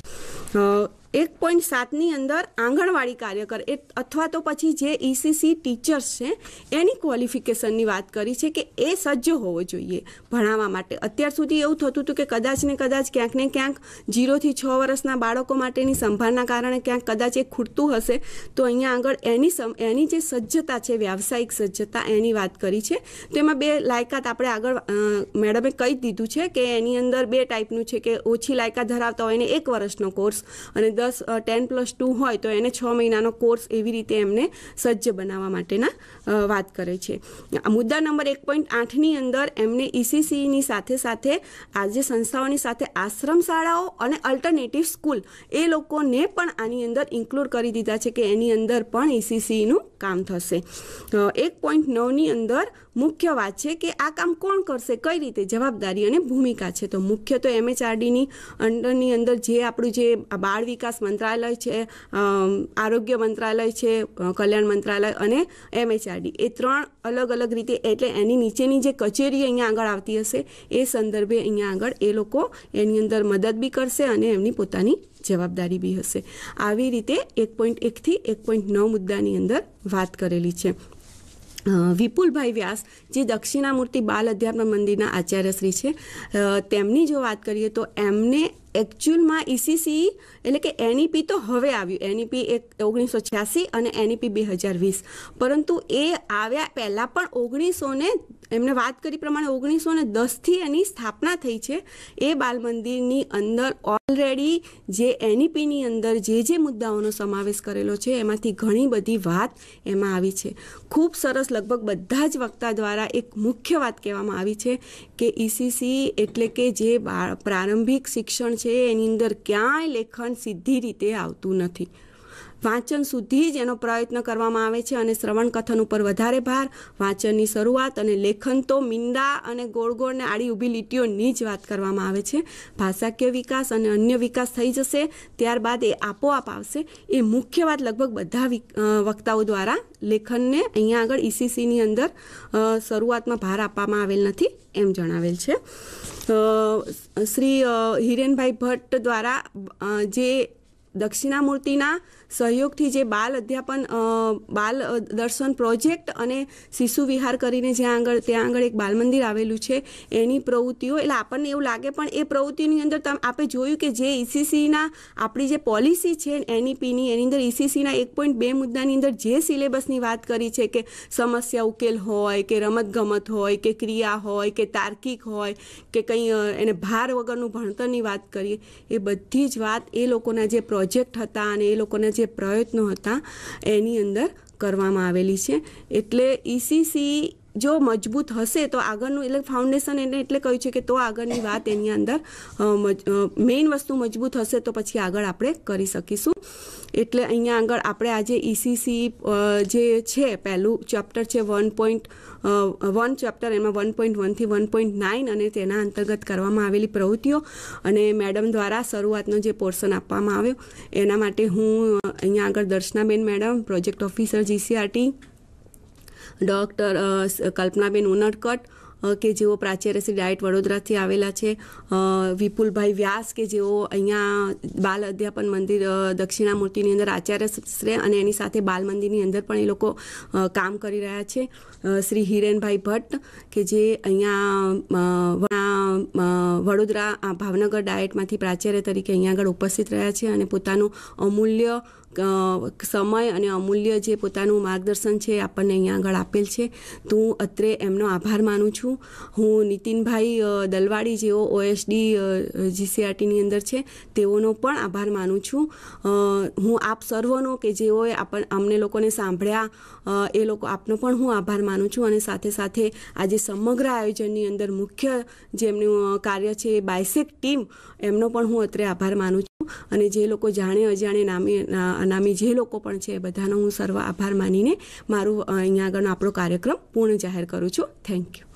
એક પોઈન્ટ સાતની અંદર આંગણવાડી કાર્યકર એ અથવા તો પછી જે ઈસીસી e ટીચર્સ છે એની ક્વોલિફિકેશનની વાત કરી છે કે એ સજ્જ હોવો જોઈએ ભણાવવા માટે અત્યાર સુધી એવું થતું હતું કે કદાચ ને કદાચ ક્યાંક ને ક્યાંક જીરોથી છ વર્ષના બાળકો માટેની સંભાળના કારણે ક્યાંક કદાચ એ ખૂટતું હશે તો અહીંયા આગળ એની એની જે સજ્જતા છે વ્યાવસાયિક સજ્જતા એની વાત કરી છે તેમાં બે લાયકાત આપણે આગળ મેડમે કહી દીધું છે કે એની અંદર બે ટાઈપનું છે કે ઓછી લાયકાત ધરાવતા હોય એને એક વર્ષનો કોર્સ અને પ્લસ ટેન પ્લસ ટુ હોય તો એને છ મહિનાનો કોર્સ એવી રીતે એમને સજ્જ બનાવવા માટેના વાત કરે છે મુદ્દા નંબર એક પોઈન્ટ આઠની અંદર એમને ઈસીસીની e e સાથે સાથે આજે સંસ્થાઓની સાથે આશ્રમ શાળાઓ અને અલ્ટરનેટિવ સ્કૂલ એ લોકોને પણ આની અંદર ઇન્ક્લુડ કરી દીધા છે કે એની અંદર પણ ઈસીસીનું e કામ થશે એક પોઈન્ટ નવની અંદર મુખ્ય વાત છે કે આ કામ કોણ કરશે કઈ રીતે જવાબદારી અને ભૂમિકા છે તો મુખ્ય તો એમએચઆરડીની અંડરની અંદર જે આપણું જે બાળ વિકાસ મંત્રાલય છે આરોગ્ય મંત્રાલય છે કલ્યાણ મંત્રાલય અને એમએચઆરડી એ ત્રણ અલગ અલગ રીતે એટલે એની નીચેની જે કચેરી અહીંયા આગળ આવતી હશે એ સંદર્ભે અહીંયા આગળ એ લોકો એની અંદર મદદ બી કરશે અને એમની પોતાની જવાબદારી બી હશે આવી રીતે એક પોઈન્ટ એકથી એક પોઈન્ટ નવ મુદ્દાની અંદર વાત કરેલી છે વિપુલભાઈ વ્યાસ જે દક્ષિણામૂર્તિ બાલ અધ્યાત્મ મંદિરના આચાર્યશ્રી છે તેમની જો વાત કરીએ તો એમને એકચ્યુઅલમાં ઈસીસી e એટલે કે એનઈપી e તો હવે આવ્યું એનઈપી e એક ઓગણીસો છ્યાસી અને એનઈપી બે હજાર વીસ પરંતુ એ આવ્યા પહેલાં પણ ઓગણીસો ને એમને વાત કરી પ્રમાણે ઓગણીસો ને દસથી એની સ્થાપના થઈ છે એ બાલમંદિરની અંદર ઓલરેડી જે એનઈપીની અંદર જે જે મુદ્દાઓનો સમાવેશ કરેલો છે એમાંથી ઘણી બધી વાત એમાં આવી છે ખૂબ સરસ લગભગ બધા જ વક્તા દ્વારા એક મુખ્ય વાત કહેવામાં આવી છે કે ઈસીસી એટલે કે જે પ્રારંભિક શિક્ષણ છે છે એની અંદર ક્યાંય લેખન સીધી રીતે આવતું નથી વાંચન સુધી જ એનો પ્રયત્ન કરવામાં આવે છે અને શ્રવણ કથન ઉપર વધારે ભાર વાંચનની શરૂઆત અને લેખન તો મીંડા અને ગોળગોળ ને આડી ઊભી લીટીઓની જ વાત કરવામાં આવે છે ભાષાકીય વિકાસ અને અન્ય વિકાસ થઈ જશે ત્યારબાદ એ આપોઆપ આવશે એ મુખ્ય વાત લગભગ બધા વક્તાઓ દ્વારા લેખનને અહીંયા આગળ ઈસીસીની e અંદર શરૂઆતમાં ભાર આપવામાં આવેલ નથી એમ જણાવેલ છે श्री हिरेनभाई भट्ट द्वारा जे दक्षिणामूर्तीना સહયોગથી જે બાલ અધ્યાપન બાલ દર્શન પ્રોજેક્ટ અને શિશુ વિહાર કરીને જ્યાં આગળ ત્યાં આગળ એક બાલ મંદિર આવેલું છે એની પ્રવૃત્તિઓ એટલે આપણને એવું લાગે પણ એ પ્રવૃત્તિની અંદર તમે આપણે જોયું કે જે ઈસીસીના e આપણી જે પોલિસી છે એનીપીની e એની અંદર ઈસીસીના e એક પોઈન્ટ બે મુદ્દાની અંદર જે સિલેબસની વાત કરી છે કે સમસ્યા ઉકેલ હોય કે રમતગમત હોય કે ક્રિયા હોય કે તાર્કિક હોય કે કંઈ એને ભાર વગરનું ભણતરની વાત કરીએ એ બધી જ વાત એ લોકોના જે પ્રોજેક્ટ હતા અને એ લોકોના જે જે પ્રયત્નો હતા એની અંદર કરવામાં આવેલી છે એટલે ઈસીસી e જો મજબૂત હશે તો આગળનું એટલે ફાઉન્ડેશન એને એટલે કહ્યું છે કે તો આગળની વાત એની અંદર મેઇન વસ્તુ મજબૂત હશે તો પછી આગળ આપણે કરી શકીશું એટલે અહીંયા આગળ આપણે આજે ઈસીસી e જે છે પહેલું ચેપ્ટર છે વન પોઈન્ટ વન ચેપ્ટર એમાં વન પોઈન્ટ વનથી વન પોઈન્ટ નાઇન અને તેના અંતર્ગત કરવામાં આવેલી પ્રવૃત્તિઓ અને મેડમ દ્વારા શરૂઆતનો જે પોર્શન આપવામાં આવ્યો એના માટે હું અહીંયા આગળ દર્શનાબેન madam project officer GCRT doctor કલ્પનાબેન ઉનડકટ કે જેઓ પ્રાચ્ય રસી ડાયટ વડોદરાથી આવેલા છે વિપુલભાઈ વ્યાસ કે જેઓ અહીંયા બાલ અધ્યાપન મંદિર દક્ષિણામૂર્તિની અંદર આચાર્ય શ્રે અને એની સાથે બાલ મંદિરની અંદર પણ એ લોકો કામ કરી રહ્યા છે શ્રી હિરેનભાઈ ભટ્ટ કે જે અહીંયા વડોદરા ભાવનગર ડાયટમાંથી પ્રાચાર્ય તરીકે અહીંયા આગળ ઉપસ્થિત રહ્યા છે અને પોતાનું અમૂલ્ય સમય અને અમૂલ્ય જે પોતાનું માર્ગદર્શન છે આપણને અહીંયા આગળ આપેલ છે તો હું અત્રે એમનો આભાર માનું છું હું નીતિનભાઈ દલવાડી જેઓ ઓએસડી જીસીઆરટીની અંદર છે તેઓનો પણ આભાર માનું છું હું આપ સર્વનો કે જેઓએ આપણ અમને લોકોને સાંભળ્યા એ લોકો આપનો પણ હું આભાર માનું છું અને સાથે સાથે આજે સમગ્ર આયોજનની અંદર મુખ્ય જેમનું કાર્ય છે બાયસેક ટીમ એમનો પણ હું અત્રે આભાર માનું છું અને જે લોકો જાણે અજાણે નામે અનામી જે લોકો પણ છે એ બધાનો હું સર્વ આભાર માનીને મારું અહીંયા આગળનો આપણો કાર્યક્રમ પૂર્ણ જાહેર કરું છું થેન્ક યુ